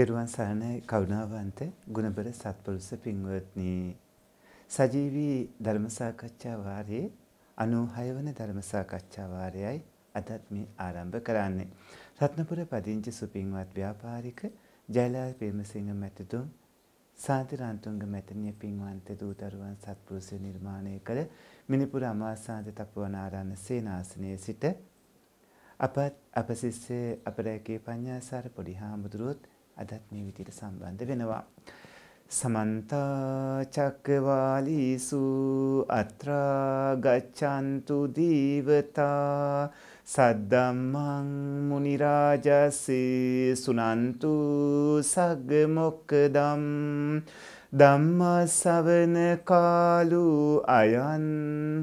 තෙරුවන් සරණයි කරුණාවන්ත ගුණබර සත්පුරුෂ පින්වත්නි සජීවී ධර්ම සාකච්ඡා වාරයේ 96 වන ධර්ම සාකච්ඡා වාරයයි අදත් මේ ආරම්භ කරන්නේ රත්නපුර පදිංචි සුපින්වත් ව්‍යාපාරික ජයලාල් ප්‍රේමසිංහ මැතිතුම් සාන්තිරන්තුංග මැතිණිය පින්වන්ත දූතරුවන් සත්පුරුෂය නිර්මාණය කළ මිනිපුර අමාසාන්ත තපුවනාරාණ සේනාසනයේ සිට අපත් අප සිස්සේ අපරැකේ පඤ්ඤාසාර පොඩි හාමුදුරුවොත් අදත් මේ විදිහට සම්බන්ධ වෙනවා. සමන්ත චක්කවාලීසු අත්‍රා ගච්ඡන්තු දීවතා සද්දම්මං මුනි රාජස්සේ සුනන්තු සග්ග මොක්කදම් ධම්මසවන කාලු අයන්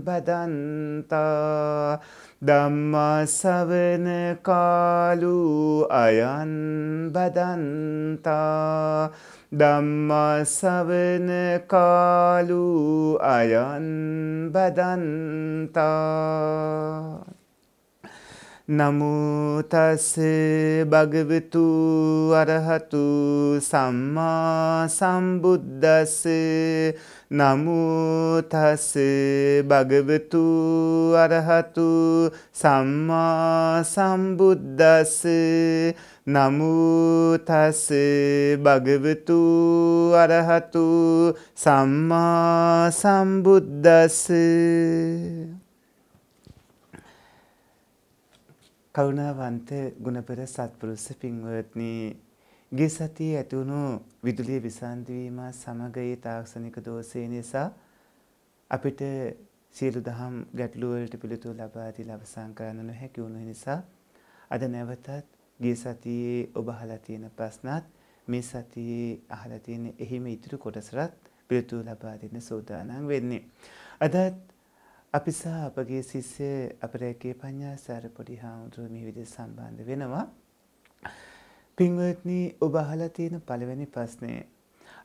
බදන්තා ධම්මාසවන කාලු අයන් බදන්තා ධම්මාසවන කාලු අයන් බදන්තා නමුතස්ස භගවිතු අරහතු සම්මා සම්බුද්දස්ස නමුතස්ස භගවිතු අරහතු සම්මා සම්බුද්දස්ස නමුතස්ස භගවිතු අරහතු සම්මා සම්බුද්දස්ස කරුණාවන්ත ගුණපර සත්පුරුෂ පින්වත්නි ගිය සතියේ ඇතිවුණු විදුලිය විසන්ති වීම සමගයේ තාක්ෂණික දෝෂය නිසා අපිට සියලු දහම් ගැටලු වලට පිළිතුරු ලබා දීලා අවසන් කරන්න නොහැකි වුණු නිසා අද නැවතත් ගිය සතියේ ඔබ අහලා තියෙන ප්‍රශ්නත් මේ සතියේ අහලා තියෙන එහිම ඉතුරු කොටසට පිළිතුරු ලබා දෙන්න සූදානම් වෙන්නේ. අදත් අපි සහ අපගේ ශිෂ්‍ය අපරැකේ පඤ්ඤාසාර පොඩි හාමුදුරුවෝ මේ විදිහට සම්බන්ධ වෙනවා. පින්වත්නි ඔබ අහලා තියෙන පළවෙනි ප්‍රශ්නේ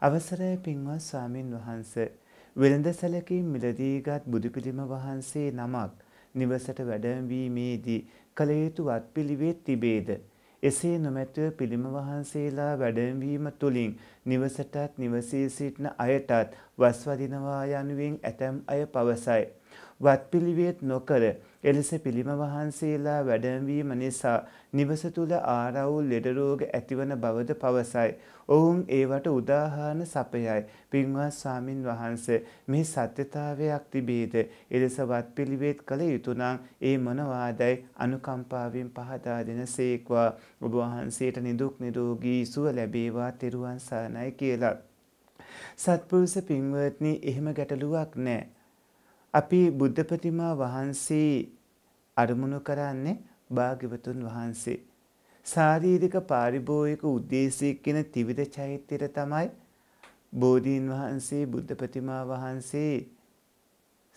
අවසරයි පින්වත් ස්වාමින් වහන්සේ වෙළඳ සැලකීම් මිලදීගත් බුදු පිළිම වහන්සේ නමක් නිවසට වැඩමවීමේදී කළ යුතු වත්පිළිවෙත් තිබේද. එසේ නොමැතිව පිළිම වහන්සේලා වැඩමවීම තුළින් නිවසටත් නිවසේ සිටින අයටත් වස්වදිනවා යනුවෙන් ඇතැම් අය පවසයි. වත්පිළිවෙත් නොකර එලෙස පිළිම වහන්සේලා වැඩැවීම නිසා නිවස තුල ආරවුල් ලෙඩ රෝග ඇතිවන බවද පවසයි. ඔවුන් ඒවට උදාහරණ සපයයි. පින්වත් ස්වාමින් වහන්සේ මේ සත්‍යතාවයක් තිබේද? එලෙස වත්පිළිවෙත් කළ යුතුය නම් ඒ මොනවාදයි අනුකම්පාවෙන් පහදා දෙනසේක්වා. ඔබ වහන්සේට නිදුක් නිරෝගී සුව ලැබේවා. තෙරුවන් සරණයි කියලා. සත්පුරුෂ පින්වත්නි එහෙම ගැටලුවක් නැහැ. අපි බුද්ධ ප්‍රතිමා වහන්සේ අරමුණු කරන්නේ භාග්‍යවතුන් වහන්සේ. ශාරීරික පාරිභෝගික ಉದ್ದೇಶයකින ත්‍රිවිධ චෛත්‍යය තමයි බෝධීන් වහන්සේ බුද්ධ ප්‍රතිමා වහන්සේ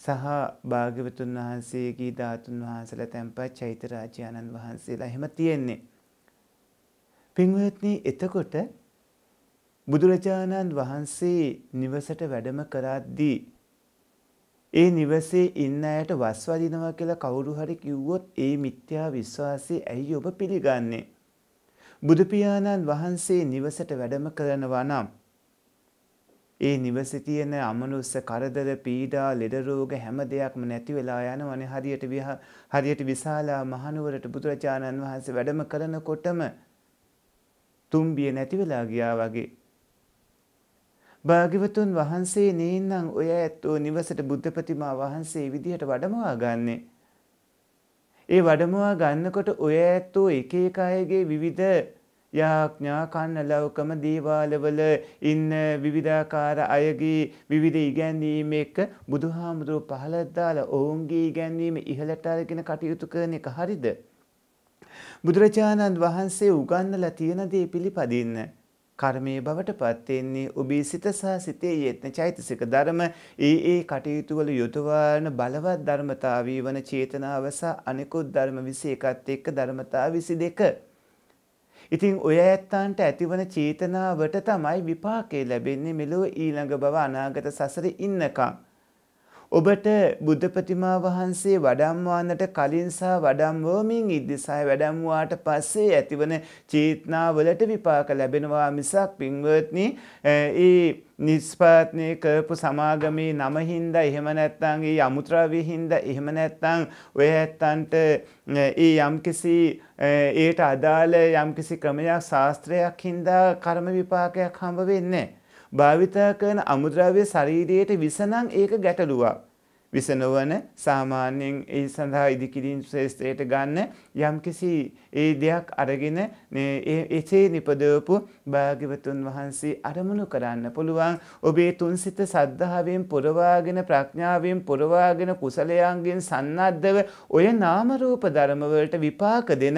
සහ භාග්‍යවතුන් වහන්සේගේ ධාතුන් වහන්සේලා තැන්පත් චෛත්‍ය රාජානන් වහන්සේලා එහෙම තියෙන්නේ. පින්වත්නි එතකොට බුදුරජාණන් වහන්සේ නිවසට වැඩම කරද්දී ඒ නිවසේ ඉන්න අයට වස් වදිනවා කියලා කවුරු හරි කිව්වොත් ඒ මිත්‍යා විශ්වාසය ඇයි ඔබ පිළිගන්නේ? බුදු පියාණන් වහන්සේ නිවසට වැඩම කරනවා නම් ඒ නිවසේ තියෙන අමනුස්ස කරදර පීඩා ලෙඩ රෝග හැම දෙයක්ම නැති වෙලා යනවනේ හරියට හරියට විශාලා මහනුවරට බුදුරජාණන් වහන්සේ වැඩම කරනකොටම තුම්බිය නැති වෙලා ගියා වගේ භාගිවතුන් වහන්සේ නේන්නම් ඔය ඇත්තෝ නිවසට බුද්ධ ප්‍රතිමා වහන්සේ විදිහට වඩමවා ගන්නේ. ඒ වඩමවා ගන්නකොට ඔය ඇත්තෝ එක එක අයගේ විවිධ යාඥා කන්න ලෞකම දේවාලවල ඉන්න විවිධාකාර අයගේ විවිධ ඉගැන්වීම එක්ක බුදුහාමුදුරුව පහළට දාලා ඔවුන්ගේ ඉගැන්වීම ඉහළට අරගෙන කටයුතු කරන එක හරිද? බුදුරජාණන් වහන්සේ උගන්වලා තියෙන දේ පිළිපදින්න කර්මයේ බවට පත්වෙන්නේ ඔබේ සිත සහ සිතේ යෙත්න චෛතසික ධර්ම ඒ ඒ කටයුතුවල යොදවාන බලවත් ධර්මතාවී වන චේතනාව සහ අනෙකුත් ධර්ම 21ත් එක්ක ධර්මතා 22. ඉතින් ඔය ඇත්තන්ට ඇතිවන චේතනාවට තමයි විපාකේ ලැබෙන්නේ මෙලොව ඊළඟ බව අනාගත සසරේ ඉන්නකම්. ඔබට බුද්ධ ප්‍රතිමා වහන්සේ වඩම්වාන්නට කලින් සහ වඩම්වමින් ඉදිසාය වැඩම්වාට පස්සේ ඇතිවන චේතනාවලට විපාක ලැබෙනවා මිසක් පින්වත්නි ඒ නිස්පාත්නය කරපු සමාගමේ නමහින්ද එහෙම නැත්තන්ගේ අමුත්‍රාවය හින්ද එහෙම නැත්තං ඔය ඇත්තන්ට ඒ යම්කිසි ඒට අදාළ යම්කිසි ක්‍රමයක් ශාස්ත්‍රයක් හින්දා කර්ම විපාකයක් හම්බ වෙන්නේ. භාවිතා කරන අමුද්‍රව්‍ය ශරීරයට විසනං ඒක ගැටලුවක්. විස නොවන සාමාන්‍යයෙන් ඒ සඳහා ඉදිකිරීම් ශ්‍රේෂ්ඨයට ගන්න යම්කිසි ඒ දෙයක් අරගෙන එසේ නිපදවපු භාග්‍යවතුන් වහන්සේ අරමුණු කරන්න පුළුවන් ඔබේ තුන්සිත සද්ධාවෙන් පොරවාගෙන ප්‍රඥාවෙන් පොරවාගෙන කුසලයන්ගෙන් සන්නද්ධව ඔය නාමරූප ධර්මවලට විපාක දෙන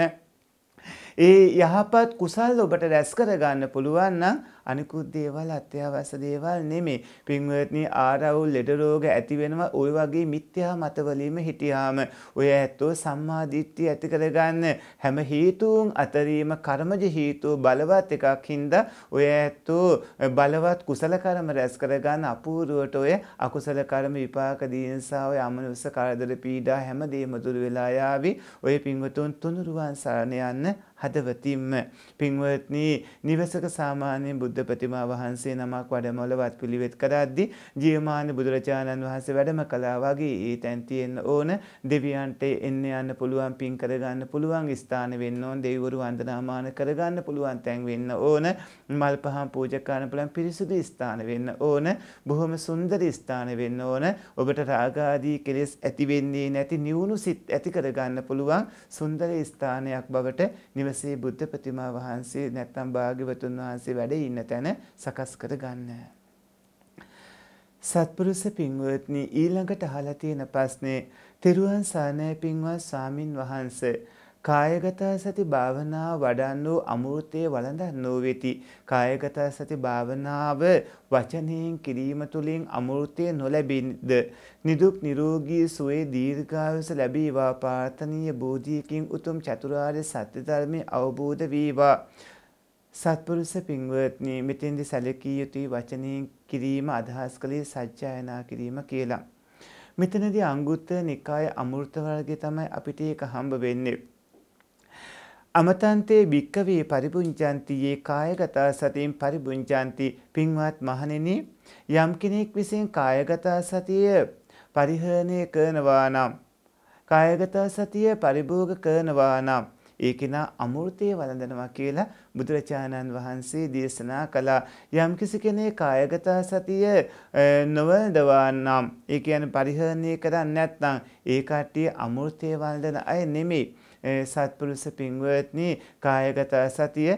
ඒ යහපත් කුසල් ඔබට රැස් කරගන්න පුළුවන් නම් අනිකුත් දේවල් අත්‍යවශ්‍ය දේවල් නෙමේ. පින්වත්නි ආරවුල් ලෙඩ රෝග ඇති වෙනවා ওই වගේ මිත්‍යා මතවලීම හිටියාම ඔය ඇත්තෝ සම්මා දිට්ඨිය ඇති කරගන්න හැම හේතුන් අතරීම කර්මජ හේතු බලවත් එකක් හින්දා ඔය ඇත්තෝ බලවත් කුසල කර්ම රැස් කරගන්න අපූර්වට ඔය අකුසල කර්ම විපාක දීනසාව යමනුස්ස කරදර පීඩා හැමදේම දුර වෙලා යාවි. ඔය පින්වතුන් තුනුරුවන් සරණ යන්න හදවතින්ම පින්වත්නි නිවසක සාමාන්‍ය බුද්ධ බුද්ධ ප්‍රතිමා වහන්සේ නමක් වැඩමවලවත් පිළිවෙත් කරද්දි ජීවමාන බුදුරජාණන් වහන්සේ වැඩම කළා වගේ ඒ තැන් තියෙන්න ඕන දෙවියන්ට එන්න යන්න පුළුවන් පින් කරගන්න පුළුවන් ස්ථාන වෙන්න ඕන දෙවිවරු වන්දනාමාන කරගන්න පුළුවන් තැන් වෙන්න ඕන මල් පහන් පූජා කරන්න පුළුවන් පිරිසුදු ස්ථාන වෙන්න ඕන බොහොම සුන්දර ස්ථාන වෙන්න ඕන ඔබට රාගාදී කෙලෙස් ඇති වෙන්නේ නැති නිවුණු සිත් ඇති කරගන්න පුළුවන් සුන්දර ස්ථානයක් බවට නිවසේ බුද්ධ ප්‍රතිමා වහන්සේ නැත්නම් භාග්‍යවතුන් වහන්සේ වැඩ ඉන්න තැන සකස් කර ගන්න. සත්පුරුෂ පින්වත්නි ඊළඟට අහලා තියෙන ප්‍රශ්නේ තෙරුවන් සානය පින්වත් ස්වාමින් වහන්සේ කායගත සති භාවනාව වඩන්න වූ අමෘතයේ වළඳන්න වූ වෙති. කායගත සති භාවනාව වචනයෙන් කිරීම තුළින් අමෘතය නොලැබින්ද. නිදුක් නිරෝගී සුවේ දීර්ඝායුෂ ලැබීවා ප්‍රාර්ථනීය බෝධියකින් උතුම් චතුරාර්ය සත්‍ය ධර්මයේ අවබෝධ වේවා. සත්පුරුෂ පින්වත්නි මෙතෙන්දි සැලකිය යුතුයි වචනයෙන් කිරීම අදහස් කළේ සජ්ජායනා කිරීම කියලා. මෙතනදී අංගුත්තර නිකාය අමෘත වර්ගයේ තමයි අපිට ඒක හම්බ වෙන්නේ. අමතන්තේ භික්කවේ පරිපුංචන්ති යේ කායගත සතියෙන් පරිපුංචන්ති පින්වත් මහණෙනි යම් කෙනෙක් විසින් කායගත සතිය පරිහරණය කරනවා නම් කායගත සතිය පරිභෝග කරනවා නම් ඒ කෙනා අමෘතයේ වළඳනවා කියලා බුදුරජාණන් වහන්සේ දේශනා කළා. යම්කිසි කෙනෙක් කායගත සතිය නොවලඳවා නම් ඒ කියන්නේ පරිහරණය කරන්නේ නැත්නම් ඒ කට්ටිය අමෘතයේ වළඳන අය නෙමෙයි. සත්පුරුස පින්වත්නි කායගත සතිය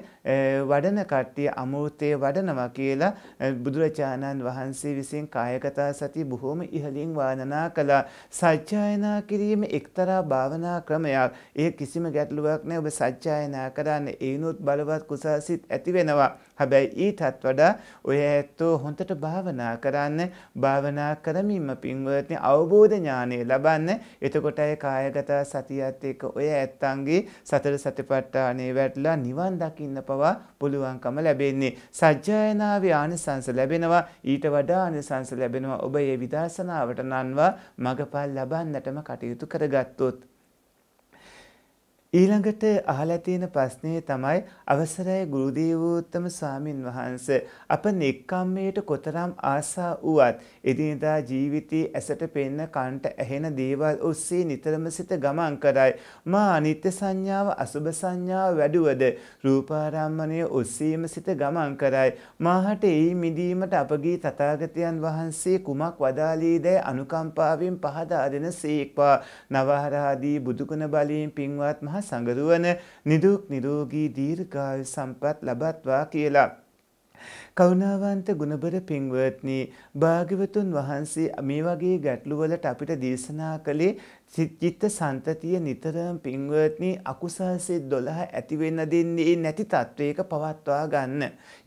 වඩන කට්ටිය අමෘතයේ වඩනවා කියලා බුදුරජාණන් වහන්සේ විසින් කායගත සතිය බොහොම ඉහළින් වානනා කළා. සත්‍යයනා කිරීම එක්තරා භාවනා ක්‍රමයක්. ඒ කිසිම ගැටලුවක් නැහැ. ඔබ සත්‍යයනා කරන්න ඒනොත් බලවත් කුසාසිත ඇති වෙනවා. හැබැයි ඊටත් වඩා ඔය ඇත්තෝ හොඳට භාවනා කරන්න භාවනා කරමින්ම පින්වත්නි අවබෝධ ඥානය ලබන්න එතකොට අය කායගත සතියත් එක්ක ඔය ඇත්තන්ගේ සතර සතිපට්ඨානේ වැටලා නිවන් දකින්න පවා පුළුවන්කම ලැබෙන්නේ සජ්ජායනාවේ ආනිසංස ලැබෙනවා ඊට වඩා ආනිසංස ලැබෙනවා ඔබ ඒ විදර්ශනාවට නන්වා මගපල් ලබන්නටම කටයුතු කරගත්තොත් ඊළඟට අහලා තියෙන ප්‍රශ්නේ තමයි අවසරයි ගුරුදේව උත්තම ස්වාමින් වහන්සේ අප නෙක්ඛම්මයට කොතරම් ආසා වුවත් එදිනදා ජීවිතයේ ඇසට පෙනෙන කන්ට ඇහෙන දේවල් ඔස්සේ නිතරම සිත ගමන් කරයි මා අනිත්‍ය සංඥාව අසුබ සංඥාව වැඩුවද රූපාරම්මණය ඔස්සේම සිත ගමන් කරයි මාහට එයි මිදීමට අපගේ තථාගතයන් වහන්සේ කුමක් වදාළේදැයි අනුකම්පාවෙන් පහදා දෙන සීක්වා නවහරාදී බුදුගුණ බලයෙන් පින්වත් මහ මහ සඟරුවන නිදුක් නිරෝගී දීර්ඝායු සම්පත් ලබත්වා කියලා. කරුණාවන්ත ගුණබර පින්වත්නි භාග්‍යවතුන් වහන්සේ මේ වගේ ගැටලුවලට අපිට දේශනා කළේ සිත්ජිත්ත සන්තතිය නිතරම් පින්වත්නී අකුසල්සේ දොළහ ඇතිවෙන්න දෙන්නේ නැති තත්ත්වයක පවත්වා ගන්න.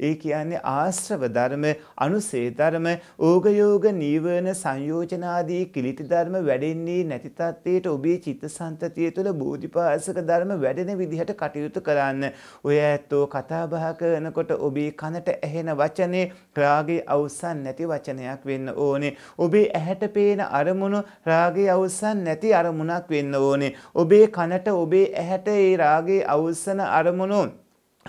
ඒ කියන්නේ ආශ්‍රව ධර්ම අනුසේ ධර්ම ඕගයෝග නීවරණ සංයෝජනාදී කිලිටි ධර්ම වැඩෙන්නේ නැති තත්ත්වයට ඔබේ චිත්ත සන්තතිය තුළ බෝධිපාසක ධර්ම වැඩෙන විදිහට කටයුතු කරන්න. ඔය ඇත්තෝ කතාබහ කරනකොට ඔබේ කනට ඇහෙන වචනේ රාගේ අවසන් නැති වචනයක් වෙන්න ඕනේ. ඔබේ ඇහැට පේන අරමුණු රාගේ අවසන් නැති වැරදි අරමුණක් වෙන්න ඕනේ. ඔබේ කනට ඔබේ ඇහැට ඒ රාගේ අවසන අරමුණුන්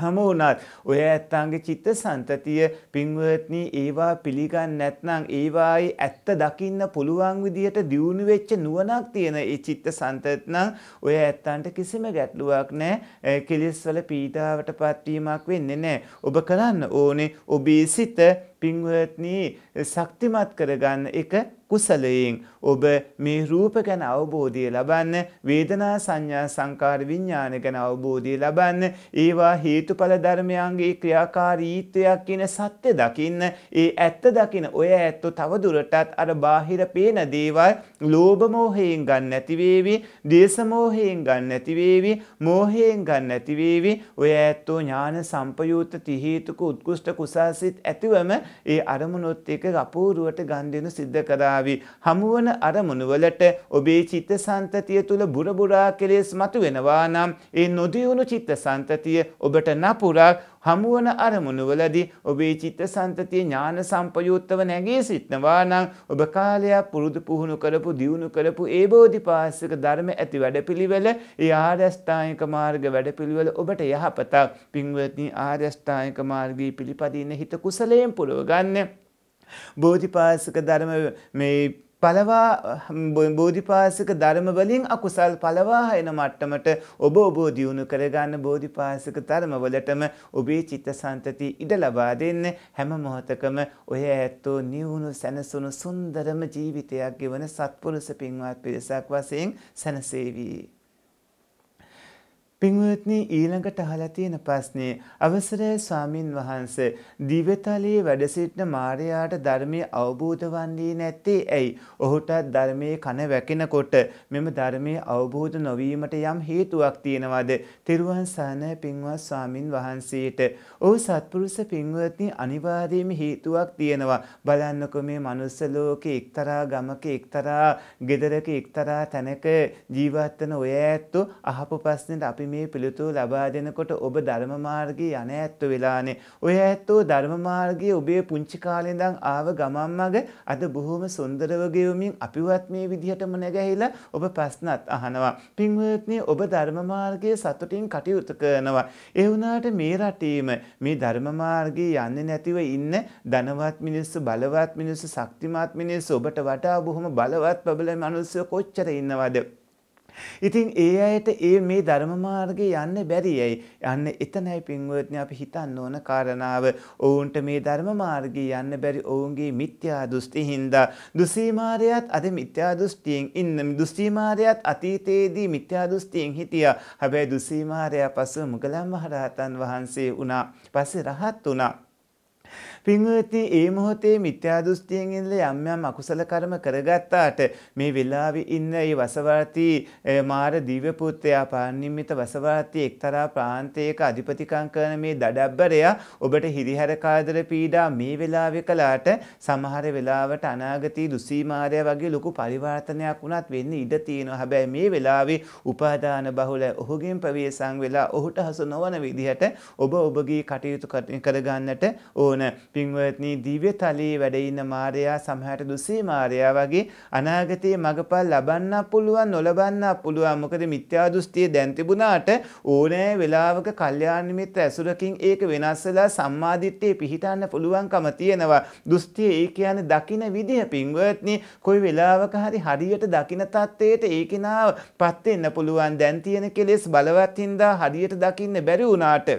හම වුණත් ඔය ඇත්තන්ගේ චිත්ත සන්තතිය පින්වත්නි ඒවා පිළිගන්න නැත්නම් ඒවායි ඇත්ත දකින්න පුළුවන් විදිහට දියුණු වෙච්ච නුවණක් තියෙන ඒ චිත්ත සන්තත නම් ඔය ඇත්තන්ට කිසිම ගැටලුවක් නැහැ කෙලෙස් වල පීඩාවට පත්වීමක් වෙන්නේ නැහැ ඔබ කරන්න ඕනේ ඔබේ සිත පින්වත්නි ශක්තිමත් කරගන්න එක කුසලයෙන් ඔබ මේ රූප ගැන අවබෝධය ලබන්න වේදනා සංඥා සංකාර විඥාන ගැන අවබෝධය ලබන්න ඒවා හේතුඵල ධර්මයන්ගේ ක්‍රියාකාරීත්වයක් කියන සත්‍ය දකින්න ඒ ඇත්ත දකින ඔය ඇත්ත තව දුරටත් අර බාහිර පේන දේවල් ලෝභ මෝහයෙන් ගන්න නැති වේවි දේශ මෝහයෙන් ගන්න නැති වේවි මෝහයෙන් ගන්න නැති වේවි ඔය ඇත්ත ඥාන සම්පයුක්ත ති හේතුක උත්කෘෂ්ඨ කුසාසිත ඇතිවම ඒ අරමුණොත් එක අපූරුවට ගන්දිනු සිද්ධ කරාවි. හමුවන අරමුණුවලට ඔබේ චිත්ත සන්තතිය තුළ බුරබුරා කෙලෙස් මතු වෙනවා නම් ඒ නොදියුණු චිත්ත සන්තතිය ඔබට නපුරක් හමුවන අරමුණුවලදී ඔබේ චිත්ත සන්තතිය ඥාන සම්පයුත්තව නැගී සිටනවා නම් ඔබ කාලයක් පුරුදු පුහුණු කරපු දියුණු කරපු ඒ බෝධිපාසික ධර්ම ඇති වැඩපිළිවෙල ඒ ආර්යෂ්ඨායක මාර්ග වැඩපිළිවෙල ඔබට යහපතක් පින්වත්නි ආර්යෂ්ඨායක මාර්ගී පිළිපදින්න හිත කුසලයෙන් පුරව ගන්න බෝධිපාසක ධර්ම මේ පලවා hm, බෝධිපාසක ධර්මවලින් අකුසල් පලවා එන මට්ටමට ඔබ ඔබෝ දියුණු කරගන්න බෝධිපාසක ධර්මවලටම ඔබේ චිත්ත සන්තති ඉඩ ලබා දෙන්න හැම මොහොතකම ඔය ඇත්තෝ නිවුණු සැනසුණු සුන්දරම ජීවිතයක් ගෙවන සත්පුරුස පින්වත් පිරිසක් වසයෙන් සැනසේවී. පින්වත්නි ඊළඟට අහලා තියෙන ප්‍රශ්නේ අවසරයි ස්වාමින් වහන්ස දිවතලයේ වැඩ සිටින මාර්යාට ධර්මයේ අවබෝධ වන්නේ නැත්තේ ඇයි? ඔහුට ධර්මයේ කන වැකෙනකොට මෙම ධර්මයේ අවබෝධ නොවීමට යම් හේතුවක් තියනවාද? තිරුවන් සරණයි පින්වත් ස්වාමින් වහන්සේට. ඔහු සත්පුරුෂ පින්වත්නි අනිවාර්යයෙන්ම හේතුවක් තියෙනවා. බලන්නකො මේ manuss ලෝකේ එක්තරා ගමක එක්තරා ගෙදරක එක්තරා තැනක ජීවත් වෙන ඔය ඇත්තෝ අහපු ප්‍රශ්නෙට අපි මේ පිළිතුරු ලබා දෙනකොට ඔබ ධර්ම මාර්ගයේ යන ඇත්ත වෙලානේ. ඔය ඇත්තෝ ධර්ම මාර්ගයේ ඔබේ පුංචි කාලේ ඉඳන් ආව ගමන් මග අද බොහොම සුන්දරව ගෙවමින් අපිවත් මේ විදිහටම නැගහිලා ඔබ ප්‍රශ්නත් අහනවා. පින්වත්නි ඔබ ධර්ම මාර්ගයේ සතුටින් කටයුතු කරනවා. ඒ වුණාට මේ රටේම මේ ධර්ම මාර්ගයේ යන්නේ නැතිව ඉන්න ධනවත් මිනිස්සු බලවත් මිනිස්සු ශක්තිමත් මිනිස්සු ඔබට වඩා බොහොම බලවත් ප්‍රබල මිනිස්සු කොච්චර ඉන්නවද ඉතින් ඒ අයට ඒ මේ ධර්ම මාර්ගේ යන්න බැරි ඇයි? යන්න එතනයි පින්වත්නි අපි හිතන්න ඕන කාරණාව. ඔවුන්ට මේ ධර්ම මාර්ගේ යන්න බැරි ඔවුන්ගේ මිත්‍යා දෘෂ්ටි හින්දා දුසීමාරයත් අද මිත්‍යා දෘෂ්ටියෙන් ඉන්න දුසීමාරයත් අතීතයේදී මිත්‍යා දෘෂ්ටියෙන් හිටියා. හැබැයි දුසීමාරයා පසු මුගලන් මහරහතන් වහන්සේ වුණා. පස්සේ රහත් වුණා. පින්වත්නි ඒ මොහොතේ මිත්‍යා දෘෂ්ටියෙන් ඉඳලා යම් යම් අකුසල කර්ම කරගත්තාට මේ වෙලාවේ ඉන්න ඒ වසවර්ති මාර දිව්‍ය පුත්‍රයා පාරණිම්මිත වසවර්ති එක්තරා ප්‍රාන්තයක අධිපතිකම් කරන මේ දඩබ්බරයා ඔබට හිරිහැර කාදර පීඩා මේ වෙලාවේ කළාට සමහර වෙලාවට අනාගතී දුසීමාරය වගේ ලොකු පරිවර්තනයක් වුණත් වෙන්න ඉඩ තියෙනවා. හැබැයි මේ වෙලාවේ උපාදාන බහුල ඔහුගෙන් ප්‍රවේසම් වෙලා ඔහුට හසු නොවන විදිහට ඔබ ඔබගේ කටයුතු කරගන්නට ඕන. පින්වත්නී දිව්‍යතලයේ වැඩ ඉන්න මායයා සමහරට දුසී මායයා වගේ අනාගතයේ මගපල් ලබන්න පුළුවන් නොලබන්න පුළුවන් මොකද මිත්‍යා දෘෂ්ටිය දැන් තිබුණාට ඕනෑ වෙලාවක කල්යාණ මිත්‍ර ඇසුරකින් ඒක වෙනස් වෙලා සම්මාදිට්ඨිය පිහිටන්න පුළුවන්කම තියෙනවා දෘෂ්ටිය ඒ කියන්නේ දකින විදිහ පින්වත්නී කොයි වෙලාවක හරි හරියට දකින තත්ත්වයට ඒ කෙනාව පත් වෙන්න පුළුවන් දැන් තියෙන කෙලෙස් බලවත් හින්දා හරියට දකින්න බැරි වුණාට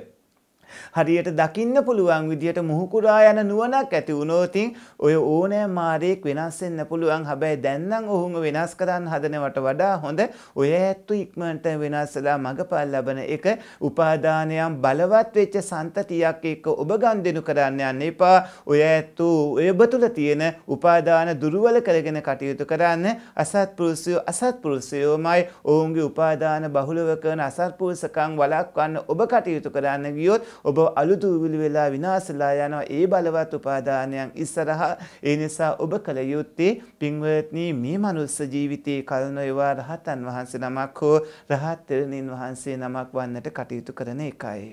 හරියට දකින්න පුළුවන් විදිහට මුහුකුරා යන නුවණක් ඇති වුණොතින් ඔය ඕනෑම මාරයෙක් වෙනස් වෙන්න පුළුවන්. හැබැයි දැන් නම් ඔහුව වෙනස් කරන්න හදනවට වඩා හොඳ ඔය ඇත්තු ඉක්මනට වෙනස්ලා මගපල් ලබන එක උපාදානයන් බලවත් වෙච්ච සන්තතියක් එක්ක ඔබ ගන්දෙනු කරන්න යන්න එපා. ඔය ඇත්තු ඔබ තුල තියෙන උපාදාන දුර්වල කරගෙන කටයුතු කරන්න අසත්පුරුෂයෝ අසත්පුරුෂයෝමයි ඔවුන්ගේ උපාදාන බහුලව කරන අසත්පුරුෂකම් වළක්වන්න ඔබ කටයුතු කරන්න ගියොත් ඔබ අලුදු උවිලි වෙලා විනාශලා යනවා ඒ බලවත් උපාදානයන් ඉස්සරහා ඒ නිසා ඔබ කළ යුත්තේ පින්වත්නි මේ මනුස්ස ජීවිතයේ කල්නොයවා රහතන් වහන්සේ නමක් හෝ රහත් තෙරණින් වහන්සේ නමක් වන්නට කටයුතු කරන එකයි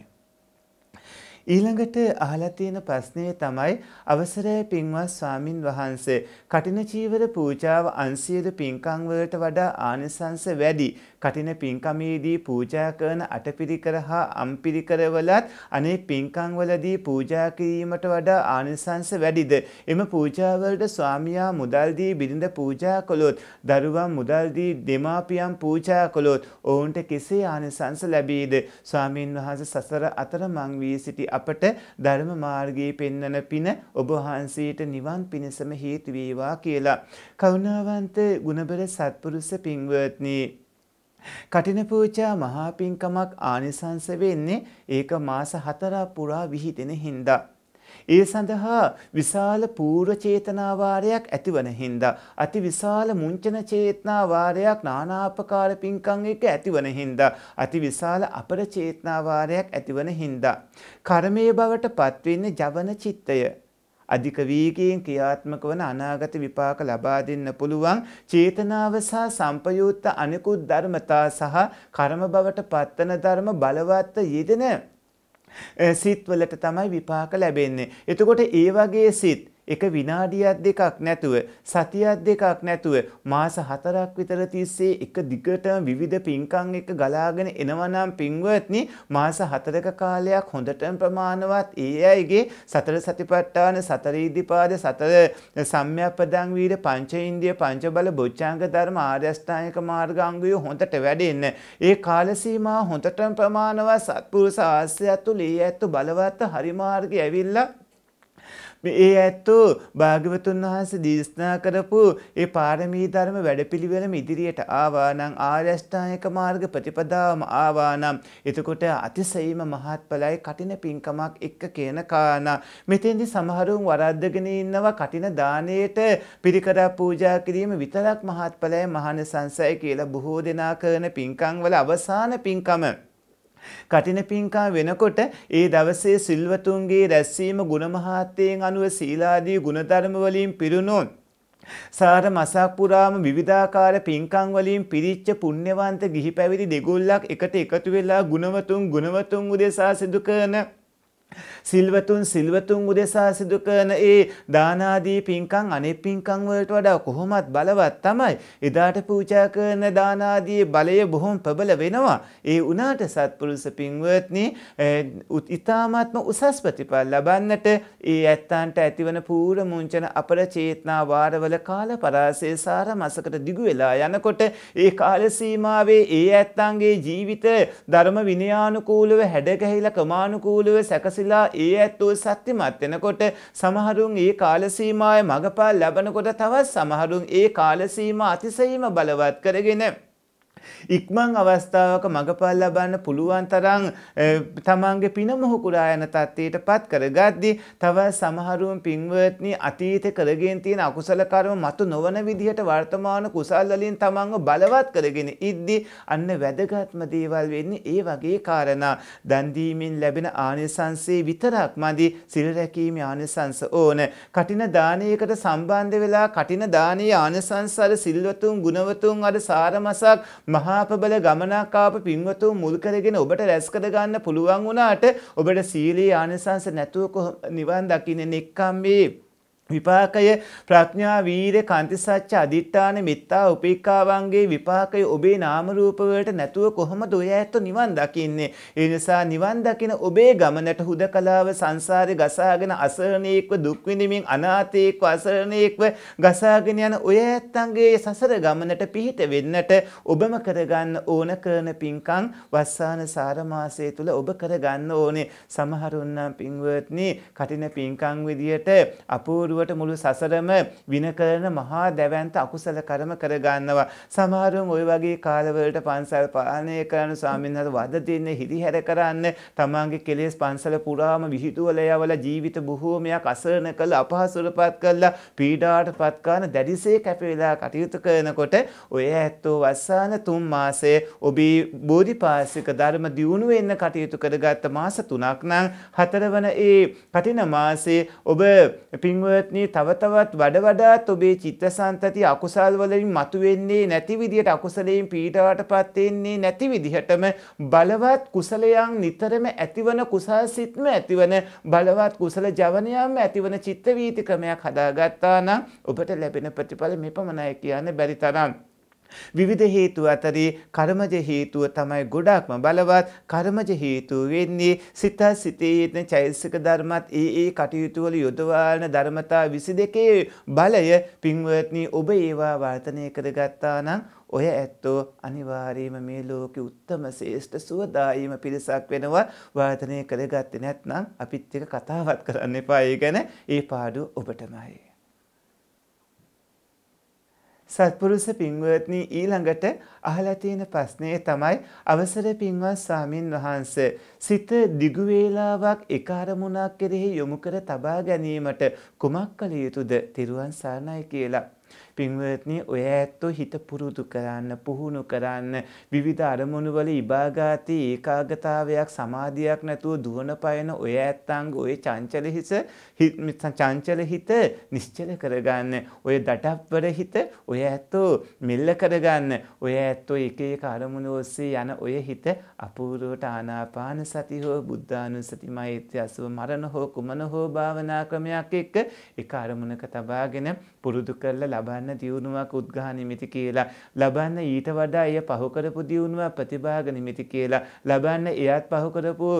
ඊළඟට අහලා තියෙන ප්‍රශ්නය තමයි අවසරය පින්වත් ස්වාමින් වහන්සේ කටින චීවර පූජාව 800ද පින්කම් වලට වඩා ආනිසංස වැඩි කටින පින්කමේදී පූජා කරන අටපිරිකර හා අම්පිරිකර වලත් අනේ පින්කම් වලදී පූජා කිරීමට වඩා ආනිසංස වැඩිද එම පූජා වලට ස්වාමියා මුදල් දී බිරිඳ පූජා කළොත් දරුවන් මුදල් දී දෙමාපියන් පූජා කළොත් ඔවුන්ට කෙසේ ආනිසංස ලැබේද ස්වාමින් වහන්සේ සසර අතර මං වී සිටි අපට ධර්ම මාර්ගයේ පෙන්වන පින ඔබ වහන්සේට නිවන් පිණසම හේතු වේවා කියලා. කරුණාවන්ත ගුණබර සත්පුරුෂ පින්වත්නි කටින පූජා මහා පින්කමක් ආනිසංස වෙන්නේ ඒක මාස 4 පුරා විහිදෙන හින්දා ඒ සඳහා විශාල පූර්ව චේතනා වාරයක් ඇතිවන හින්දා අති විශාල මුංචන චේතනා වාරයක් නානාපකාර පිංකම් එක ඇතිවන හින්දා අති විශාල අපර චේතනා වාරයක් ඇතිවන හින්දා කර්මයේ බවට පත්වෙන්නේ ජවන චිත්තය අධික වීගයෙන් ක්‍රියාත්මක වන අනාගත විපාක ලබා දෙන්න පුළුවන් චේතනාව සහ සම්පයුත්ත අනිකුත් ධර්මතා සහ කර්ම බවට පත්තන ධර්ම බලවත් යෙදෙන සිත්වලට තමයි විපාක ලැබෙන්නේ. එතකොට ඒ වගේ සිත් එක විනාඩියක් දෙකක් නැතුව සතියක් දෙකක් නැතුව මාස හතරක් විතර තිස්සේ එක දිගටම විවිධ පින්කම් එක ගලාගෙන එනවනම් පින්වත්නි මාස හතරක කාලයක් හොඳටම ප්‍රමාණවත් ඒ අයගේ සතර සතිපට්ඨාන සතර ඉදිපාද සතර සම්‍යප්පදං වීර පංච ඉන්දිය පංච බල බොච්චාංග ධර්ම ආර්ය අෂ්ටාංගික මාර්ගාංගය හොඳට වැඩෙන්න ඒ කාල සීමා හොඳටම ප්‍රමාණවත් සත්පුරුෂ ආශ්‍රයත් තුළ ඒ ඇත්තු බලවත් හරිමාර්ගය ඇවිල්ලා ඒ ඇත්තෝ භාග්‍යවතුන් වහන්සේ දේශනා කරපු ඒ පාරමී ධර්ම වැඩපිළිවෙලම ඉදිරියට ආවා නම් ආර්යෂ්ටායක මාර්ග ප්‍රතිපදාවම ආවා නම් එතකොට අතිසේම මහත්ඵලයි කටින පින්කමක් එක්ක කියන කාරණා මෙතෙන්දි සමහරුන් වරද්දගෙන ඉන්නවා කටින දාණයට පිරිකරක් පූජා කිරීම විතරක් මහත්ඵලයි මහානසංසය කියලා බොහෝ දෙනා කරන පින්කම් වල අවසාන පින්කම කටින පින්කා වෙනකොට ඒ දවසේ සිල්වතුන්ගේ රැස්වීම ගුණමහත්යෙන් අනුව සීලාදී ගුණධර්ම වලින් පිරුණොත් සාර මසක් පුරාම විවිධාකාර පින්කම් වලින් පිරිච්ච පුණ්‍යවන්ත ගිහි පැවිදි දෙගොල්ලක් එකට එකතු වෙලා ගුණවතුන් ගුණවතුන් උදෙසා සිදු කරන සිල්වතුන් සිල්වතුන් උදෙසා සිදු කරන ඒ දානාදී පින්කම් අනෙක් පින්කම් වලට වඩා කොහොමත් බලවත් තමයි. එදාට පූජා කරන දානාදී බලය බොහොම ප්‍රබල වෙනවා. ඒ උනාට සත්පුරුෂ පින්වත්නි ඊ타මාත්ම උසස් ප්‍රතිඵල ලබන්නට ඒ ඇත්තන්ට ඇතිවන පූර්ව මුංචන අපර චේතනා වාරවල කාල පරාසය සාර මසකට දිගු වෙලා යනකොට ඒ කාල සීමාවේ ඒ ඇත්තන්ගේ ජීවිත ධර්ම විනයානුකූලව හැඩගැහිලා ක්‍රමානුකූලව සැකසিলা ඒ ඇත්තෝ සත්‍යමත් වෙනකොට සමහරුන් ඒ කාලසීමාවේ මගපාල් ලැබනකොට තවත් සමහරුන් ඒ කාලසීමා අතිශයින්ම බලවත් කරගෙන ඉක්මං අවස්ථාවක මඟපල් ලබන්න පුළුවන් තරම් තමන්ගේ පින මොහුකුරා යන තත්ත්වයට පත් කරගද්දී තව සමහරුන් පින්වත්නි අතීත කරගෙන තියෙන අකුසල කර්ම මතු නොවන විදිහට වර්තමාන කුසල් වලින් තමන්ව බලවත් කරගෙන ඉද්දී අන්න වැදගත්ම දේවල් වෙන්නේ ඒ වගේ කාරණා දන් දීමෙන් ලැබෙන ආනිසංසයේ විතරක්මදි සිල් රැකීමේ ආනිසංස ඕන කටින දානයකට සම්බන්ධ වෙලා කටින දානයේ ආනිසංස අර සිල්වතුන් ගුණවතුන් අර සාරමසක් මහාපබල ගමනක් ආපු පින්වතුන් මුල් කරගෙන ඔබට රැස්කර ගන්න පුළුවන් වුණාට ඔබට සීලී ආනිසංස නැතුව නිවන් දකින්නේ නික්කම්මේ විපාකය ප්‍රඥා වීර කන්තිසච්ච අදිත්‍යාන මිත්තා උපේක්ඛාවන්ගේ විපාකය ඔබේ නාම රූප වලට නැතුව කොහොමද ඔය ඇත්ත නිවන් දකින්නේ ඒ නිසා නිවන් දකින ඔබේ ගමනට හුදකලාව සංසාරේ ගසාගෙන අසරණීක්ව දුක් විඳින්මින් අනාථීක්ව අසරණීක්ව ගසාගෙන යන ඔය ඇත්තන්ගේ සසර ගමනට පිහිට වෙන්නට ඔබම කරගන්න ඕන කරන පින්කම් වස්සාන සාරමාසය තුල ඔබ කරගන්න ඕනේ සමහරුන් නම් පින්වත්නි කටින පින්කම් විදියට අපූර්ව ඔළුවට මුළු සසරම වින කරන මහා දැවැන්ත අකුසල කර්ම කරගන්නවා. සමහරුන් ওই වගේ කාලවලට පන්සල් පාලනය කරන ස්වාමින්වහන්සේ වද දෙන්න හිරිහැර කරන්න තමන්ගේ කෙලෙස් පන්සල පුරාම විහිදුවල යවලා ජීවිත බොහෝමයක් අසරණ කළ අපහසුරපත් කළා පීඩාවටපත් කරන දැඩිසේ කැප වෙලා කටයුතු කරනකොට ඔය ඇත්තෝ අවසාන තුන් මාසයේ ඔබේ බෝධිපාසික ධර්ම දියුණු වෙන්න කටයුතු කරගත්ත මාස තුනක් නම් හතරවන ඒ කටින මාසයේ ඔබ පින්වත් පින්වත්නි තව තවත් වඩ වඩාත් ඔබේ චිත්තසංතති අකුසල් වලින් මතුවෙන්නේ නැති විදිහට අකුසලයෙන් පීඩාවටපත් වෙන්නේ නැති විදිහටම බලවත් කුසලයන් නිතරම ඇතිවන කුසල් සිත්ම ඇතිවන බලවත් කුසල ජවනයක්ම ඇතිවන චිත්ත වීති ක්‍රමයක් හදාගත්තා නම් ඔබට ලැබෙන ප්‍රතිඵල මෙපමණයි කියන්න බැරි තරම් විවිධ හේතු අතරේ කර්මජ හේතුව තමයි ගොඩක්ම බලවත් කර්මජ හේතුව වෙන්නේ සිත සිතේ යෙදෙන චෛතසික ධර්මත් ඒ ඒ කටයුතු වල යොදවාන ධර්මතා 22 බලය පින්වත්නි ඔබ ඒවා වර්ධනය කරගත්තා නම් ඔය ඇත්තෝ අනිවාර්යයෙන්ම මේ ලෝකේ උත්තරම ශ්‍රේෂ්ඨ සුවදායීම පිරිසක් වෙනවා වර්ධනය කරගත්තේ නැත්නම් අපිත් එක කතාවත් කරන්න එපා ඒ ගැන ඒ පාඩුව ඔබටමයි සත්පුරුෂ පින්වත්නි ඊළඟට අහලා තියෙන ප්‍රශ්නේ තමයි අවසර පින්වත් ස්වාමින් වහන්ස සිත දිගු වේලාවක් එක අරමුණක් කෙරෙහි යොමු කර තබා ගැනීමට කුමක් කළ යුතුද? තිරුවන් සරණයි කියලා පින්වත්නි ඔය ඇත්තෝ හිත පුරුදු කරන්න පුහුණු කරන්න විවිධ අරමුණු වල ඉබාගාති ඒකාගතාවයක් සමාධියක් නැතුව දුවන පයන ඔය ඇත්තන්ග ඔය චංචල හිස චංචල හිත නිශ්චල කරගන්න ඔය දටප්වර හිත ඔය ඇත්තෝ මෙල්ල කරගන්න ඔය ඇත්තෝ එක එක අරමුණු ඔස්සේ යන ඔය හිත අපූරුවට ආනාපාන සති හෝ බුද්ධානුස්සති මෛත්‍රී අසුව මරණ හෝ කුමන හෝ භාවනා ක්‍රමයක් එක්ක එක අරමුණක තබාගෙන පුරුදු කරලා ලබන්න දියුණුවක් උද්ඝා නිමිති කියලා ලබන්න ඊට වඩා එය පහු කරපු දියුණුවක් ප්‍රතිභාග නිමිති කියලා ලබන්න එයත් පහු කරපු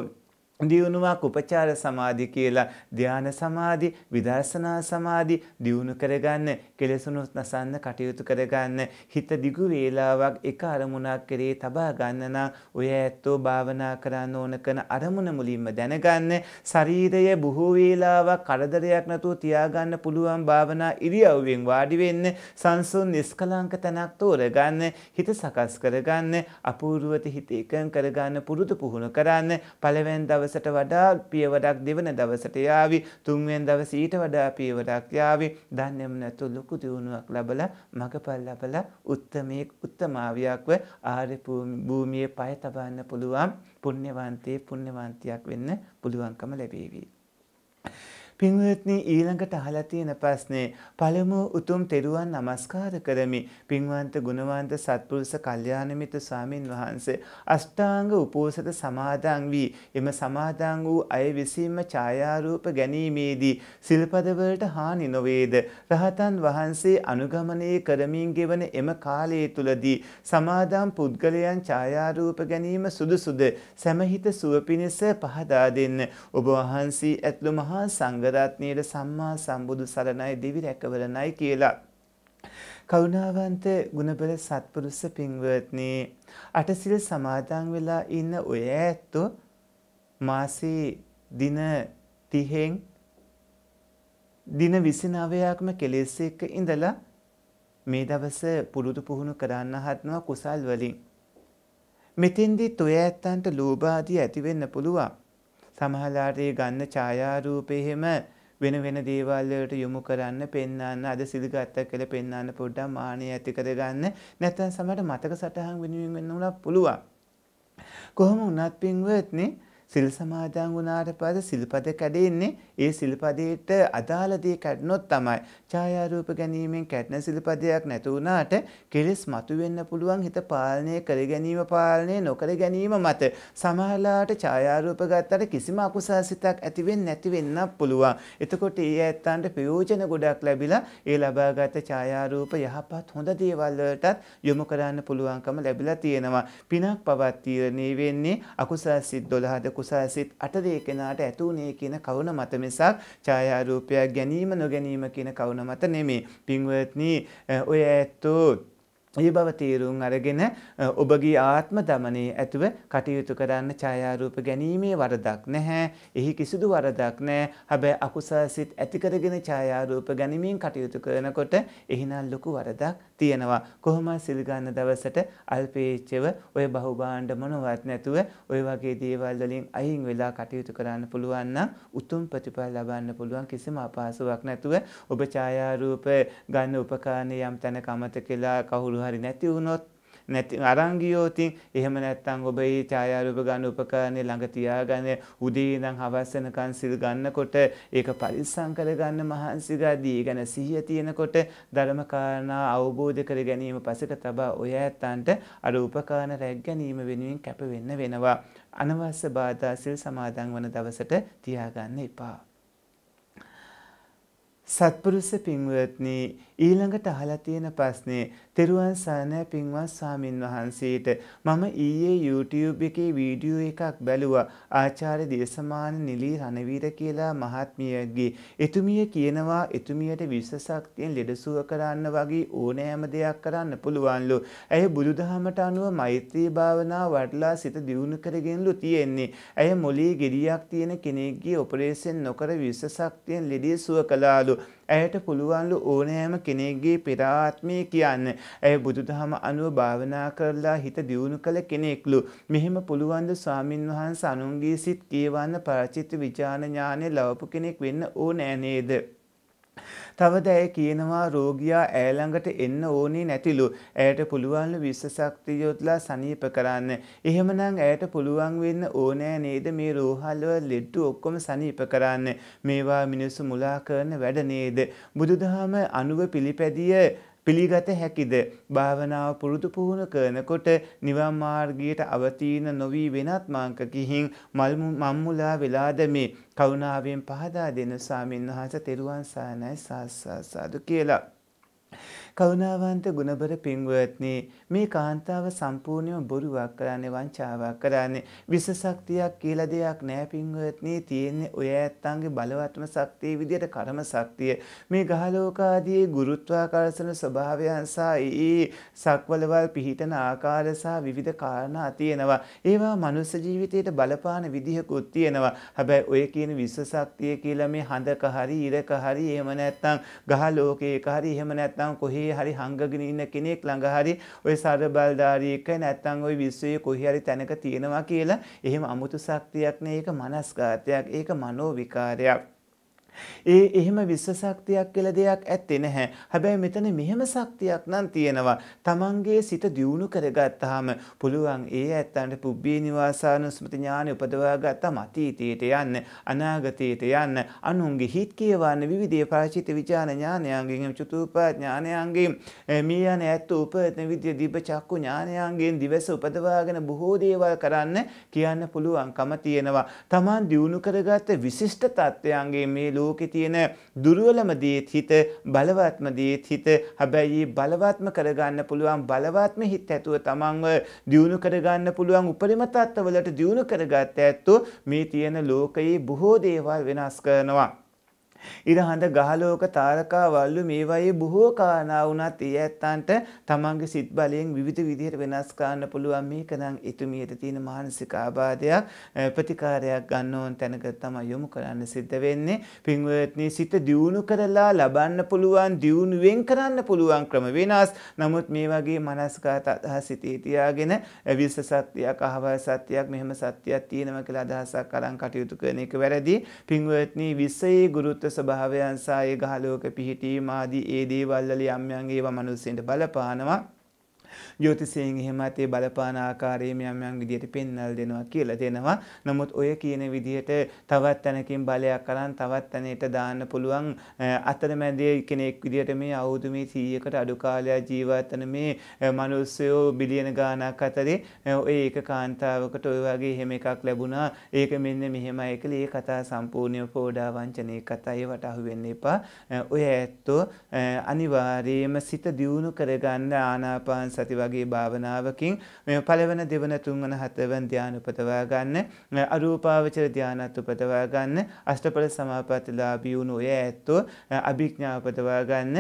දියුණුවක් උපචාර සමාධි කියලා ධ්‍යාන සමාධි විදර්ශනා සමාධි දියුණු කරගන්න කෙලෙසුණු නසන්න කටයුතු කරගන්න හිත දිගු වේලාවක් එක අරමුණක් කෙරේ තබා ගන්න නම් ඔය ඇත්තෝ භාවනා කරන්න ඕන කරන අරමුණ මුලින්ම දැනගන්න ශරීරය බොහෝ වේලාවක් කරදරයක් නැතුව තියාගන්න පුළුවන් භාවනා ඉරියව්වෙන් වාඩි වෙන්න සංසුන් නිස්කලංක තැනක් තෝරගන්න හිත සකස් කරගන්න අපූර්වත හිත එකඟ කරගන්න පුරුදු පුහුණු කරන්න පළවෙනි දවසේ දවසට වඩා පියවරක් දෙවන දවසට යාවි තුන්වෙන් දවස ඊට වඩා පියවරක් යාවි දන්නේම නැතු ලොකු දියුණුවක් ලැබලා මගපල් ලැබලා උත්තමයේ උත්තමාවියක්ව ආර්ය භූමියේ පය තබන්න පුළුවන් පුණ්‍යවන්තේ පුණ්‍යවන්තියක් වෙන්න පුළුවන්කම ලැබේවි. පින්වත්නි ඊළඟට අහලා තියෙන ප්‍රශ්නේ පළමුව උතුම් තෙරුවන් নমස්කාර කරමි පින්වන්ත ගුණවන්ත සත්පුරුෂ කල්යාණමිත ස්වාමින් වහන්සේ අෂ්ටාංග උපෝසත සමාදන් වී එම සමාදන් වූ අය විසින්ම ඡායාරූප ගැනීමේදී සිල්පදවලට හානි නොවේද රහතන් වහන්සේ අනුගමනය කරමින් ගෙවන එම කාලය තුලදී සමාදම් පුද්ගලයන් ඡායාරූප ගැනීම සුදුසුද සමහිත සුව පිණිස පහදා දෙන්න ඔබ වහන්සේ ඇතුළු මහා සංඝ සංඝරත්නයට සම්මා සම්බුදු සරණයි දිවි රැකවරණයි කියලා. කරුණාවන්ත ගුණබල සත්පුරුෂ පින්වත්නි අටසිල් සමාදන් වෙලා ඉන්න ඔය ඇත්තෝ මාසේ දින 30න් දින 29ක්ම කෙලෙස් එක්ක ඉඳලා මේ දවස පුරුදු පුහුණු කරන්න හදනවා කුසල් වලින්. මෙතෙන්දී toy ඇත්තන්ට ලෝභ ආදී ඇති වෙන්න පුළුවන්. සමහරලාට ඒ ගන්න ඡායාරූපෙහෙම වෙන වෙන දේවල් වලට යොමු කරන්න පෙන්වන්න අද සිල්ගත්ත කියලා පෙන්වන්න පොඩ්ඩක් මානිය ඇති කරගන්න නැත්නම් සමහරට මතක සටහන් වෙනුවෙන් වෙන්න උනත් පුළුවන් කොහොම වුණත් පින්වත්නි සිල් සමාදන් වුණාට පස්සේ සිල්පද කැඩෙන්නේ ඒ සිල්පදයට අදාළ දේ කැඩුණොත් තමයි ඡායාරූප ගැනීමෙන් කැටන සිල්පදයක් නැතු වුණාට කෙලෙස් මතුවෙන්න පුළුවන් හිත පාලනය කර ගැනීම පාලනය නොකර ගැනීම මත සමහරලාට ඡායාරූප ගත්තට කිසිම අකුසල් සිතක් ඇති වෙන්නේ නැති වෙන්නත් පුළුවන්. එතකොට ඒ ඇත්තන්ට ප්‍රයෝජන ගොඩක් ලැබිලා ඒ ලබාගත ඡායාරූප යහපත් හොඳ දේවල් වලටත් යොමු කරන්න පුළුවන්කම ලැබිලා තියෙනවා. පිනක් පවත් තීරණේ වෙන්නේ අකුසල් සිත් 12ද කුසල් සිත් 8 දෙකනට ඇතුණේ කියන කවුණ මත මිසක් ඡායාරූපයක් ගැනීම නොගැනීම කියන කවුණ ඕන මත නෙමේ පින්වත්නී ඔය ඇත්තෝ ඒ බව තේරුම් අරගෙන ඔබගේ ආත්ම දමනයේ ඇතුව කටයුතු කරන්න ඡායාරූප ගැනීමේ වරදක් නැහැ. එහි කිසිදු වරදක් නැහැ. හැබැයි අකුසල් සිත් ඇති කරගෙන ඡායාරූප ගැනීමෙන් කටයුතු කරනකොට එහිනම් ලොකු වරදක් තියෙනවා. කොහොම සිල්ගන්න දවසට අල්පේච්චව ඔය බහුභාණ්ඩ මොනවත් නැතුව ඔය වගේ දේවල් වලින් අයින් වෙලා කටයුතු කරන්න පුළුවන් නම් උතුම් ප්‍රතිඵල ලබන්න පුළුවන් කිසිම අපහසුාවක් නැතුව ඔබ ඡායාරූප ගන්න උපකරණ යම් තැනක අමතකලා කවුරු හරි නැති වුණොත් නැති අරන් ගියෝතින් එහෙම නැත්තම් ඔබ ඒ ඡායාරූප ගන්න උපකරණේ ළඟ තියාගෙන උදේ ඉඳන් හවස වෙනකන් සිල් ගන්නකොට ඒක පරිස්සම් කරගන්න මහන්සි ගදී ගැන සිහිය තියෙනකොට ධර්ම කාරණා අවබෝධ කර ගැනීම පසෙක තබා ඔය ඇත්තන්ට අර උපකරණ රැක් ගැනීම වෙනුවෙන් කැප වෙන්න වෙනවා අනවශ්‍ය බාධා සිල් සමාදන් වන දවසට තියාගන්න එපා සත්පුරුෂ පින්වත්නි ඊළඟට අහලා තියෙන ප්‍රශ්නේ තෙරුවන් සරණයි පින්වත් ස්වාමින් වහන්සේට මම ඊයේ YouTube එකේ වීඩියෝ එකක් බැලුවා ආචාර්ය දේශමාන නිලී රණවීර කියලා මහත්මියගේ එතුමිය කියනවා එතුමියට විශ්වශක්තියෙන් ලෙඩසුව කරන්න වගේ ඕනෑම දෙයක් කරන්න පුළුවන්ලු ඇය බුදුදහමට අනුව මෛත්‍රී භාවනා වඩලා සිත දියුණු කරගෙනලු තියෙන්නේ ඇය මොලේ ගෙඩියක් තියෙන කෙනෙක්ගේ ඔපරේෂන් නොකර විශ්වශක්තියෙන් ලෙඩිය සුව කළාලු ඇයට පුළුවන්ලු ඕනෑම කෙනෙක්ගේ පෙරාත්මය කියන්න. ඇය බුදුදහම අනුව භාවනා කරලා හිත දියුණු කළ කෙනෙක්ලු. මෙහෙම පුළුවන්ද ස්වාමින් වහන්ස අනුන්ගේ සිත් කියවන්න පරචිත්ත විචානඥානය ලවපු කෙනෙක් වෙන්න ඕනෑ නේද. තවද ඇය කියනවා රෝගියා ඇය ළඟට එන්න ඕනේ නැතිලු. ඇයට පුළුවන්ලු විශ්ව ශක්තිය යොදලා සනීප කරන්න. එහෙමනම් ඇයට පුළුවන් වෙන්න ඕනෑ නේද මේ රෝහල්වල ලෙඩ්ඩු ඔක්කොම සනීප කරන්න. මේවා මිනිස්සු මුලා කරන වැඩ නේද? බුදුදහම අනුව පිළිපැදිය පිළිගත හැකිද භාවනාව පුරුදු පුහුණු කරනකොට නිවන් මාර්ගයට අවතීන නොවී වෙනත් මාංක ගිහින් මල් මම්මුලා වෙලාද මේ කරුණාවෙන් පහදා දෙන සාමින් වහන්ස තෙරුවන් සානයි සාස්සාසාදු කියලා කරුණාවන්ත ගුණබර පින්වත්නි මේ කාන්තාව සම්පූර්ණයෙන්ම බොරුවක් කරන්නේ වංචාවක් කරන්නේ විස ශක්තියක් කියලා දෙයක් නෑ පින්වත්නි තියෙන්නේ ඔය ඇත්තන්ගේ බලවත්ම ශක්තිය විදියට කර්ම ශක්තිය මේ ගහලෝකාදී ගුරුත්වාකර්ෂණ ස්වභාවයන් සහ ඒ සක්වලවල් පිහිටන ආකාර සහ විවිධ කාරණා තියෙනවා ඒවා මනුෂ්‍ය ජීවිතයට බලපාන විදිහකුත් තියෙනවා හැබැයි ඔය කියන විස ශක්තිය කියලා මේ හඳක හරි ඉරක හරි එහෙම නැත්නම් ගහ ලෝකයක හරි එහෙම නැත්නම් කොහේ කොහේ හරි හංගගෙන ඉන්න කෙනෙක් ළඟ හරි ওই සරබල්ධාරියක නැත්තම් ওই විශ්වයේ කොහේ හරි තැනක තියෙනවා කියලා එහෙම අමුතු ශක්තියක් නේ ඒක මනස්ගතයක් ඒක මනෝ විකාරයක් ඒ එහෙම විශ්ව ශක්තියක් කියලා දෙයක් ඇත්තේ නැහැ. හැබැයි මෙතන මෙහෙම ශක්තියක් නම් තියෙනවා. Tamange සිත දියුණු කරගත්තාම පුළුවන් ඒ ඇත්තන්ට පුබ්බේ නිවාසානුස්මති ඥානෙ උපදවා ගත්තම අතීතයට යන්න, අනාගතයට යන්න, අනුන්ගේ හිත් කියවන්න විවිධ පරචිත විචාන ඥානයන්ගෙන් චතුූපා ඥානයන්ගෙන් මේ යන ඇත්ත උපදන විද්‍ය දිබ චක්කු ඥානයන්ගෙන් දිවස උපදවාගෙන බොහෝ දේවල් කරන්න කියන්න පුළුවන්කම තියෙනවා. Taman දියුණු කරගත්ත විශිෂ්ට තත්ත්වයන්ගේ මේ ලෝකේ තියෙන දුර්වලම දේත් හිත බලවත්ම දේත් හිත හැබැයි බලවත්ම කරගන්න පුළුවන් බලවත්ම හිත ඇතුව තමන්ව දියුණු කරගන්න පුළුවන් උපරිම තත්ත්වවලට දියුණු කරගත්ත ඇත්තෝ මේ තියෙන ලෝකයේ බොහෝ දේවල් වෙනස් කරනවා ඉරහඳ ගහලෝක තාරකා වල්ලු මේවායේ බොහෝ කාරණා වුණත් ඒ ඇත්තන්ට තමන්ගේ සිත් බලයෙන් විවිධ විදිහට වෙනස් කරන්න පුළුවන් මේක නම් එතුමියට තියෙන මානසික ආබාධයක් ප්‍රතිකාරයක් ගන්න ඕන තැනක තමයි යොමු කරන්න සිද්ධ වෙන්නේ පින්වත්නි සිත දියුණු කරලා ලබන්න පුළුවන් දියුණුවෙන් කරන්න පුළුවන් ක්‍රම වෙනස් නමුත් මේ වගේ මනස්ගත අදහස් සිතේ තියාගෙන විස සත්‍යයක් අහවල් සත්‍යයක් මෙහෙම සත්‍යයක් තියෙනවා කියලා අදහසක් අරන් කටයුතු කරන එක වැරදි පින්වත්නි විසයේ ගුරුත්ව ස්වභාවයන් සහ ඒ ගහලෝක පිහිටීම ආදී ඒ දේවල් වල යම් යම් ඒවා මිනිස්සුන්ට බලපානවා. ජෝතිසයෙන් එහෙමත් ඒ බලපාන ආකාරයෙන් යම් යම් විදියට පෙන්වල් දෙනවා කියලා දෙනවා. නමුත් ඔය කියන විදියට තවත් තැනකින් බලයක් අරන් තවත් තැනට දාන්න පුළුවන් අතරමැදේ කෙනෙක් විදියට මේ අවුරුදු මේ 100කට අඩු කාලයක් ජීවත් වෙන මේ මිනිස්සුયો බිලියන ගාණක් අතරේ ඔය ඒක කාන්තාවකට ඔය වගේ එහෙම එකක් ලැබුණා. ඒක මෙන්න මෙහෙමයි කියලා ඒ කතා සම්පූර්ණව පෝඩා වංචනයේ කතාවේ වටහු වෙන්න එපා. ඔය ඇත්තෝ අනිවාර්යයෙන්ම සිත දියුණු කරගන්න ආනාපාන සති වගේ වගේ භාවනාවකින් මෙ පළවන දෙවන තුන්වන හතවන් ධ්‍යාන උපතවා ගන්න අරූපාවචර ධ්‍යානත් උපතවා ගන්න අෂ්ටඵල සමාපත්තිලාභී වුණු ඔය ඇත්තෝ අභිඥා උපතවා ගන්න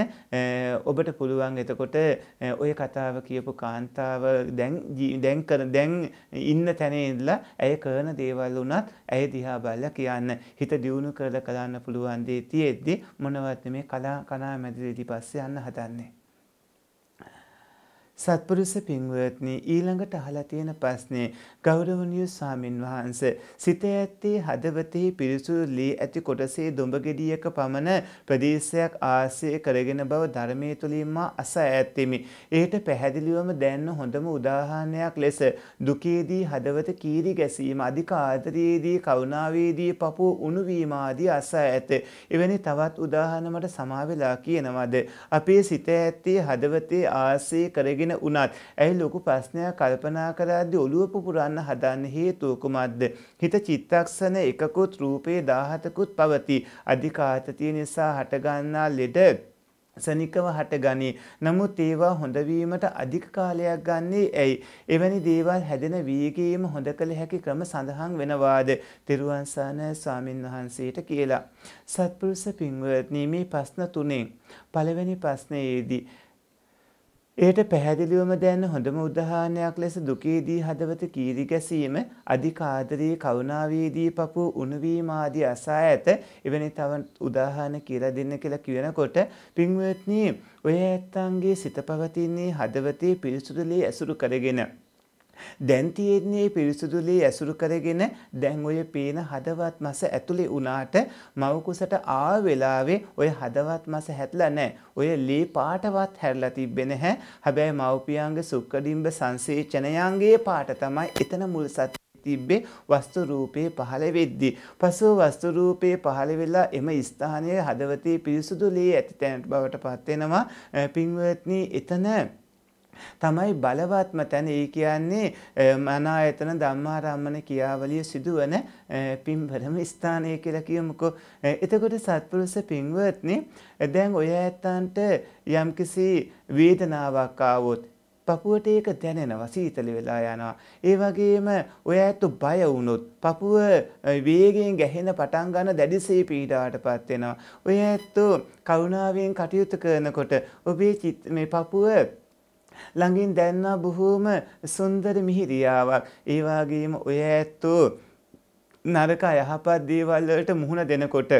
ඔබට පුළුවන් එතකොට ඔය කතාව කියපු කාන්තාව දැන් දැන් කර දැන් ඉන්න තැනේ ඉඳලා ඇය කරන දේවල් වුණත් ඇය දිහා බලලා කියන්න හිත දියුණු කරලා කරන්න පුළුවන් දේ තියෙද්දි මොනවත් මේ කලා කනා මැදිරියට පස්සේ යන්න හදන්නේ සත්පුරුෂ පින්වත්නි ඊළඟට අහලා තියෙන ප්‍රශ්නේ ගෞරවනීය ස්වාමින් වහන්සේ සිතේ ඇත්තේ හදවතේ පිරිසුදු ලී ඇති කොටසේ දුඹ ගෙඩියක පමණ ප්‍රදේශයක් ආශ්‍රය කරගෙන බව ධර්මයේ තුලින්ම අස ඈත්ෙමි. ඒට පැහැදිලිවම දැන්න හොඳම උදාහරණයක් ලෙස දුකේදී හදවත කීරි ගැසීම, අධික ආදරයේදී කරුණාවේදී පපුව උණු වීම ආදී අස ඈත. එවැනි තවත් උදාහරණ මට සමාවෙලා කියනවාද? අපේ සිතේ ඇත්තේ හදවතේ ආශ්‍රය කරගෙන ගැන වුණත් ඇයි ලොකු ප්‍රශ්නයක් කල්පනා කරද්දී ඔළුව පුපුරන්න හදන්න හේතුව කුමක්ද? හිත චිත්තක්ෂණ එකකුත් රූපේ 17කුත් පවති. අධිකාතතිය නිසා හටගන්නා ලෙඩ සනිකව හටගනී. නමුත් ඒවා හොඳවීමට අධික කාලයක් ගන්නේ ඇයි? එවැනි දේවල් හැදෙන වීගීම හොඳ කළ හැකි ක්‍රම සඳහන් වෙනවාද? තෙරුවන් සරණයි ස්වාමින් වහන්සේට කියලා. සත්පුරුෂ පින්වත්නි මේ ප්‍රශ්න තුනෙන් පළවෙනි ප්‍රශ්නයේදී එයට පැහැදිලිවම දැන්න හොඳම උදාහරණයක් ලෙස දුකේදී හදවත කීරි ගැසීම අධිකාදරී කරුණාවේදී පපු උණුවීම ආදී අසා ඇත එවැනි තව උදාහරණ කියලා දෙන්න කියලා කියනකොට පින්වත්නි ඔය ඇත්තන්ගේ සිත පවතින්නේ හදවතේ පිරිසුදුලේ ඇසුරු කරගෙන දැන් තියෙන්නේ පිරිසුදු ලේ ඇසුරු කරගෙන දැන් ඔය පේන හදවත් මස ඇතුලේ වුණාට මව කුසට ආව වෙලාවේ ඔය හදවත් මස හැදලා නැහැ. ඔය ලේ පාටවත් හැරලා තිබ්බේ නැහැ. හැබැයි මව්පියන්ගේ සුක්කඩිම්බ සංසේචනයන්ගේ පාට තමයි එතන මුල් සත් තිබ්බේ වස්තු රූපේ පහළ වෙද්දී. පසුව වස්තු රූපේ පහළ වෙලා එම ස්ථානයේ හදවතේ පිරිසුදු ලේ ඇති තැනට බවට පත් වෙනවා. පින්වත්නි එතන තමයි බලවත්ම තැන ඒ කියන්නේ මනායතන ධම්මාරම්මන කියාවලිය සිදුවන පින්බරම ස්ථානය කියලා කියමුකෝ. එතකොට සත්පුරුෂ පින්වත්නි දැන් ඔය ඇත්තන්ට යම්කිසි වේදනාවක් ආවොත් පපුවට ඒක දැනෙනවා සීතල වෙලා යනවා. ඒ වගේම ඔය ඇත්තු බය වුණොත් පපුව වේගයෙන් ගැහෙන පටන් ගන්න දැඩිසේ පීඩාවටපත් වෙනවා. ඔය ඇත්තු කරුණාවෙන් කටයුතු කරනකොට ඔබේ මේ පපුව ළඟින් දැන්නා බොහෝම සුන්දර මිහිරියාවක්. ඒ වගේම ඔය ඇත්තෝ නරක යහපත් දේවල් වලට මුහුණ දෙනකොට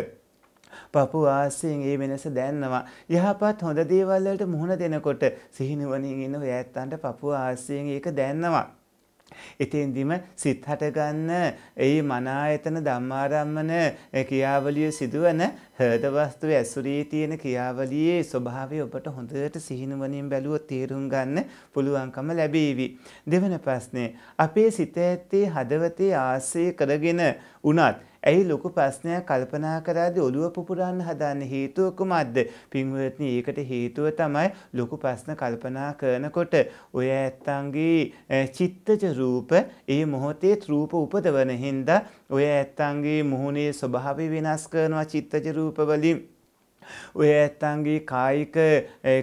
පපු ආසයෙන් ඒ වෙනස දැන්නවා. යහපත් හොඳ දේවල් වලට මුහුණ දෙනකොට සිහිනුවණින් ඉන්න ඔය ඇත්තන්ට පපු ආසයෙන් ඒක දැන්නවා. එතෙන්දිම සිත් හටගන්න එයි මනායතන ධම්මාරම්මන ක්‍රියාවලිය සිදුවන හද වස්තුවේ ඇසුරේ තියෙන ක්‍රියාවලියේ ස්වභාවය ඔබට හොඳට සිහිනුවණින් බැලුවොත් තේරුම් ගන්න පුළුවන්කම ලැබේවි. දෙවන ප්‍රශ්නේ අපේ සිත ඇත්තේ හදවතේ ආශ්‍රය කරගෙන උනත් ඇයි ලොකු ප්‍රශ්නයක් කල්පනා කරාදී ඔළුව පුපුරන්න හදන්න හේතුව කුමක්ද? පින්වත්නි ඒකට හේතුව තමයි ලොකු ප්‍රශ්න කල්පනා කරනකොට ඔය ඇත්තන්ගේ චිත්තජ රූප ඒ මොහොතේ රූප උපදවන හින්දා ඔය ඇත්තන්ගේ මුහුණේ ස්වභාවය වෙනස් කරනවා චිත්තජ රූප වලින් ඔය ඇත්තන්ගේ කායික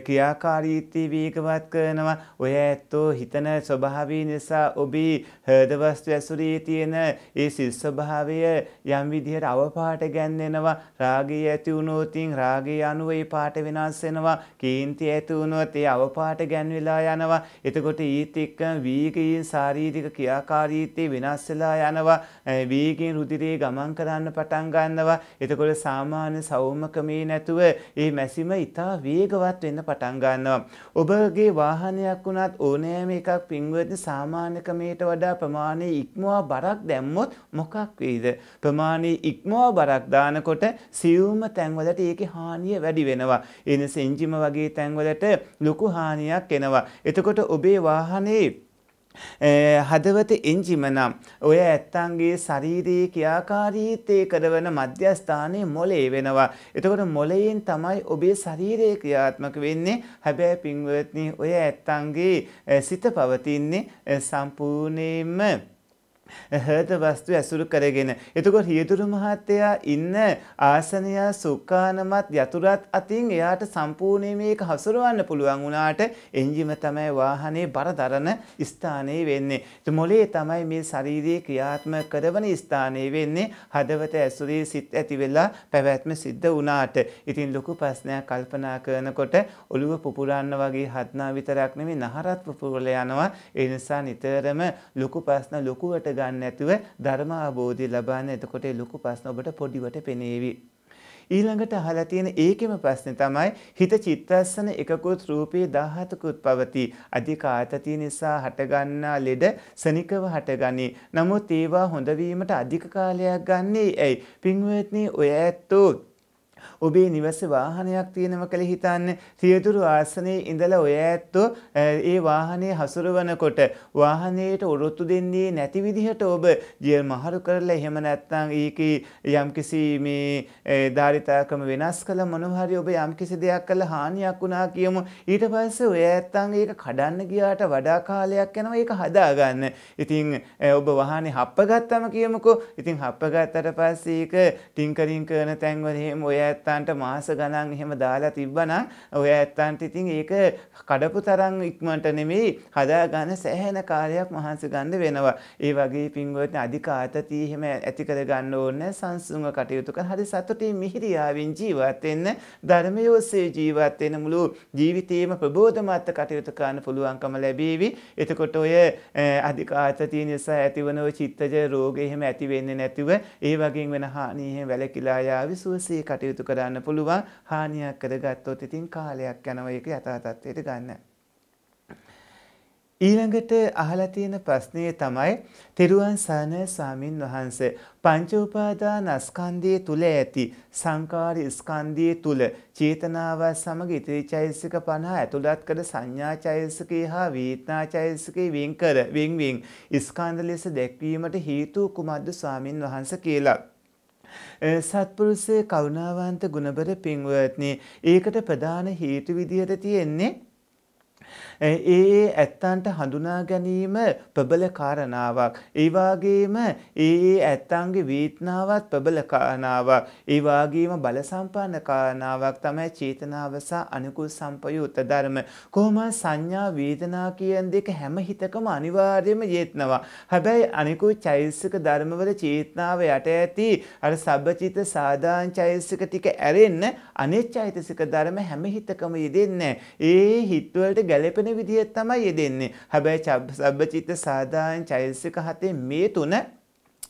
ක්‍රියාකාරීත්වය වේගවත් කරනවා. ඔය ඇත්තෝ හිතන ස්වභාවය නිසා ඔබේ හදවස්තු ඇසුරේ තියෙන ඒ සිල් ස්වභාවය යම් විදිහට අවපාට ගැන්වෙනවා. රාගය ඇති වුණොත් රාගය අනුව ඒ පාට වෙනස් වෙනවා. කේන්ති ඇති වුණොත් ඒ අවපාට ගැන්විලා යනවා. එතකොට ඊත් එක්ක වේගයෙන් ශාරීරික ක්‍රියාකාරීත්වය වෙනස් වෙලා යනවා. වේගයෙන් රුධිරේ ගමන් කරන්න පටන් ගන්නවා. එතකොට සාමාන්‍ය සෞම්‍යකමේ නැතුව හේතුව ඒ මැසිම ඉතා වේගවත් වෙන්න පටන් ගන්නවා. ඔබගේ වාහනයක් වුණත් ඕනෑම එකක් පින්වත්නි සාමාන්‍ය ක්‍රමයට වඩා ප්‍රමාණය ඉක්මවා බරක් දැම්මොත් මොකක් වෙයිද? ප්‍රමාණය ඉක්මවා බරක් දානකොට සියුම තැන්වලට ඒකේ හානිය වැඩි වෙනවා. එන සෙන්ජිම වගේ තැන්වලට ලොකු හානියක් එනවා. එතකොට ඔබේ වාහනේ හදවත එන්ජිම නම් ඔය ඇත්තන්ගේ ශරීරයේ ක්‍රියාකාරීත්වය කරවන මධ්‍යස්ථානයේ මොලේ වෙනවා. එතකොට මොලයෙන් තමයි ඔබේ ශරීරය ක්‍රියාත්මක වෙන්නේ. හැබැයි පින්වත්නි ඔය ඇත්තන්ගේ සිත පවතින්නේ සම්පූර්ණයෙන්ම හද වස්තු ඇසුරු කරගෙන. එතකොට හියදුරු මහත්තයා ඉන්න ආසනයා සුක්කානමත් යතුරත් අතින් එයාට සම්පූර්ණයෙන් මේක හසුරවන්න පුළුවන් වුණාට එන්ජිම තමයි වාහනේ බර දරන ස්ථානයේ වෙන්නේ. මොලේ තමයි මේ ශාරීරික ක්‍රියාත්මක කරන ස්ථානයේ වෙන්නේ. හදවත ඇසුරේ සිත් ඇති වෙලා පැවැත්ම සිද්ධ වුණාට. ඉතින් ලොකු ප්‍රශ්නයක් කල්පනා කරනකොට ඔළුව පුපුරන්න වගේ හත්නා විතරක් නෙමෙයි නහරත් පුපුරලා යනවා. ඒ නිසා නිතරම ලොකු ප්‍රශ්න ලොකුවට ගන්න නැතුව ධර්ම අවබෝධය ලබන්න එතකොට ලොකු ප්‍රශ්න ඔබට පොඩිවට පෙනේවි. ඊළඟට අහලා තියෙන ඒකෙම ප්‍රශ්නේ තමයි හිත චිත්තස්සන එකකුත් රූපේ 17කුත් පවති අධිකාතතිය නිසා හටගන්නා ලෙඩ සනිකව හටගනි නමුත් ඒවා හොඳ වීමට අධික කාලයක් ගන්නේ ඇයි පින්වත්නි ඔය ඇත්තෝ ඔබේ නිවස වාහනයක් තියෙනව කළ හිතන්න තියතුරු ආසනයේ ඉඳලා ඔය ඇත්තෝ ඒ වාහනේ හසුරවනකොට වාහනයට ඔරොත්තු දෙන්නේ නැති විදිහට ඔබ ජියල් මහරු කරලා එහෙම නැත්නම් ඒක යම්කිසි මේ ධාරිතාක්‍රම වෙනස් කළ මොනවහරි ඔබ යම්කිසි දෙයක් කළ හානියක් වුණා කියමු ඊට පස්සේ ඔය ඇත්තන් ඒක කඩන්න ගියාට වඩා කාලයක් යනවා ඒක හදාගන්න. ඉතින් ඔබ වාහනේ හප්පගත්තම කියමුකෝ. ඉතින් හප්පගත්තට පස්සේ ඒක ටින්කරින් කරන තැන්වල එහෙම ඔය ඇත්ත ඇත්තන්ට මාස ගණන් එහෙම දාලා තිබ්බනම් ඔය ඇත්තන්ට ඉතින් ඒක කඩපු තරම් ඉක්මනට නෙමෙයි හදා ගන්න සෑහෙන කාලයක් මහන්සි ගන්න වෙනවා. ඒ වගේ පින්වත්නි අධික ආතතිය එහෙම ඇති කර ගන්න ඕනේ සංසුන්ව කටයුතු කර හරි සතුටින් මිහිරියාවෙන් ජීවත් වෙන්න ධර්මයේ ඔස්සේ ජීවත් වෙන මුළු ජීවිතේම ප්‍රබෝධමත් කටයුතු කරන්න පුළුවන්කම ලැබේවි. එතකොට ඔය අධික ආතතිය නිසා ඇතිවන ඔය චිත්තජ රෝග එහෙම ඇති වෙන්නේ නැතිව ඒ වගේම වෙන හානි එහෙම වැළකීලා යාවි සුවසේ කටයුතු කර කරන්න පුළුවන් හානියක් කරගත්තොත් ඉතින් කාලයක් යනවා ඒක යථාතත්වයට ගන්න. ඊළඟට අහලා තියෙන ප්‍රශ්නේ තමයි තෙරුවන් සරණ ස්වාමින් වහන්සේ පංච උපාදානස්කන්ධයේ තුල ඇති සංකාර ස්කන්ධයේ තුල චේතනාව සමග ඉතිරි චෛතසික 50 ඇතුළත් කර සංඥා චෛතසිකේ හා වේදනා චෛතසිකේ වෙන් කර වෙන් වෙන් ස්කන්ධ ලෙස දැක්වීමට හේතු කුමක්ද ස්වාමින් වහන්සේ කියලා සත්පුරුෂය කරුණාවන්ත ගුණබර පින්වත්නි ඒකට ප්‍රධාන හේතු විදිහට තියෙන්නේ ඒ ඇත්තන්ට හඳුනා ගැනීම ප්‍රබල කාරණාවක්. ඒවාගේම ඒ ඇත්තන්ගේ වීත්නාවත් ප්‍රබල කාරණාවක්. ඒවාගේම බලසම්පාන කාරණාවක් තමයි චේතනාව සහ අනිකුත් සම්පයුත්ත ධර්ම. කොහොම සංඥා වේදනා කියන දෙක හැම හිතකම අනිවාර්යයෙන්ම යෙත්නවා. හැබැයි අනිකුත් චෛතසික ධර්මවල චේතනාව යට ඇති අර සබ්බචිත සාදාන චෛතසික ටික ඇරෙන්න අනෙත් චෛතසික ධර්ම හැම හිතකම යෙදෙන්නේ ඒ හිත්වලට ගැළපෙන වෙන විදිහ තමයි යෙදෙන්නේ. හැබැයි සබ්බචිත්ත සාදායන් චෛතසික හතේ මේ තුන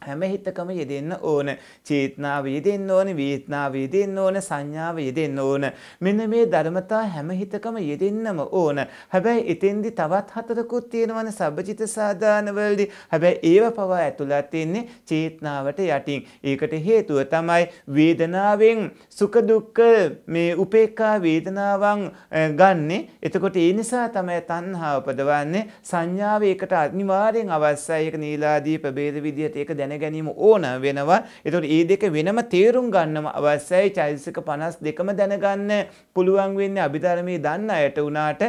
හැම හිතකම යෙදෙන්න ඕන චේතනාව යෙදෙන්න ඕන වේතනාව යෙදෙන්න ඕන සංඥාව යෙදෙන්න ඕන මෙන්න මේ ධර්මතා හැම හිතකම යෙදෙන්නම ඕන හැබැයි එතෙන්දි තවත් හතරකුත් තියෙනවනේ සබ්බචිත සාධානවලදී හැබැයි ඒව පවා ඇතුළත් වෙන්නේ චේතනාවට යටින් ඒකට හේතුව තමයි වේදනාවෙන් සුඛ දුක්ඛ මේ උපේක්ඛා වේදනාවන් ගන්නෙ එතකොට ඒ නිසා තමයි තණ්හා උපදවන්නේ සංඥාව ඒකට අනිවාර්යෙන් අවශ්‍යයි ඒක නීලාදී ප්‍රභේද විදියට ඒක දැන දැනගැනීම ඕන වෙනවා. එතකොට ඒ දෙක වෙනම තේරුම් ගන්නම අවශ්‍යයි. චෛතසික 52ම දැනගන්න පුළුවන් වෙන්නේ අභිධර්මයේ දන්න අයට උනාට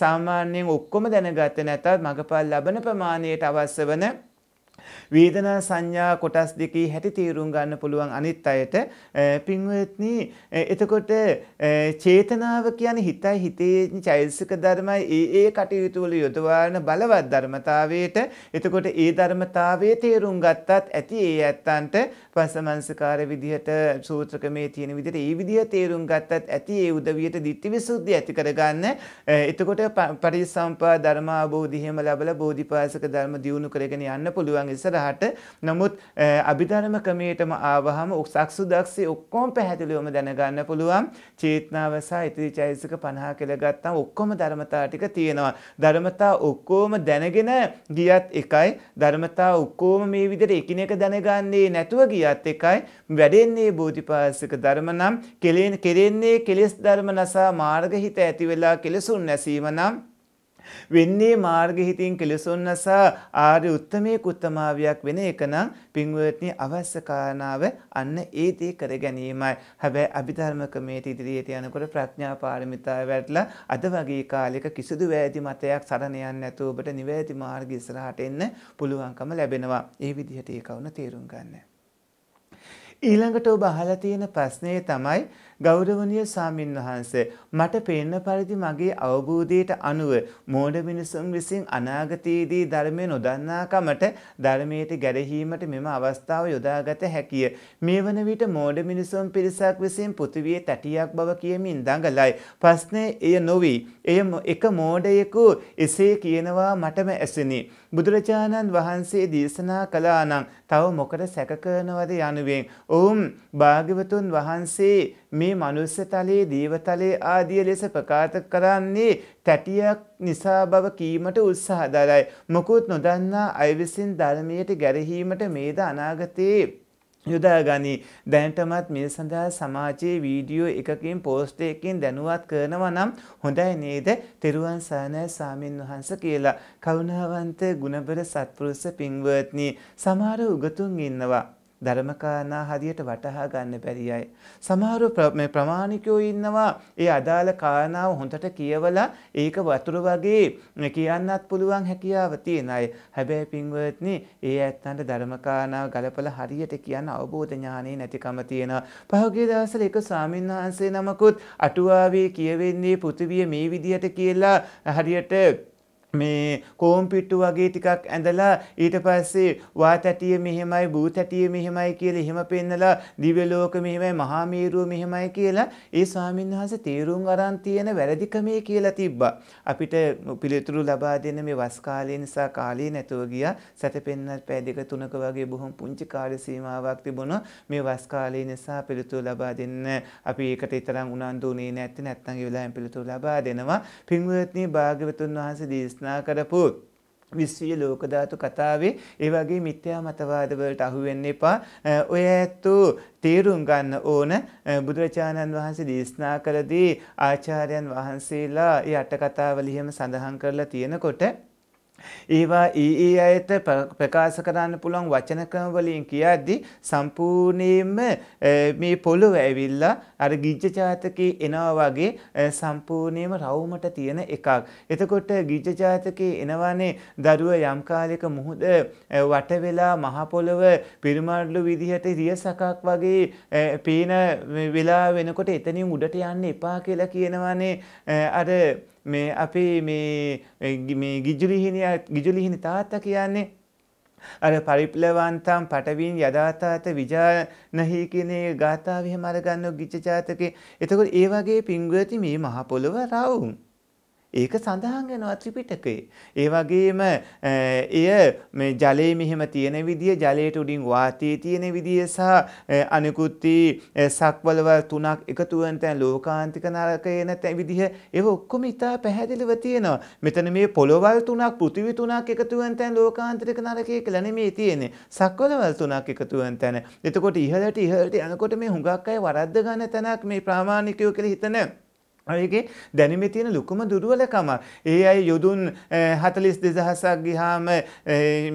සාමාන්‍යයෙන් ඔක්කොම දැනගත්තේ නැතත් මගපල් ලබන ප්‍රමාණයට අවශ්‍ය වෙන වේදනා සංඥා කොටස් දෙකේ හැටි තීරුම් ගන්න පුළුවන් අනිත් අයට පින්වත්නි එතකොට චේතනාව කියන්නේ හිතයි හිතේ චෛතසික ධර්මයි ඒ ඒ කටයුතු වල යොදවන බලවත් ධර්මතාවයට එතකොට ඒ ධර්මතාවයේ තීරුම් ගත්තත් ඇති ඒ ඇත්තන්ට පස්සමංසකාර විදිහට සූත්‍රකමේ තියෙන විදිහට ඒ විදිහ තේරුම් ගත්තත් ඇති ඒ උදවියට ditthi visuddhi ඇති කරගන්න. එතකොට පරිසම්පා ධර්ම අවබෝධය එහෙම ලැබලා බෝධිපාසක ධර්ම දියුණු කරගෙන යන්න පුළුවන් ඉස්සරහට. නමුත් අභිධර්ම ක්‍රමයටම ආවහම සක්සුදක්ෂි ඔක්කොම පැහැදිලිවම දැනගන්න පුළුවන්. චේතනාව සහ ඉතිරි චෛතසික 50 කියලා ගත්තාම ඔක්කොම ධර්මතා ටික තියෙනවා. ධර්මතා ඔක්කොම දැනගෙන ගියත් එකයි ධර්මතා ඔක්කොම මේ විදිහට එකිනෙක දැනගන්නේ නැතුව ගියත් අත් එකයි වැඩෙන්නේ බෝධිපාසික ධර්ම නම් කෙරෙන්නේ කෙලෙස් ධර්ම නසා මාර්ගහිත ඇති වෙලා කෙලසුන් නැසීම නම් වෙන්නේ මාර්ගහිතින් කෙලෙසුන් නසා ආර්ය උත්තමයේ කුත්තමාවියක් වෙන එක නම් පින්වත්නි අවශ්‍ය කාරණාව අන්න ඒ දේ කර ගැනීමයි. හැබැයි අභිධර්ම කමේට ඉදිරියට යනකොට ප්‍රඥා පාරමිතාව වැටලා අද වගේ කාලයක කිසිදු වැරදි මතයක් සරණ යන්නේ නැතුව ඔබට නිවැරදි මාර්ගය ඉස්සරහට එන්න පුළුවන්කම ලැබෙනවා. ඒ විදිහට ඒ කවුන තේරුම් ගන්න. ඊළඟට ඔබ අහලා තියෙන ප්‍රශ්නය තමයි ගෞරවනීය සාමින් වහන්සේ මට පේන පරිදි මගේ අවබෝධයට අනුව මෝඩ මිනිසුන් විසින් අනාගතයේදී ධර්මය නොදන්නාකමට ධර්මයට ගැරහීමට මෙම අවස්ථාව යොදාගත හැකිය. මේ වන විට මෝඩ මිනිසුන් පිරිසක් විසින් පෘථිවියේ තැටියක් බව කියමින් දඟලයි. ප්‍රශ්නය එය නොවේ. එය එක මෝඩයෙකු එසේ කියනවා මටම ඇසිනි. බුදුරජාණන් වහන්සේ දේශනා කළානං තව මොකට සැකකරනවද යනුවෙන්. ඔවුම් භාග්‍යවතුන් වහන්සේ මේ මනුස්සතලයේ දේවතලේ ආදිය ලෙස ප්‍රකාත කරන්නේ තැටියක් නිසා බව කීමට උත්සාහදරයි. මොකුත් නොදන්නා අයවිසින් ධර්මයට ගැරහීමට මේද අනාගතයේ. යොදාගනි දැනටමත් මේ සඳහා සමාජයේ වීඩියෝ එකකින් පෝස්ට එකකින් දැනුවත් කරනවා නම් හොඳයි නේද තෙරුවන් සානය සාමීන් වහන්ස කියලා කවුණාවන්ත ගුණබර සත්පුරුෂ පින්වත්නි සමහර උගතුන් ඉන්නවා ධර්මකාරණා හරියට වටහා ගන්න බැරි අය. සමහර මේ ප්‍රමාණිකයෝ ඉන්නවා ඒ අදාළ කාරණාව හොඳට කියවලා ඒක වතුර වගේ කියන්නත් පුළුවන් හැකියාව තියෙන අය. හැබැයි පින්වත්නි ඒ ඇත්තන්ට ධර්මකාරණාව ගලපලා හරියට කියන්න අවබෝධ ඥානෙ නැතිකම තියෙනවා. පහුගිය දවස්වල එක ස්වාමීන් වහන්සේ නමකුත් අටුවාවේ කියවෙන්නේ පෘථිවිය මේ විදියට කියලා හරියට මේ කෝම්පිට්ටු වගේ ටිකක් ඇඳලා ඊට පස්සේ වාත ඇටිය මෙහෙමයි භූත ඇටිය මෙහෙමයි කියලා එහෙම පෙන්නලා දිව්‍ය ලෝක මෙහෙමයි මහා මේරුව මෙහෙමයි කියලා ඒ ස්වාමීන් වහන්සේ තීරුම් අරන් තියෙන වැරදිකමේ කියලා තිබ්බා. අපිට පිළිතුරු ලබා දෙන මේ වස් කාලය නිසා කාලේ නැතුව ගියා. සැතපෙන්නත් පැය දෙක තුනක වගේ බොහොම පුංචි කාල සීමාවක් තිබුණා. මේ වස් කාලය නිසා පිළිතුරු ලබා දෙන්න අපි ඒකට තරම් උනන්දු වුණේ නැත්නම් නැත්නම් ඒ වෙලාවෙන් පිළිතුරු ලබා දෙනවා. පින්වත්නි භාග්‍යවතුන් වහන්සේ දේශනා කරපුත්. විශ්වීය ලෝක ධාතු කතාවේ ඒ වගේ මිත්‍යා මතවාද වලට අහු වෙන්න එපා. ඔය ඇත්තෝ තේරුම් ගන්න ඕන බුදුරජාණන් වහන්සේ දේශනා කළදී ආචාර්යයන් වහන්සේලා ඒ අට කතාවල එහෙම සඳහන් කරලා තියෙනකොට ඒවා ඒ ඒ අයට ප්‍රකාශ කරන්න පුළුවන් වචන ක්‍රම වලින් කියද්දී සම්පූර්ණයෙන්ම මේ පොළොව ඇවිල්ලා අර ගිජ්ජ ජාතකේ එනවා වගේ සම්පූර්ණයෙන්ම රවුමට තියෙන එකක්. එතකොට ගිජ්ජ ජාතකේ එනවානේ දරුවා යම් කාලයක මුහුද වට වෙලා මහ පොළොව පිරිමඩලු විදිහට රියසකක් වගේ පේන වෙලා වෙනකොට එතනින් උඩට යන්න එපා කියලා කියනවානේ අර මේ අපේ මේ ගිජුලිහිනි තාත්තා කියන්නේ අර පරිප්ලවන්තම් පටවින් යදාතාත විජානහි කියනේ ගාථාව එහෙම අරගන්න ගිච්ඡ ජාතකේ. එතකොට ඒ වගේ පින්ගුවති මේ මහ පොළව රවුම්. ඒක සඳහන් වෙනවා ත්‍රිපිටකයේ. ඒ වගේම එය මේ ජලයේ මෙහෙම තියෙන විදිය, ජලයට උඩින් වාතයේ තියෙන විදිය සහ අනිකුත් සක්වලව තුනක් එකතු වෙන තැන් ලෝකාන්තික නරක එන විදිහ ඒව ඔක්කොම ඉතා පැහැදිලිව තියෙනවා. මෙතන මේ පොළොවල් තුනක්, පෘථිවි තුනක් එකතු වෙන තැන් ලෝකාන්තික නරකය කියලා නෙමෙයි තියෙන්නේ. සක්වලවල් තුනක් එකතු වෙන තැන. එතකොට ඉහළට ඉහළට යනකොට මේ හුඟක් අය වරද්ද ගන්න තැනක් මේ ප්‍රාමාණිකයෝ කියලා හිතන ඒගේ දැනම තියෙන ලොකුම දුරුවලකම. ඒ අයි යුදුන් හතලිස් දෙදහසක් ගිහාම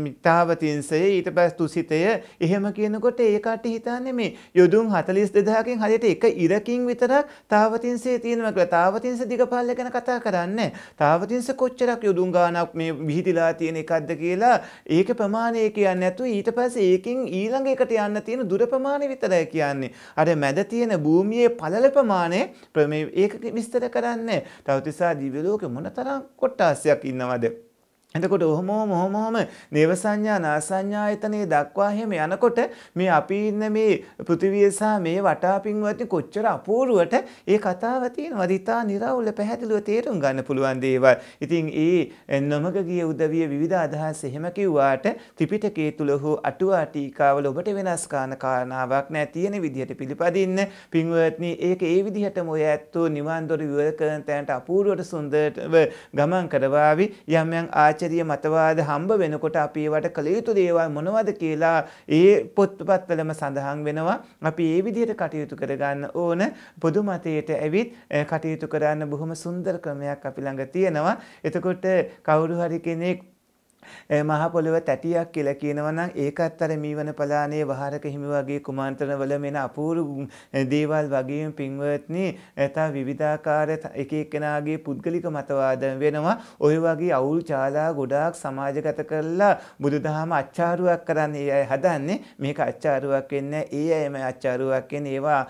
මිතාවතින්සය ඊට පැස් තුසිතය එහෙම කියනකොට ඒකට හිතාන්නේ මේ යුදුම් හතලිස් දෙදහකින් හරියට එක ඉරකින් විතරක් තාවතින්සේ තියෙනවක තාවතින්ස දිගපාල්ල ගැන කතා කරන්න. තාවතින්ස කොච්චරක් යුදුම් ගානක් මේ විහිදිලා තියෙන එකක්ද කියලා ඒක ප්‍රමාණය කියන්න ඇතු ඊට පස්ස ඒකින් ඊළඟ එකට යන්න තියෙන දුර ප්‍රමාණය විතරයි කියන්නේ. අර මැද තියෙන භූමියේ පලල ප්‍රමාණය ප්‍රමේ ඒක විස්තර කරන්නේ. තවතිසා දිව්‍ය ලෝකේ මොනතරම් කොටාසයක් ඉන්නවද? එතකොට ඔහොම ඔහොම ඔහොම නේව සංඥා නාසඤ්ඤායතනේ දක්වා හැම යනකොට මේ අපි ඉන්න මේ පෘථිවිය සහ මේ වටාපින්වත්නි කොච්චර අපූර්වට ඒ කතාව තියෙනවා. දිතා निराවුල පැහැදිලිව තේරුම් ගන්න පුළුවන් දේවල්. ඉතින් ඒ නොමග ගිය උදවිය විවිධ අදහස් එහෙම කිව්වාට ත්‍රිපිටකයේ තුල හෝ අටුවා ටීකාවල ඔබට වෙනස් කරන කාරණාවක් නැහැ. තියෙන විදිහට පිළිපදින්න. පින්වත්නි ඒක ඒ විදිහටම ඔය ඇත්තෝ නිවන් දොර විවර කරන තැනට අපූර්වට සුන්දරව ගමන් කරවාවි. යම් යම් ආච ආචාර්ය මතවාද හම්බ වෙනකොට අපි ඒවට කළ යුතු දේවල් මොනවද කියලා ඒ පොත්පත්වලම සඳහන් වෙනවා. අපි ඒ විදිහට කටයුතු කරගන්න ඕන පොදු මතයට ඇවිත් කටයුතු කරන්න බොහොම සුන්දර ක්‍රමයක් අපි ළඟ තියෙනවා. එතකොට කවුරු හරි කෙනෙක් මහ පොළොව තැටියක් කියලා කියනවනම් ඒකත් අර මීවන පලානේ වහරක හිමි වගේ කුමාන්ත්‍රණවල මෙන අපූරු දේවල් වගේම පින්වත්නි තව විවිධාකාර එක එක්කෙනාගේ පුද්ගලික මතවාද වෙනවා ওই වගේ අවුල් චාලා ගොඩාක් සමාජගත කරලා බුදුදහම අච්චාරුවක් කරන්න ඒ අය හදන්නේ මේක අච්චාරුවක් වෙන්නේ ඒ අයම අච්චාරුවක් වෙන ඒවා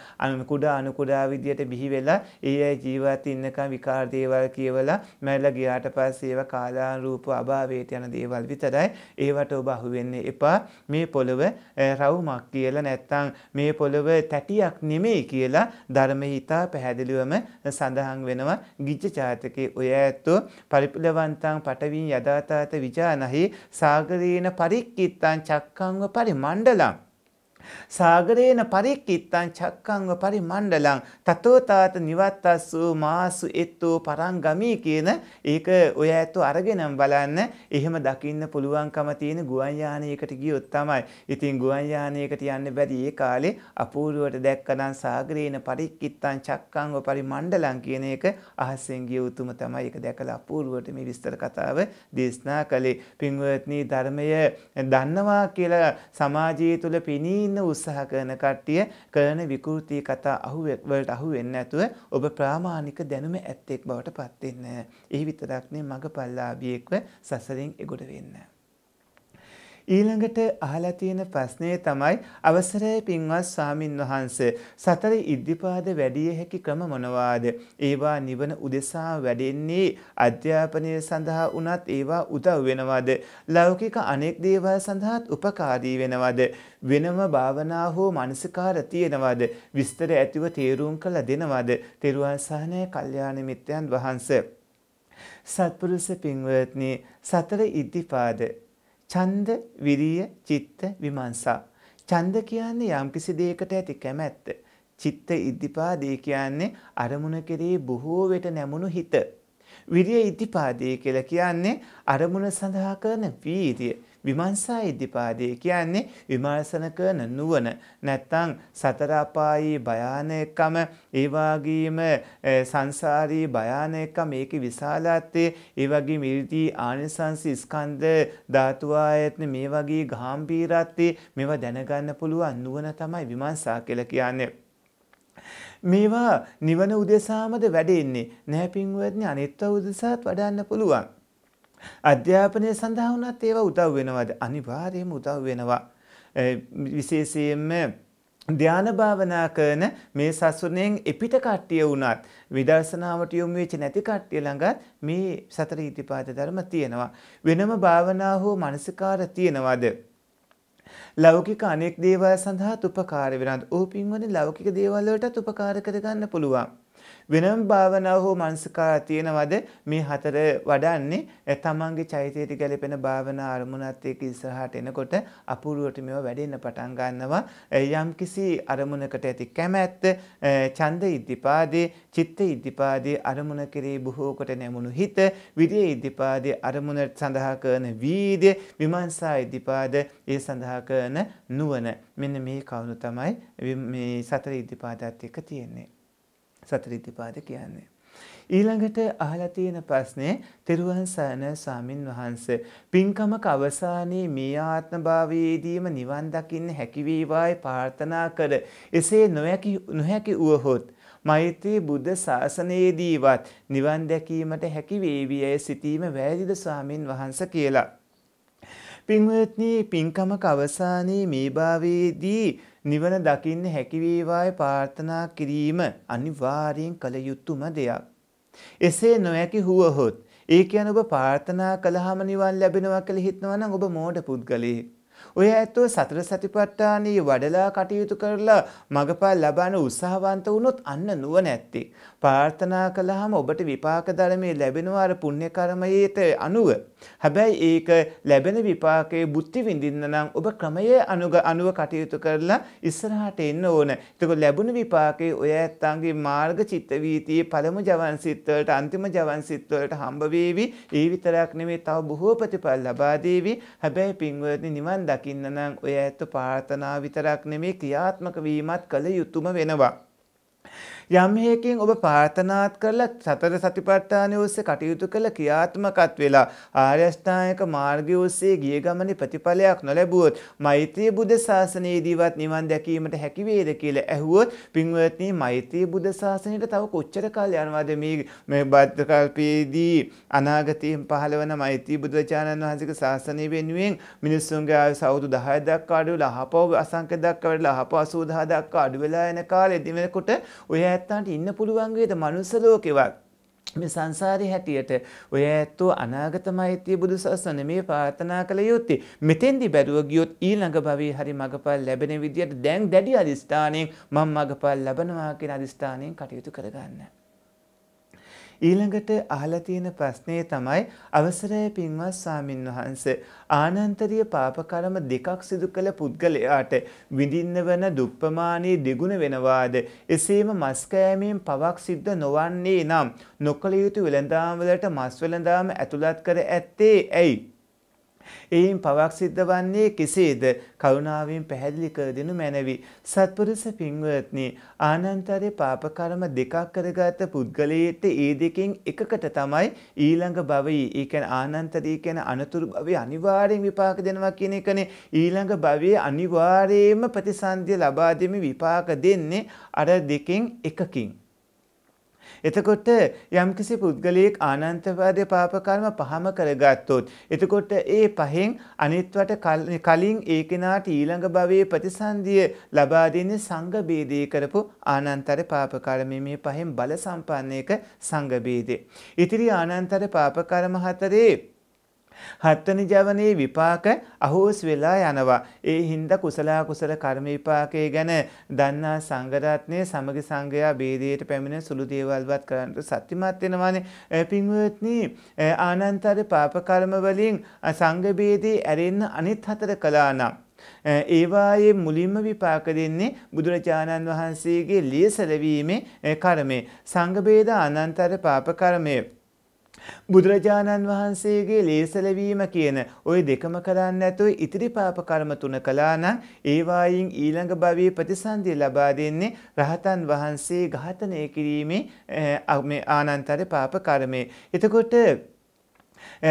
කුඩා අනු කුඩා විදියට බිහි වෙලා ඒ අය ජීවත් ඉන්නකම් විකාර දේවල් කියවලා මැරලා ගියාට පස්සේ ඒවා කාලානුරූප අභාවයට යන දේ දේවල් විතරයි ඒවට ඔබ අහුවෙන්න එපා මේ පොළොව රවුමක් කියලා නැත්තං මේ පොළොව තැටියක් නෙමෙයි කියලා ධර්ම හිතා පැහැදිලිවම සඳහන් වෙනවා ගිජ්ජ ජාතකයේ ඔය ඇත්තෝ පරිපිලවන්තං පටවින් යදාතාත විජානහි සාගරේන පරික්කිත්තං චක්කංව පරිමණ්ඩලං සාගරේන පරික්කිත්තං චක්කංව පරිමණ්ඩලං තතෝතාත නිවත්තස්සු මාසු එත්තෝ පරංගමී කියන ඒක ඔය ඇත්තු අරගෙනම් බලන්න එහෙම දකින්න පුළුවන්කම තියෙන ගුවන් යානයකට ගියොත් තමයි. ඉතින් ගුවන් යානයකට යන්න බැරි ඒ කාලේ අපූර්වට දැක්කනම් සාගරේන පරික්කිත්තං චක්කංව පරිමණ්ඩලං කියන එක අහසෙන් ගිය උතුම තමයි ඒක දැකලා අපූර්වට මේ විස්තර කතාව දේශනා කළේ. පින්වත්නි ධර්මය දන්නවා කියලා සමාජය තුල පිනීන ඉන්න උත්සාහ කරන කට්ටිය කරන විකෘති කතා අහුවලට අහු වෙන්න ඇතුව ඔබ ප්‍රාමාණික දැනුම ඇත්තෙක් බවට පත්වෙන්න. එහි විතරක්නේ මඟ පල්ලාභියෙක්ව සසරෙන් එගොඩ වෙන්න. ඊළඟට අහලා තියෙන ප්‍රශ්නය තමයි අවසරය පින්වත් ස්වාමින් වහන්ස සතර ඉද්ධිපාද වැඩිය හැකි ක්‍රම මොනවාද? ඒවා නිවන උදෙසා වැඩෙන්නේ අධ්‍යාපනය සඳහා වුණත් ඒවා උදව් වෙනවද? ලෞකික අනෙක් දේවල් සඳහාත් උපකාරී වෙනවද? වෙනම භාවනා හෝ මානසිකාර තියෙනවද? විස්තර ඇතිව තේරුම් කළ දෙනවද? තෙරුවන් සහනය කල්යාණ මිත්‍යයන් වහන්සේ සත්පුරුෂ පින්වත්නි සතර ඉද්ධිපාද ඡන්ද, විරිය, චිත්ත, විමර්ශා. ඡන්ද කියන්නේ යම්කිසි දෙයකට ඇති කැමැත්ත. චිත්ත ඉද්ධිපාදේ කියන්නේ අරමුණ කෙරේ බොහෝ වෙට නැමුණු හිත. විරිය ඉද්ධිපාදේ කියලා කියන්නේ අරමුණ සඳහා කරන වීර්ය. විමර්ශා ඉද්ධිපාදේ කියන්නේ විමර්ශන කරන නුවණ නැත්තම් සතර අපායේ භයානකම ඒ වගේම සංසාරී භයානකම ඒකේ විශාලත්වය ඒ වගේම ඉරිදී ආනිසංස ස්කන්ධ ධාතු ආයතන මේ වගේ ගැඹීරත්වය මේවා දැනගන්න පුළුවන් නුවණ තමයි විමර්ශා කියලා කියන්නේ මේවා නිවන උදෙසාමද වැඩෙන්නේ නැහැ පින්වත්නි අනිත්ව උදෙසාත් වඩන්න පුළුවන් අධ්‍යාපනය සඳහා වුණත් ඒවා උදව් වෙනවද? අනිවාර්යයෙන්ම උදව් වෙනවා. විශේෂයෙන්ම ධ්‍යාන භාවනා කරන මේ සසුනෙන් එපිට කට්ටිය වුණත් විදර්ශනාවට යොමු වෙච්ච නැති කට්ටිය ළඟත් මේ සතර ඉතිපාද ධර්ම තියෙනවා. වෙනම භාවනා හෝ මානසිකාර තියෙනවද? ලෞකික අනෙක් දේවල් සඳහා උපකාර වෙනවද? ඕ පින්වනේ ලෞකික දේවල් වලටත් උපකාර කරගන්න පුළුවන්. වෙනම භාවනා හෝ මනසකාර තියෙනවද මේ හතර වඩන්නේ තමන්ගේ චෛතයට ගැලපෙන භාවනා අරමුණත් එක්ක ඉස්සරහට එනකොට අපූර්වට මේව වැඩෙන්න පටන් ගන්නවා යම්කිසි අරමුණකට ඇති කැමැත්ත ඡන්ද ඉද්ධිපාදේ චිත්ත ඉද්ධිපාදේ අරමුණ කෙරේ බොහෝ කොට නැමුණු හිත විරිය ඉද්ධිපාදේ අරමුණ සඳහා කරන වීර්ය විමර්ශා ඉද්ධිපාද ඒ සඳහා කරන නුවණ මෙන්න මේ කවුරු තමයි මේ සතර ඉද්ධිපාදات එක්ක තියෙන්නේ සතරිතිපාද කියන්නේ. ඊළඟට අහලා තියෙන ප්‍රශ්නේ තෙරුවන් සරණ ස්වාමින් වහන්සේ පින්කමක අවසානයේ මේ ආත්ම භාවයේදීම නිවන් දකින්න හැකි වේවායි ප්‍රාර්ථනා කර එසේ නොහැකි නොහැකි වුවහොත් මෛත්‍රී බුද්ධ ශාසනයේදීවත් නිවන් දැකීමට හැකි වේවි යැයි සිතීම වැරදිද ස්වාමින් වහන්සේ කියලා පින්වත්නි පින්කමක අවසානයේ මේ භාවයේදී නිවන දකින්න හැකි වේවායි ප්‍රාර්ථනා කිරීම අනිවාර්යෙන් කළ යුතුම දෙයක්. එසේ නොහැකි වුවහොත් ඒ කියන්නේ ඔබ ප්‍රාර්ථනා කළාම නිවන් ලැබෙනවා කියලා හිතනවා නම් ඔබ මෝඩ පුද්ගලයෙක්. ඔය ඇත්තෝ සතර සතිපට්ඨානයේ වඩලා කටයුතු කරලා මගපල් ලබන උත්සාහවන්ත වුණොත් අන්න නුවණ ඇත්තේ. ප්‍රාර්ථනා කළාම ඔබට විපාක ධර්මයේ ලැබෙනවා අර පුණ්‍ය කර්මයේට අනුව. හැබැයි ඒක ලැබෙන විපාකයේ බුද්ධි විඳින්න නම් ඔබ ක්‍රමයේ අනුග අනුව කටයුතු කරලා ඉස්සරහට එන්න ඕන. එතකොට ලැබුණ විපාකයේ ඔය ඇත්තන්ගේ මාර්ග චිත්ත වීතියේ පළමු ජවන් සිත් වලට අන්තිම ජවන් සිත් වලට හම්බ වේවි. ඒ විතරක් නෙමෙයි තව බොහෝ ප්‍රතිඵල ලබා දේවි. හැබැයි පින්වත්නි නිවන් දකින්න නම් ඔය ඇත්ත ප්‍රාර්ථනා විතරක් නෙමෙයි ක්‍රියාත්මක වීමත් කළ යුතුම වෙනවා. යම් හේකින් ඔබ ප්‍රාර්ථනාත් කරලා සතර සතිපට්ඨානය ඔස්සේ කටයුතු කළ ක්‍රියාත්මකත් වෙලා ආර්ය අෂ්ටාංගික මාර්ගය ඔස්සේ ගිය ගමනේ ප්‍රතිඵලයක් නොලැබුවොත් මෛත්‍රී බුද්ධ ශාසනයේදීවත් නිවන් දැකීමට හැකි වේද කියලා ඇහුවොත් පින්වත්නි මෛත්‍රී බුද්ධ ශාසනයට තව කොච්චර කාල යනවාද මේ මේ බද්ධකල්පයේදී අනාගතයෙන් පහළ වන මෛත්‍රී බුදුරජාණන් වහන්සේගේ ශාසනය වෙනුවෙන් මිනිස්සුන්ගේ ආයුෂ අවුරුදු 10 දක්වා අඩු වෙලා අහපව අසංඛ්‍ය දක්වා වැඩිලා අහපව 80000 දක්වා අඩු වෙලා යන කාලෙදී වෙනකොට ඔය ඇත්තන්ට ඉන්න පුළුවන්ගේද මනුස්ස ලෝකෙවත් මේ සංසාරේ හැටියට ඔය ඇත්තෝ අනාගතමෛත්‍රී බුදු සසුන මේ ප්‍රාර්ථනා කළ යුත්තේ මෙතෙන්දි බැරුව ගියොත් ඊළඟ භවයේ හරි මගපල් ලැබෙන විදියට දැන් දැඩි අදිස්ථාණයෙන් මම මගපල් ලබනවා කියන අදිස්ථාණයෙන් කටයුතු කරගන්න. ඊළඟට අහලා තියෙන ප්‍රශ්නේ තමයි අවසරය පින්වත් සාමින්වහන්ස ආනන්තරීය පාප කර්ම දෙකක් සිදු කළ පුද්ගලයාට විඳින්න වන දුප්පමානී දෙගුණ වෙනවාද එසේම මස් කෑමෙන් පවක් සිද්ධ නොවන්නේ නම් නොකළ යුතු වෙළඳාම් වලට මස් වෙළඳාම ඇතුළත් කර ඇත්තේ ඇයි එයින් පවක් සිද්ධ වන්නේ කෙසේද කරුණාවෙන් පැහැදිලි කර දෙනු මැනවි. සත්පුරුෂ පින්වත්නි ආනන්තරේ පාප කර්ම දෙකක් කරගත් පුද්ගලයෙට ඒ දෙකෙන් එකකට තමයි ඊළඟ භවයේ ඒ කියන්නේ ආනන්තරී කියන අනතුරු භවයේ අනිවාර්යෙන් විපාක දෙනවා කියන එකනේ ඊළඟ භවයේ අනිවාර්යයෙන්ම ප්‍රතිසන්දිය ලබා දෙමි විපාක දෙන්නේ අර දෙකෙන් එකකින් එතකොට යම්කිසි පුද්ගලයෙක් ආනන්තවාදය පාපකර්ම පහම කරගත්තොත්. එතකොට ඒ පහෙන් අනිත්වට කලින් ඒ කෙනාට ඊළඟ භවයේ ප්‍රතිසන්දිය ලබා දෙන්නේ සංඝ බේදේ කරපු ආනන්තර පාපකර්මයේ මේ පහෙන් බල සම්පන්නයක සංඝ බේදේ. ඉතිරි ආනන්තර පාපකර්ම හතරේ හත්වනි ජවනයේ විපාක අහෝස් වෙලා යනවා. ඒ හින්දා කුසලා කුසල කර්ම විපාකයේ ගැන දන්නා සංගරත්නය සමග සංඝයා බේදයට පැමිණ සුළු දේවල්වත් කරන්නට සත්‍යමත් වෙනවානේ. පින්වත්නි ආනන්තර පාප කර්ම වලින් සංඝ බේදේ ඇරෙන්න අනිත් හතර කළා නම් ඒවායේ මුලින්ම විපාක දෙන්නේ බුදුරජාණන් වහන්සේගේ ලියසලවීමේ කර්මය. සංඝ බේද අනන්තර පාප කර්මය. බුදුරජාණන් වහන්සේගේ ලේසලවීම කියන ওই දෙකම කරන්නේ නැතුව ඉතිරි පාප කර්ම තුන කළා නම් ඒවායින් ඊළඟ භවයේ ප්‍රතිසන්දිය ලබා දෙන්නේ රහතන් වහන්සේ ඝාතනය කිරීමේ මේ ආනන්තර පාප කර්මය. එතකොට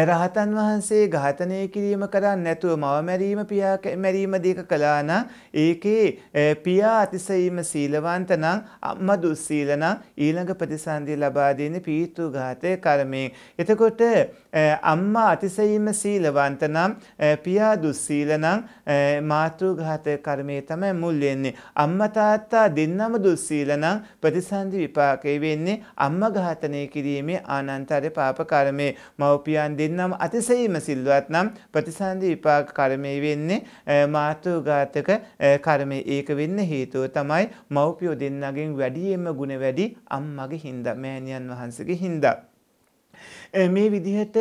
රහතන් වහන්සේ ඝාතනය කිරීම කරන්නේ නැතුව මව මැරීම පියා මැරීම දෙක කළා නම් ඒකේ පියා අතිසයීම සීලවන්ත නම් අම්මා දුස්සීල නම් ඊළඟ ප්‍රතිසන්දිය ලබා දෙන්නේ පීතු ඝාතයේ කර්මයෙන්. එතකොට අම්මා අතිසයීම සීලවන්ත නම් පියා දුස්සීල නම් මාතෘඝාත කර්මය තමයි මුල් වෙන්නේ. අම්මා තාත්තා දෙන්නම දුස්සීල නම් ප්‍රතිසන්දි විපාකේ වෙන්නේ අම්මා ඝාතනය කිරීමේ ආනන්තර පාප කර්මය. මව්පියන් දෙන්නම අතිසයීම සිල්වත් නම් ප්‍රතිසන්දි විපාක කර්මය වෙන්නේ මාතෘඝාතක කර්මය. ඒක වෙන්න හේතුව තමයි මව්පියෝ දෙන්නගෙන් වැඩියෙන්ම ගුණ වැඩි අම්මගේ හින්දා මෑණියන් වහන්සේගේ හින්දා මේ විදිහට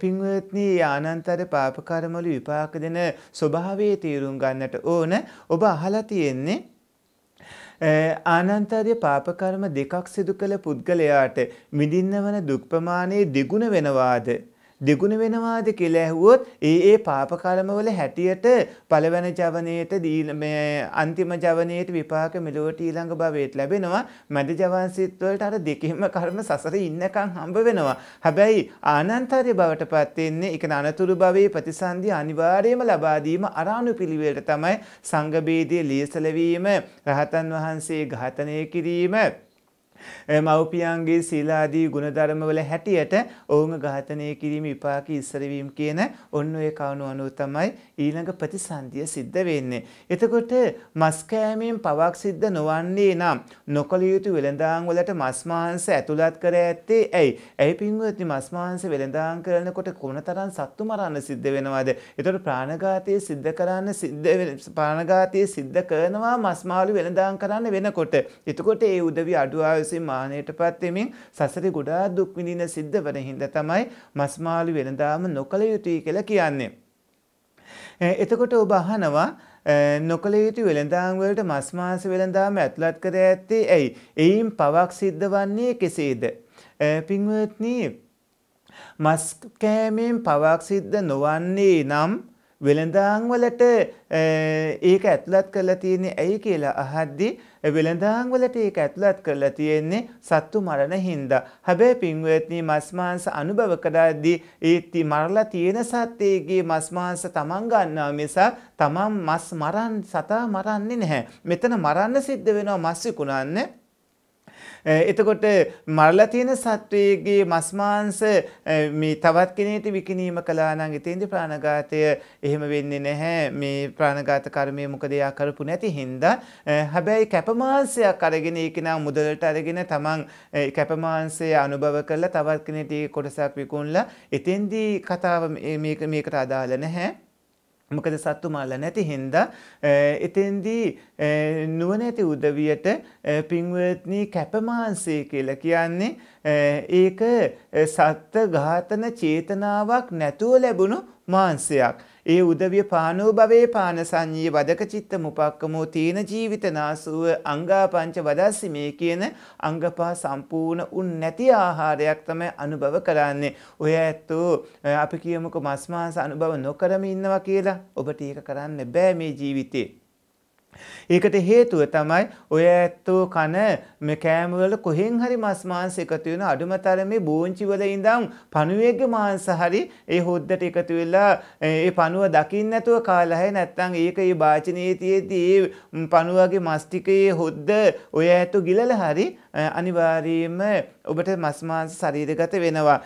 පින්වත්නි ආනන්තර පාපකර්මවල විපාක දෙන ස්වභාවයේ තීරුම් ගන්නට ඕන ඔබ අහලා තියෙන්නේ ආනන්තර්ය පාපකර්ම දෙකක් සිදු කළ පුද්ගලයාට මිදින්න වන දුක් ප්‍රමාණය දිගුණ වෙනවාද දෙගුණ වෙනවාද කියලා ඇහුවොත් ඒ ඒ පාප කර්මවල හැටියට පළවෙනි ජවනයේට දීල මේ අන්තිම ජවනයේට විපාක මෙලොවට ඊළඟ භවයට ලැබෙනවා මැද ජවන්සිට වලට අර දෙකෙම කර්ම සසරේ ඉන්නකම් හම්බ වෙනවා හැබැයි ආනන්තරේ භවටපත් වෙන්නේ ඒක අනතුරු භවයේ ප්‍රතිසන්දි අනිවාර්යයෙන්ම ලබා දීම අර අනුපිළිවෙලට තමයි සංඝ බේදයේ ලියසලවීම රහතන් වහන්සේ ඝාතනය කිරීම මව්පියන්ගේ සීලාදී ගුණධර්මවල හැටියට ඔවුන් ඝාතනය කිරීම විපාක ඉස්සර කියන ඔන්න ඔය කවුණු අනුව තමයි ඊළඟ ප්‍රතිසන්දිය සිද්ධ වෙන්නේ. එතකොට මස් කෑමෙන් පවක් සිද්ධ නොවන්නේ නම් නොකළ යුතු වෙළඳාම් වලට මස් මාංශ ඇතුළත් කර ඇත්තේ ඇයි? ඇයි පින්වත්නි මස් මාංශ වෙළඳාම් කරනකොට කොනතරම් සත්තු මරන්න සිද්ධ වෙනවද? එතකොට ප්‍රාණඝාතය සිද්ධ කරන්න සිද්ධ ප්‍රාණඝාතය සිද්ධ කරනවා මස් මාළු වෙළඳාම් කරන්න වෙනකොට. එතකොට ඒ උදවි අඩුවාවේ විපරිහාසයෙන් මානයටපත් වෙමින් සසරේ ගොඩාක් දුක් විඳින සිද්ධ වෙන හින්දා තමයි මස්මාළු වෙනදාම නොකල යුතුයි කියලා කියන්නේ. එතකොට ඔබ අහනවා නොකළ යුතු වෙළඳාම් වලට මස් මාංශ වෙළඳාම ඇතුළත් කර ඇත්තේ ඇයි? එයින් පවක් සිද්ධ වන්නේ කෙසේද? පින්වත්නි මස් කෑමෙන් පවක් සිද්ධ නොවන්නේ නම් වෙළඳාංවලට ඒක ඇතුළත් කරලා තියෙන්නේ ඇයි කියලා අහද්දි වෙළඳාංවලට ඒක ඇතුළත් කරලා තියෙන්නේ සත්තු මරණ හින්දා. හැබැයි පින්වත්නි මස් මාංශ අනුභව කරද්දී ඒති මරලා තියෙන සත්ත්වයේගේ මස් මාංශ තමන් ගන්නවා මිසක් තමන් මස් මරන් සතා මරන්නේ නැහැ. මෙතන මරන්න සිද්ධ වෙනවා මස් විකුණන්නේ Eh, එතකොට මරලා තියෙන සත්වයේගේ මස් මාංශ eh, මේ තවත් කෙනෙකුට විකිනීම කළා නම් එතෙන්දී ප්‍රාණඝාතය එහෙම වෙන්නේ නැහැ. මේ ප්‍රාණඝාත කර්මය මොකද එයා කරපු නැති හින්දා. Eh, හැබැයි කැපමාංශයක් අරගෙන ඒක නම් මුදලට අරගෙන තමන් කැපමාංශය අනුභව කරලා තවත් කෙනෙකුට කොටසක් විකුණලා එතෙන්දී කතාව මේකට අදාළ නැහැ. මොකද සත්තු මාල නැති හින්දා එතෙන්දී නුවණැති උදවියට පින්වත්නි කැපමාංශය කියලා කියන්නේ ඒක සත්ත්ව ඝාතන චේතනාවක් නැතුව ලැබුණු මාංශයක්. ඒ උදවිය පානෝ භවේ පාන සංඤී වදක චිත්ත මුපක්කමෝ තීන ජීවිත නාසුව අංගාපංච වදස්සි මේ කියන අංගපහ සම්පූර්ණ උන් නැති ආහාරයක් තමයි අනුභව කරන්නේ. ඔය ඇත්තෝ අපි කියමුකෝ මස් මාංශ අනුභව නොකරම ඉන්නවා කියලා. ඔබට ඒක කරන්න බෑ මේ ජීවිතේ. ඒකට හේතුව තමයි ඔය ඇත්තෝ කන මේ කෑමවල කොහෙන් හරි මස් මාංශ එකතු වෙන අඩුම තරමේ බෝංචි වල ඉඳන් පණුවේගේ මාංශ හරි ඒ හොද්දට එකතු වෙලා ඒ පණුව දකින්න නැතුව කාලා හැ නැත්තම් ඒක ඒ වාචනයේ තියේදී ඒ පණුවගේ මස් ටිකේ හොද්ද ඔය ඇත්තෝ ගිලලා හරි අනිවාර්යයෙන්ම ඔබට මස් මාංශ ශරීරගත වෙනවා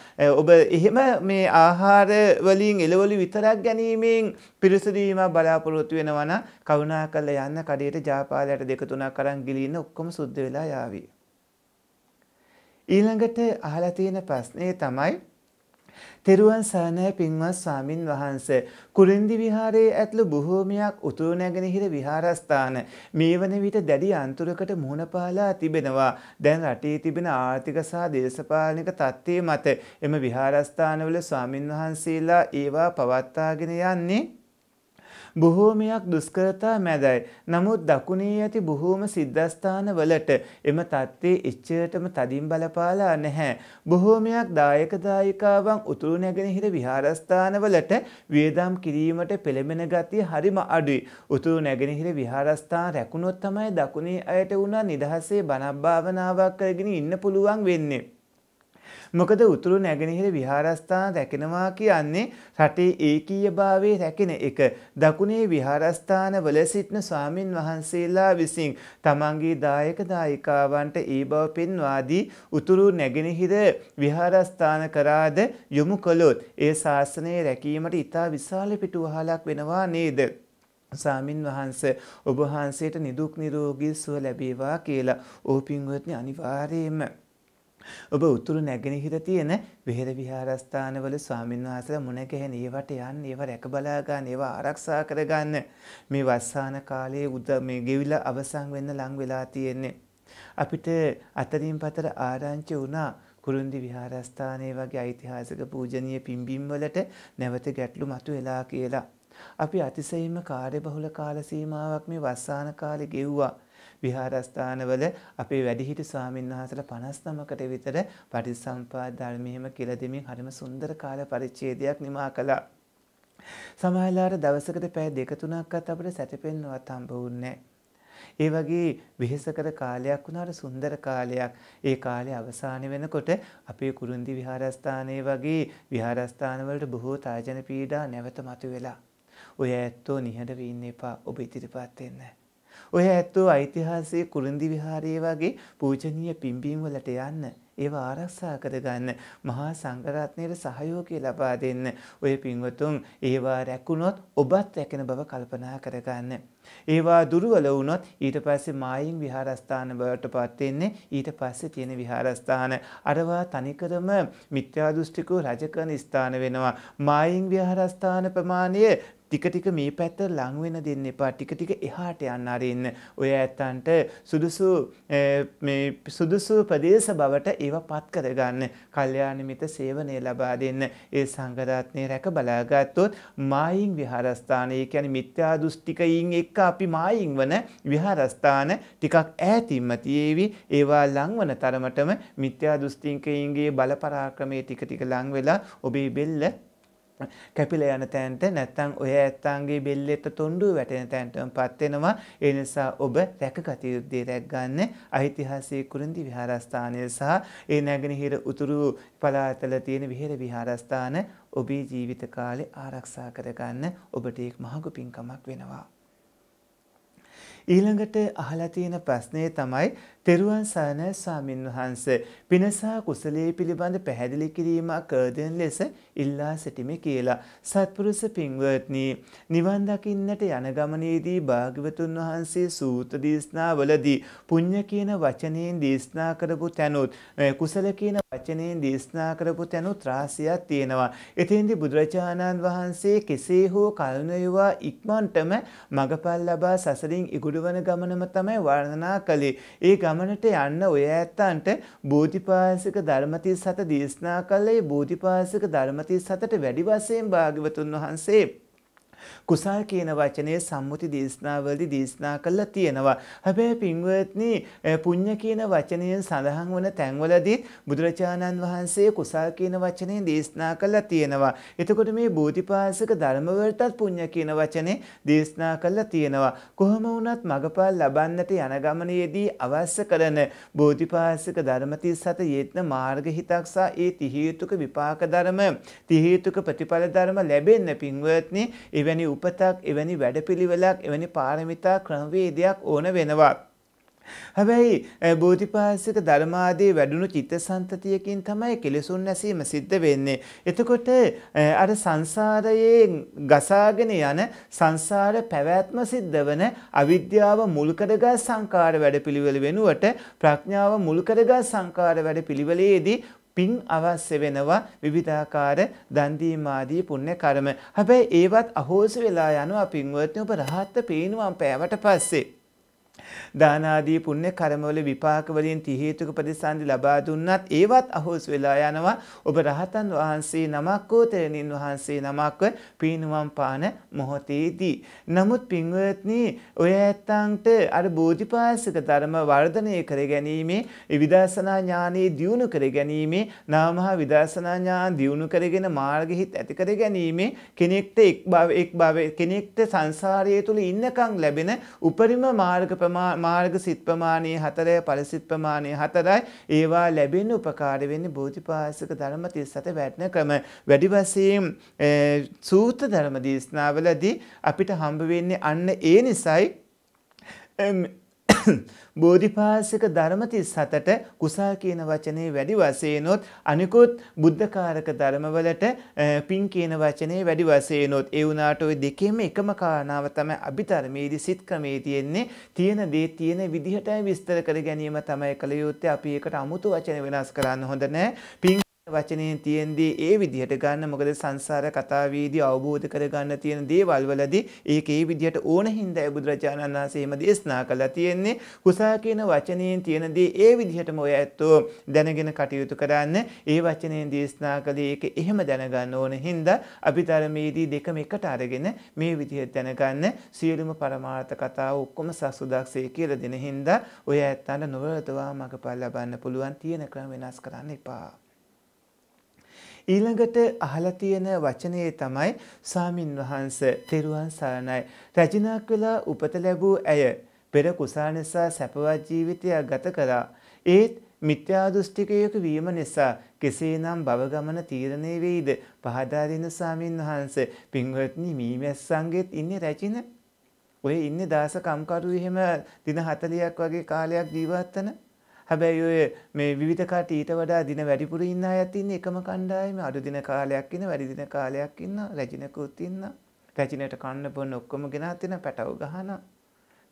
ඔබ එහෙම මේ ආහාර වලින් එළවලු විතරක් ගැනීමෙන් පිරිසිදු වීම බලාපොරොත්තු වෙනවා නම් කරුණාකරලා යන්න කඩේට හරියට ජාපාලයට දෙක තුනක් අරන් ගිලින්න ඔක්කොම සුද්ධ වෙලා යාවි. ඊළඟට අහලා තියෙන ප්‍රශ්නේ තමයි තෙරුවන් සරණයි පින්වත් ස්වාමින් වහන්ස කුරින්දි විහාරයේ ඇතුළු බොහෝමයක් උතුරු නැගෙනහිර විහාරස්ථාන මේ වන විට දැඩි අන්තරකට මුහුණ පාලා තිබෙනවා දැන් රටේ තිබෙන ආර්ථික සහ දේශපාලනික තත්ත්වයේ මත එම විහාරස්ථානවල ස්වාමින් වහන්සේලා ඒවා පවත්වාගෙන යන්නේ බොහෝමයක් දුෂ්කරතා මැදයි. නමුත් දකුණේ ඇති බොහෝම සිද්ධස්ථානවලට එම තත්ත්වයේ එච්චරටම තදින් බලපාලා නැහැ. බොහෝමයක් දායක දායිකාවන් උතුරු නැගෙනහිර විහාරස්ථානවලට වියදම් කිරීමට පෙළඹෙන ගතිය හරිම අඩුයි. උතුරු නැගෙනහිර විහාරස්ථාන රැකුණොත් තමයි දකුණේ අයට වුණා නිදහසේ බණක් භාවනාවක් කරගෙන ඉන්න පුළුවන් වෙන්නේ. මොකද උතුරු නැගෙනහිර විහාරස්ථාන රැකෙනවා කියන්නේ රටේ ඒකීයභාවයේ රැකෙන එක. දකුණේ විහාරස්ථානවල සිටින ස්වාමින් වහන්සේලා විසින් තමන්ගේ දායක දායිකාවන්ට ඒ බව පෙන්වා දී උතුරු නැගෙනහිර විහාරස්ථාන කරාද යොමු කළොත් ඒ ශාසනය රැකීමට ඉතා විශාල පිටුවහලක් වෙනවා නේද? සාමින් වහන්ස ඔබ වහන්සේට නිදුක් නිරෝගී සුව ලැබේවා කියලා ඕපින්වත්නි අනිවාර්යයෙන්ම ඔබ උතුරු නැගෙනහිර තියෙන වෙහෙර විහාරස්ථානවල ස්වාමීන් වහන්සේලා මුණ ගැහෙන ඒවට යන්න, ඒව රැක බලා ගන්න, ඒව ආරක්ෂා කරගන්න. මේ වස්සාන කාලයේ උද මේ ගෙවිලා අවසන් වෙන්න ලං වෙලා තියෙන්නේ. අපිට අතරින් පතර ආරංචි වුණා කුරුන්දි විහාරස්ථානයේ වගේ ඓතිහාසික පූජනීය පිම්බීම් වලට නැවත ගැටලු මතුවලා කියලා. අපි අතිශයින්ම කාර්යබහුල කාල සීමාවක් මේ වස්සාන කාලේ ගෙව්වා. විහාරස්ථානවල අපේ වැඩිහිටි ස්වාමීන් වහන්සේලා 59කට විතර පටිච්චසමුපාද ධර්මයේම කියලා දෙමින් හරිම සුන්දර කාල පරිච්ඡේදයක් නිමා කළා. සමහරලාට දවසකට පැය දෙක තුනක්වත් අපිට සැතපෙන්නවත් හම්බ වුණේ ඒ වගේ වෙහෙසකර කාලයක් වුණාට සුන්දර කාලයක්. ඒ කාලේ අවසාන වෙනකොට අපේ කුරුන්දි විහාරස්ථානයේ වගේ විහාරස්ථානවලට බොහෝ තාජන පීඩා නැවත මතුවෙලා. ඔය ඇත්තෝ නිහඬ වෙන්න එපා. ඔබ ඉදිරිපත් වෙන්න. ඔය ඇත්තෝ ඓතිහාසයේ කුරුන්දි විහාරයේ වගේ පූජනීය පිම්බීම් වලට යන්න ඒවා ආරක්ෂා කරගන්න මහා සංඝරත්නයට සහයෝගය ලබා දෙන්න ඔය පින්වතුන් ඒවා රැකුණොත් ඔබත් රැකෙන බව කල්පනා කරගන්න ඒවා දුර්වල වුණොත් ඊට පස්සේ මායින් විහාරස්ථාන බවටපත් වෙන්නේ ඊට පස්සේ තියෙන විහාරස්ථාන අරවා තනිකරම මිත්‍යා දෘෂ්ටිකෝ රජකන ස්ථාන වෙනවා මායින් විහාරස්ථාන ප්‍රමාණය ටික ටික මේ පැත්ත ලං වෙන දෙන්න එපා ටික ටික එහාට යන්න අරින්න ඔය ඇත්තන්ට සුදුසු සුදුසු ප්‍රදේශ බවට ඒව පත් කරගන්න කල්යාණමිත සේවනය ලබා දෙන්න ඒ සංගරත්නය රැක බලාගත්තොත් මායින් විහාරස්ථානය ැන මිත්‍යා දුෘෂ්ටිකයින් එක්ක අපි මායින් වන විහාරස්ථාන ටිකක් ඇතිම්ම තියේවි ඒවා ලංවන තරමටම මිත්‍යා දුෘෂ්ටිංකයින්ගේ බලපරාක්‍රමය ටික ටික ලංවෙලා ඔබේ බෙල්ල කැපිලා යන තැනට නැත්නම් ඔය ඇත්තන්ගේ බෙල්ලෙට තොණ්ඩු වැටෙන තැනටමපත් වෙනවා ඒ නිසා ඔබ රැකගත යුත්තේ රැකගන්න ඓතිහාසික කුරුන්දි විහාරස්ථානය සහ ඒ නැගෙනහිර උතුරු පළාතල තියෙන විහෙර විහාරස්ථාන ඔබේ ජීවිත කාලේ ආරක්ෂා කරගන්න ඔබට එක් මහඟු පින්කමක් වෙනවා ඊළඟට අහලා තියෙන ප්‍රශ්නේ තමයි තෙරුවන් සරණ ස්වාමින්වහන්සේ පිනසා කුසලයේ පිළිබඳ පැහැදිලි කිරීමක් දෙන ලෙස ඉල්ලා සිටිමි කියලා. සත්පුරුෂ පින්වත්නි නිවන් දකින්නට යන ගමනේදී භාග්‍යවතුන් වහන්සේ සූත්‍ර දේශනාවලදී පුණ්‍ය කියන වචනයෙන් දේශනා කරපු තැනුත් කුසල කියන වචනයෙන් දේශනා කරපු තැනුත් රාශියක් තියෙනවා. එතෙන්දී බුදුරජාණන් වහන්සේ කෙසේ හෝ කල්නයුවා ඉක්මන්ටම මගපල් ලබා සසරින් ඉගුඩවන ගමනම තමයි වර්ණනා කළේ. ඒ ගමනට යන්න ඔය ඇත්තන්ට බෝධි බෝධිපාසක ධර්මතිස් සත දේශනා කල්ලේ බෝධිපාසක ධර්මතිස් සතට වැඩි වසයෙන් භාගිවතුන් වහන්සේ කුසල් කියන වචනය සම්මුති දේශනාවලදී දේශනා කළා තියෙනවා. හැබැයි පින්වත්නි පුණ්‍ය කියන වචනයෙන් සඳහන් වන තැන්වලදී බුදුරජාණන් වහන්සේ කුසල් කියන වචනේ දේශනා කළා තියෙනවා. එතකොට මේ බෝධිපාසක ධර්මවලටත් පුණ්‍ය කියන වචනේ දේශනා කළා තියෙනවා. කොහම වුණත් මගපල් ලබන්නට යන ගමනේදී අවශ්‍ය කරන බෝධිපාසක ධර්ම 37 යෙත්න මාර්ග හිතක් සහ ඒ තිහේතුක විපාක ධර්ම තිහේතුක ප්‍රතිඵල ධර්ම ලැබෙන්න පින්වත්නි එවැනි උපතක් එවැනි වැඩපිළිවෙලක් එවැනි පාරමිතා ක්‍රමවේදයක් ඕන වෙනවා. හැබැයි බෝධිපාසික ධර්මාදී වැඩුණු චිත්තසංතතියකින් තමයි කෙලෙසුන් නැසීම සිද්ධ වෙන්නේ. එතකොට අර සංසාරයේ ගසාගෙන යන සංසාර පැවැත්ම සිද්ධ වන අවිද්‍යාව මුල් කරගත් සංකාර වැඩපිළිවෙල වෙනුවට ප්‍රඥාව මුල් කරගත් සංකාර වැඩපිළිවෙලේදී පින් අවශ්‍ය වෙනවා විවිධාකාර දන් දීම ආදී පුණ්‍ය කර්ම. හැබැයි ඒවත් අහෝසි වෙලා යනවා පින්වත්නි ඔබ රහත් පේනවා පෑවට පස්සේ. දාන ආදී පුණ්‍ය කර්මවල විපාක වලින් ති හේතුක ප්‍රතිසන්දි ලබා දුන්නත් ඒවත් අහෝස් වෙලා යනවා. ඔබ රහතන් වහන්සේ නමක් හෝ තෙරණින් වහන්සේ නමක්ව පිනුවම් පාන මොහොතේදී. නමුත් පින්වත්නි ඔය ඇත්තන්ට අර බෝධිපාසක ධර්ම වර්ධනය කර ගැනීමේ විදර්ශනා ඥානයේ දියුණු කර ගැනීමේ නාමහා විදර්ශනා ඥාන දියුණු කරගෙන මාර්ගහිත ඇති කර ගැනීමේ කෙනෙක්ට එක් භව එක් භව කෙනෙක්ට සංසාරයේ තුල ඉන්නකම් ලැබෙන උපරිම මාර්ග ප්‍රමාණය මාර්ග සිත් ප්‍රමාණය හතරය පරිසිත් ප්‍රමාණය හතරයි ඒවා ලැබෙන උපකාර වෙන්නේ බෝධිපාසක ධර්ම 37 වැටෙන ක්‍රම වැඩි වශයෙන් සූත්‍ර ධර්ම දේශනාවලදී අපිට හම්බ වෙන්නේ අන්න ඒ නිසයි බෝධිපාසික ධර්ම 37ට කුසල් කියන වචනේ වැඩි වශයෙන්ොත් අනිකුත් බුද්ධකාරක ධර්මවලට පින් කියන වචනේ වැඩි වශයෙන්ොත් ඒ වුණාට ওই දෙකේම එකම කාරණාව තමයි අභිධර්මයේදී සිත් ක්‍රමේ තියෙන්නේ තියෙන දේ තියෙන විදිහටයි විස්තර කර ගැනීම තමයි කළ යුත්තේ අපි ඒකට අමුතු වචන වෙනස් කරන්න හොඳ නැහැ පින් වචනයෙන් තියෙන්දී ඒ විදිහට ගන්න මොකද සංසාර කතාවේදී අවබෝධ කරගන්න තියෙන දේවල් වලදී ඒක ඒ විදිහට ඕන හින්දා බුදුරජාණන් වහන්සේම දේශනා කළා තියෙන්නේ කුසල කියන වචනයෙන් තියෙන දේ ඒ විදිහටම ඔය ඇත්තෝ දැනගෙන කටයුතු කරන්න ඒ වචනයෙන් දේශනා කළේ ඒක එහෙම දැනගන්න ඕන හින්දා අපි ධර්මයේදී දෙකම එකට අරගෙන මේ විදිහට දැනගන්න සියලුම පරමාර්ථ කතාව ඔක්කොම සසුදක්සේ කියලා දෙන හින්දා ඔය ඇත්තන්ට නොවලතවා මගපල් ලබන්න පුළුවන් තියෙන ක්‍රම වෙනස් කරන්න එපා ඊළඟට අහලා තියෙන වචනයේ තමයි සාමින් වහන්ස තෙරුවන් සරණයි. රජිනාක් වෙලා උපත ලැබූ ඇය පෙර කුසා නිසා සැපවත් ජීවිතයක් ගත කළා. ඒත් මිත්‍යා දෘෂ්ටිකයක වීම නිසා කෙසේනම් භව ගමන තීරණය වෙයිද පහදා දෙන සාමින් වහන්ස පින්වත්නි මීමැස්සන්ගෙත් ඉන්නේ රැජින ඔය ඉන්නේ දාස කම්කරු එහෙම දින 40ක් වගේ කාලයක් ජීවත් වෙන හැබැයි ඔය මේ විවිධ කට ඊට වඩා දින වැඩිපුර ඉන්න අයත් ඉන්නේ එකම කණ්ඩායමේ අඩු දින කාලයක් ඉන්න වැඩි දින කාලයක් ඉන්න රැජිනකුත් ඉන්න රැජිනට කන්න බොන්න ඔක්කොම ගෙනත් දෙන පැටව ගහන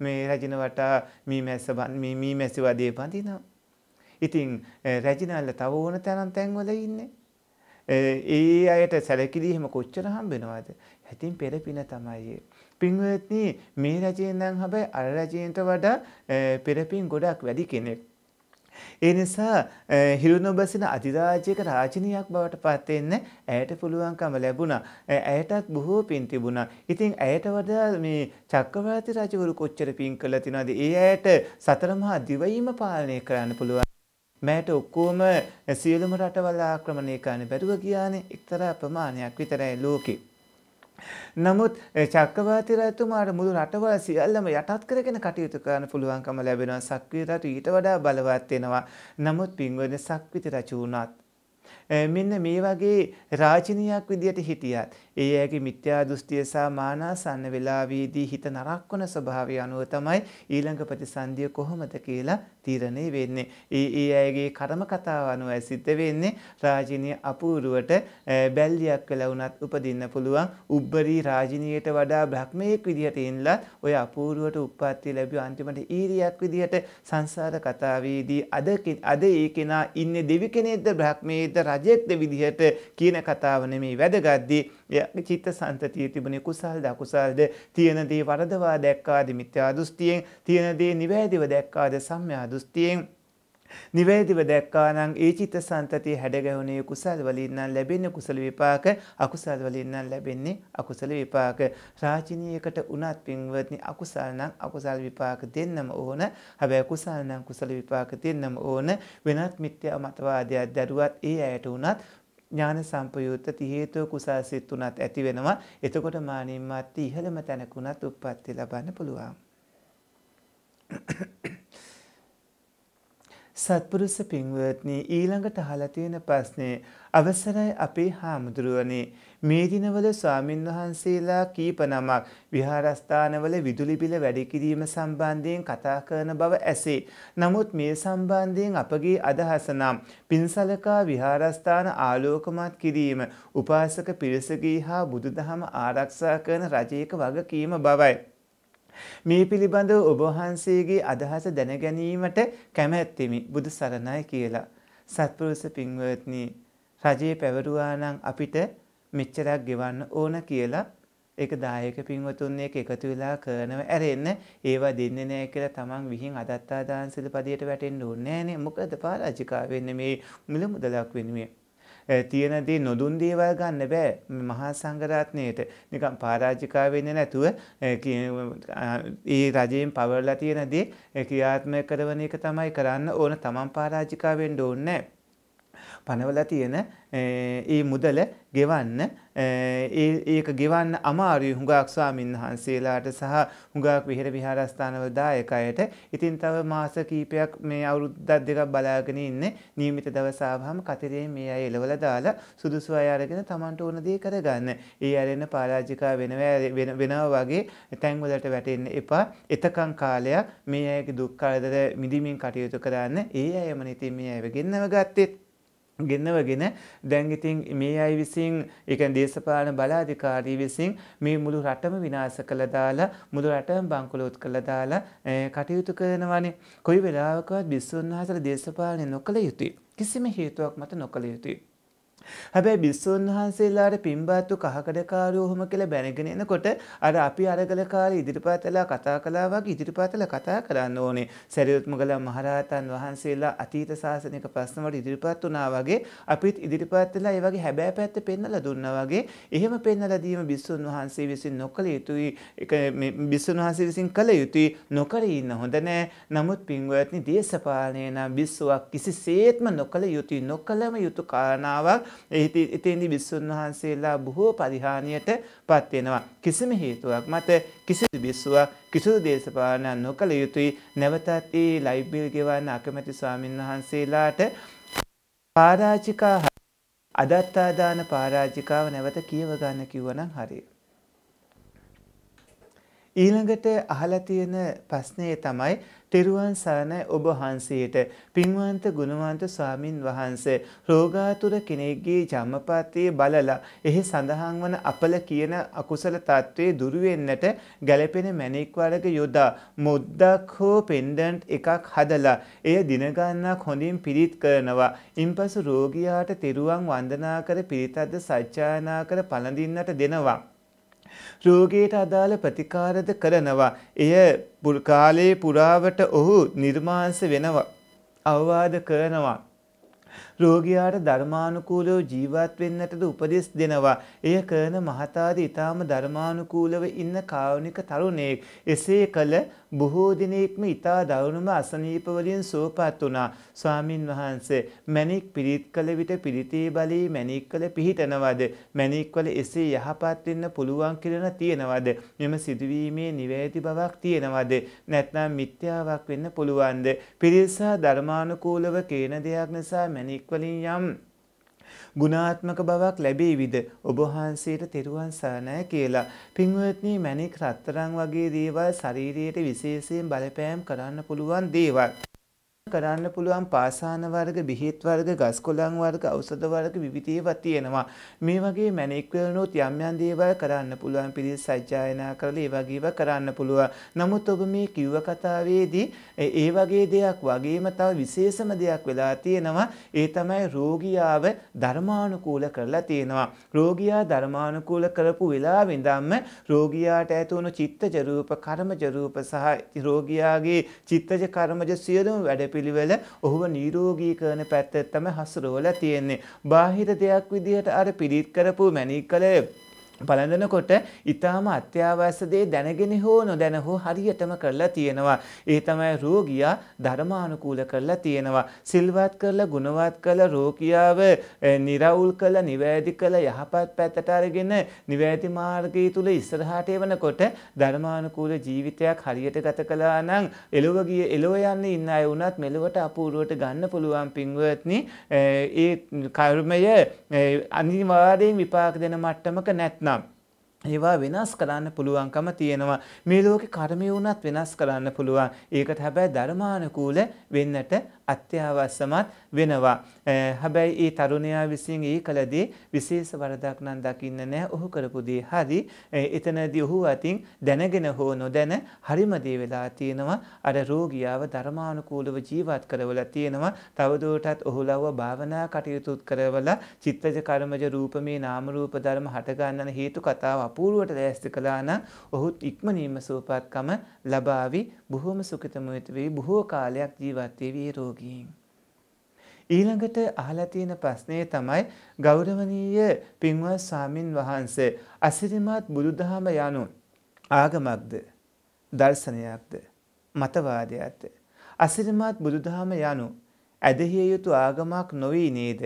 මේ රැජින වටා මී මැස්ස බන් මේ මී මැසි වදේ බඳින ඉතින් රැජිනල්ල තව ඕන තැනන් තැන්වල ඉන්නේ ඒ අයට සැලකිරීම කොච්චර හම්බෙනවද ඇතින් පෙර පින තමයි පින්වත්නි මේ රජයෙන් නම් හැබැයි අර රජයෙන්ට වඩා පෙරපින් ගොඩක් වැඩි කෙනෙක් ඒ නිසා හිරුනොබසින අධිරාජ්‍යක රාජිනියක් බවට පත් වෙන්න ඇයට පුළුවන්කම ලැබුණා. ඇයටත් බොහෝ පින් තිබුණා. ඉතින් ඇයට වඩා මේ චක්‍රවර්ති රජවරු කොච්චර පින් කළා තියනවාද? ඒ ඇයට සතර මහා දිවයිම පාලනය කරන්න පුළුවන්. මෑට ඔක්කොම සියලුම රටවල් ආක්‍රමණය කරන්න බැරුව ගියානේ එක්තරා ප්‍රමාණයක් විතරයි ලෝකේ. නමුත් චක්කවාති රජතුමාට මුළු රටවල් සියල්ලම යටත් කරගෙන කටයුතු කරන්න පුළුවන්කම ලැබෙනවා සක්විති රජු ඊට වඩා බලවත් වෙනවා. නමුත් පින්වදින සක්විති රජු වුණත් මෙන්න මේ වගේ රාජිනියක් විදියට හිටියත් ඒ ඇගේ මිත්‍යා දෘෂ්ටිය සහ මානාසන්න වෙලාවේදී හිත නරක් වන ස්වභාවය අනුව තමයි ඊළඟ ප්‍රතිසන්දිය කොහොමද කියලා තීරණය වෙන්නේ. ඒ ඒ ඇගේ කර්ම කතාව අනුව සිද්ධ වෙන්නේ රාජිනිය අපූර්වට බැල්ලියක් වෙලා වුණත් උපදින්න පුළුවන්. උබ්බරි රාජිනියට වඩා බ්‍රහ්මයෙක් විදිහට ඉන්නලත් ඔය අපූර්වට උප්පත්ති ලැබුව අන්තිමට ඊරියක් විදිහට සංසාර කතාවේදී අද අද ඒ කෙනා ඉන්නේ දෙවි කෙනෙක්ද බ්‍රහ්මයේද රජෙක්ද විදිහට කියන කතාව නෙමේ වැදගත්දී චිත්ත සන්තතිය තිබුණේ කුසල්ද අකුසල්ද තියෙන දේ වරදවා දැක්කාද මිත්‍යා දෘෂ්ටියෙන් තියෙන දේ නිවැරදිව දැක්කාද සම්‍යා දෘෂ්ටියෙන් නිවැරදිව දැක්කා නම් ඒ චිත්ත සන්තතිය හැඩගැහුණේ කුසල් වලින් නම් ලැබෙන කුසල විපාක අකුසල් වලින් නම් ලැබෙන්නේ අකුසල විපාක රාජිනියකට උනත් පින්වත්නි අකුසල් නම් අකුසල් විපාක දෙන්නම ඕන හැබැයි කුසල් නම් කුසල විපාක දෙන්නම ඕන වෙනත් මිත්‍යා මතවාදයක් දැරුවත් ඒ ඇයට උනත් ඥාන සම්පයුත්ත තිහේතුව කුසාසිත් වුණත් ඇති වෙනවා. එතකොට මානින්මත් ඉහළම තැනකුණත් උප්පත්ති ලබන්න පුළුවන්. සත්පුරුෂ පින්වත්නි ඊළඟට අහලා තියෙන ප්‍රශ්නේ අවසරයි අපේ හාමුදුරුවනේ මේ දිනවල ස්වාමින් වහන්සේලා කීප නමක් විහාරස්ථානවල විදුලි බිල වැඩි කිරීම සම්බන්ධයෙන් කතා කරන බව ඇසේ. නමුත් මේ සම්බන්ධයෙන් අපගේ අදහස නම් පින්සලකා විහාරස්ථාන ආලෝකමත් කිරීම උපාසක පිරිසගේ හා බුදුදහම ආරක්ෂා කරන රජයක වගකීම බවයි. මේ පිළිබඳව ඔබහන්සේගේ අදහස දැනගැනීමට කැමැත්තෙමි බුදු සරණයි කියලා. සත්පුරුස පින්වත්නී රජයේ පැවරුවා නම් අපිට මෙච්චරක් ගෙවන්න ඕන කියලා ඒක දායක පින්වතුන්නේ එකතු වෙලා කරනව ඇරෙන්න ඒවා දෙන්නේ නැහැ කියලා තමන් විහිං අදත්තා දාන සිල්පදියට වැටෙන්න ඕනේ නෑනේ මොකද පාරාජිකා වෙන්නේ මේ මිල මුදලක් වෙනුවේ තියෙන දේ නොදුන් දේවල් ගන්න බෑ මහා සංඝරත්නයේට නිකන් පාරාජිකා වෙන්නේ නැතුව ඒ රජයෙන් පවර්ලා තියෙන දේ ක්‍රියාත්මක කරන එක තමයි කරන්න ඕන තමන් පාරාජිකා වෙන්න ඕනේ නෑ පනවලා තියෙන ඒ මුදල ගෙවන්න ඒක ගෙවන්න අමාරුයි හුඟක් ස්වාමීන් වහන්සේලාට සහ හුඟක් විහෙර විහාරස්ථානවල දායකයට. ඉතින් තව මාස කීපයක් මේ අවුරුද්දක් දෙකක් බලාගෙන ඉන්නේ. නියමිත දවස් ආවම කතරේ මේ අය එලවලා දාලා සුදුසු අය අරගෙන Tamanට ඕන දේ කරගන්න. ඒ අරෙන පරාජිකා වෙනවා වෙනවා වගේ තැන්වලට වැටෙන්න එපා. එතකන් කාලයක් මේ අයගේ දුක් කරදර මිදීමෙන් කටයුතු කරන්න. ඒ අයම නිතින් මේ අයව ගෙන්නව ගත්තෙත් ගෙන්නවගෙන දැන් ඉතින් මේ අය විසින් ඒ කියන්නේ දේශපාලන බලාධිකාරී විසින් මේ මුළු රටම විනාශ කළා දාලා මුළු රටම බංකොලොත් කළා දාලා කටයුතු කරනවානේ කොයි වෙලාවකවත් විශ්වවිද්‍යාල දේශපාලනය නොකළ යුතුයි කිසිම හේතුවක් මත නොකළ යුතුයි හැබැයි බිස්සුන් වහන්සේලාට පින්බාත්තු කහකඩකාරයෝ හොම කියලා බැනගෙන එනකොට අර අපි අරගල කාලේ ඉදිරිපතලා කතා කළා වගේ ඉදිරිපතලා කතා කරන්න ඕනේ. සරියුත් මුගලන් මහරහතන් වහන්සේලා අතීත සාසනික ප්‍රශ්න වලට ඉදිරිපත් වුණා වගේ අපිත් ඉදිරිපත් වෙලා ඒ වගේ හැබෑ පැත්ත පෙන්වලා දුන්නා වගේ එහෙම පෙන්වලා දීම බිස්සුන් වහන්සේ විසින් නොකළ යුතුයි. ඒක මේ බිස්සුන් වහන්සේ විසින් කළ යුතුයි. නොකර ඉන්න හොඳ නෑ. නමුත් පින්වත්නි දේශපාලනය නම් බිස්සුවක් කිසිසේත්ම නොකළ යුතුයි. නොකළම යුතු කාරණාවක් එතෙන්දි බිස්සුන් වහන්සේලා බොහෝ පරිහානියට පත්වෙනවා. කිසිම හේතුවක් මත කිසිදු බිස්සුවක් කිසිදු දේශපාලනයක් නොකළ යුතුයි නැවතත් ඒ ලයිබ්බිල් ගෙවන්න අකමැති ස්වාමීන් වහන්සේලාට පාරාජිකා අදත්තාදාන පාරාජිකාව නැවත කියව ගන්න කිව්වනම් හරියි. ඊළඟට අහලා තියෙන ප්‍රශ්නේ තමයි තෙරුවන් සරණයි ඔබ වහන්සේට පින්වන්ත ගුණවන්ත ස්වාමින් වහන්සේ රෝගාතුර කෙනෙක්ගේ ජම්මපත්‍රයේ බලලා එහි සඳහන් වන අපල කියන අකුසල తත්වයේ දුරු වෙන්නට ගැළපෙන මැණික් වර්ග යොදා මුද්දක් හෝ පෙන්ඩන්ට් එකක් හදලා එය දින ගන්නක් හොඳින් පිළිත් කරනවා. ඉන්පසු රෝගියාට තෙරුවන් වන්දනා කර පිරිතද්ද සජ්ජායනා කර පළඳින්නට දෙනවා. රෝගයට අදාළ ප්‍රතිකාරද කරනවා. එය කාලයේ පුරාවට ඔහු නිර්මාංශ වෙනවා. අවවාද කරනවා. රෝගියාට ධර්මානුකූලව ජීවත් වෙන්නටද උපදෙස් දෙනවා. එය කරන මහතාද ඊටාම ධර්මානුකූලව ඉන්න කාරුණික තරුණයෙක්. එසේ කළ බොහෝ දිනෙකම ඊටා දරුණුම අසනීප වලින් සුවපත් වුණා. ස්වාමින් වහන්සේ මැණික් පිළිත් කළ විට පිළිතේ බලී මැණික් කළ පිහිටනවද? මැණික් වල එසේ යහපත් වෙන්න පුළුවන් කියලා තියනවද? මෙම සිදුවීමේ නිවැරදි බවක් තියනවද? නැත්නම් මිත්‍යාවක් වෙන්න පුළුවන්ද? පිරිස ධර්මානුකූලව කේන දෙයක් නිසා මැණික් සිත්වලින් යම් ගුණාත්මක බවක් ලැබේවිද ඔබ වහන්සේට තෙරුවන් සරණයි කියලා. පින්වත්නි මැණික් රත්තරන් වගේ දේවල් ශරීරයට විශේෂයෙන් බලපෑම් කරන්න පුළුවන් දේවල්. කරන්න පුළුවන් පාසාන වර්ග බිහිත් වර්ග ගස් කොළන් වර්ග ඖෂධ වර්ග විවිධ ඒවා තියෙනවා මේ වගේ මැනික්වලනොත් යම් යම් දේවල් කරන්න පුළුවන් පිරිස සජ්ජායනා කරලා ඒ වගේව කරන්න පුළුවන් නමුත් ඔබ මේ කිව්ව කතාවේදී ඒ වගේ දෙයක් වගේම තව විශේෂම දෙයක් වෙලා තියෙනවා ඒ තමයි රෝගියාව ධර්මානුකූල කරලා තියෙනවා රෝගියා ධර්මානුකූල කරපු වෙලාවෙ ඉඳන්ම රෝගියාට ඇති වුණු චිත්තජ රූප කර්මජ රූප සහ රෝගියාගේ චිත්තජ කර්මජ සියලුම වැඩ පිළිවෙල ඔහුව නිරෝගී කරන පැත්තත් තමයි හසුරුවලා තියෙන්නේ. බාහිර දෙයක් විදිහට අර පිළිත් කරපු මැණික් කලේ පළඳනකොට ඉතාම අත්‍යවශ්‍ය දේ දැනගෙන හෝ නොදැන හෝ හරියටම කරලා තියෙනවා. ඒ තමයි රෝගියා ධර්මානුකූල කරලා තියෙනවා. සිල්වත් කරලා ගුණවත් කරලා රෝගියාව निराවුල් කරලා නිවැරදි කරලා යහපත් පැත්තට අරගෙන නිවැරදි මාර්ගය තුල ඉස්සරහට එවනකොට ධර්මානුකූල ජීවිතයක් හරියට ගත කළා නම් එළව ගිය එළව යන්නේ ඉන්න අය වුණත් මෙලවට අපූර්වට ගන්න පුළුවන් පින්වත්නි ඒ කර්මය අනිවාර්යෙන් විපාක දෙන මට්ටමක නැත්නම් ඒවා වෙනස් කරන්න පුළුවන්කම තියෙනවා. මේ ලෝකේ කර්මය වුණත් වෙනස් කරන්න පුළුවන්. ඒකට හැබැයි ධර්මානුකූල වෙන්නට අත්‍යවශ්‍යමත් වෙනවා. හැබැයි ඒ තරුණයා විසින් ඒ කලදී විශේෂ වරදක් නම් දකින්න නැහැ. ඔහු කරපු දේ හරි. එතනදී ඔහු අතින් දැනගෙන හෝ නොදැන හරිම දේ වෙලා තියෙනවා. අර රෝගියාව ධර්මානුකූලව ජීවත් කරවලා තියෙනවා. තවදුරටත් ඔහු ලව භාවනා කටයුතු කරවලා චිත්තජ කර්මජ රූපමේ නාම රූප ධර්ම හට ගන්නන හේතු කතාව අපූර්වට දෑස්ති කළා නම් ඔහුත් ඉක්මනීම සූපත්කම ලබාවි බොහොම සුඛිතමිත වෙයි බොහෝ කාලයක් ජීවත් වේවි රෝගීන්. ඊළඟට අහලා තියෙන ප්‍රශ්නේ තමයි ගෞරවනීය පින්වත් සාමින් වහන්සේ අසිරිමත් බුදුදහම යනු ආගමක්ද දර්ශනයක්ද මතවාදයක්ද අසිරිමත් බුදුදහම යනු ඇදහිය යුතු ආගමක් නොවේ නේද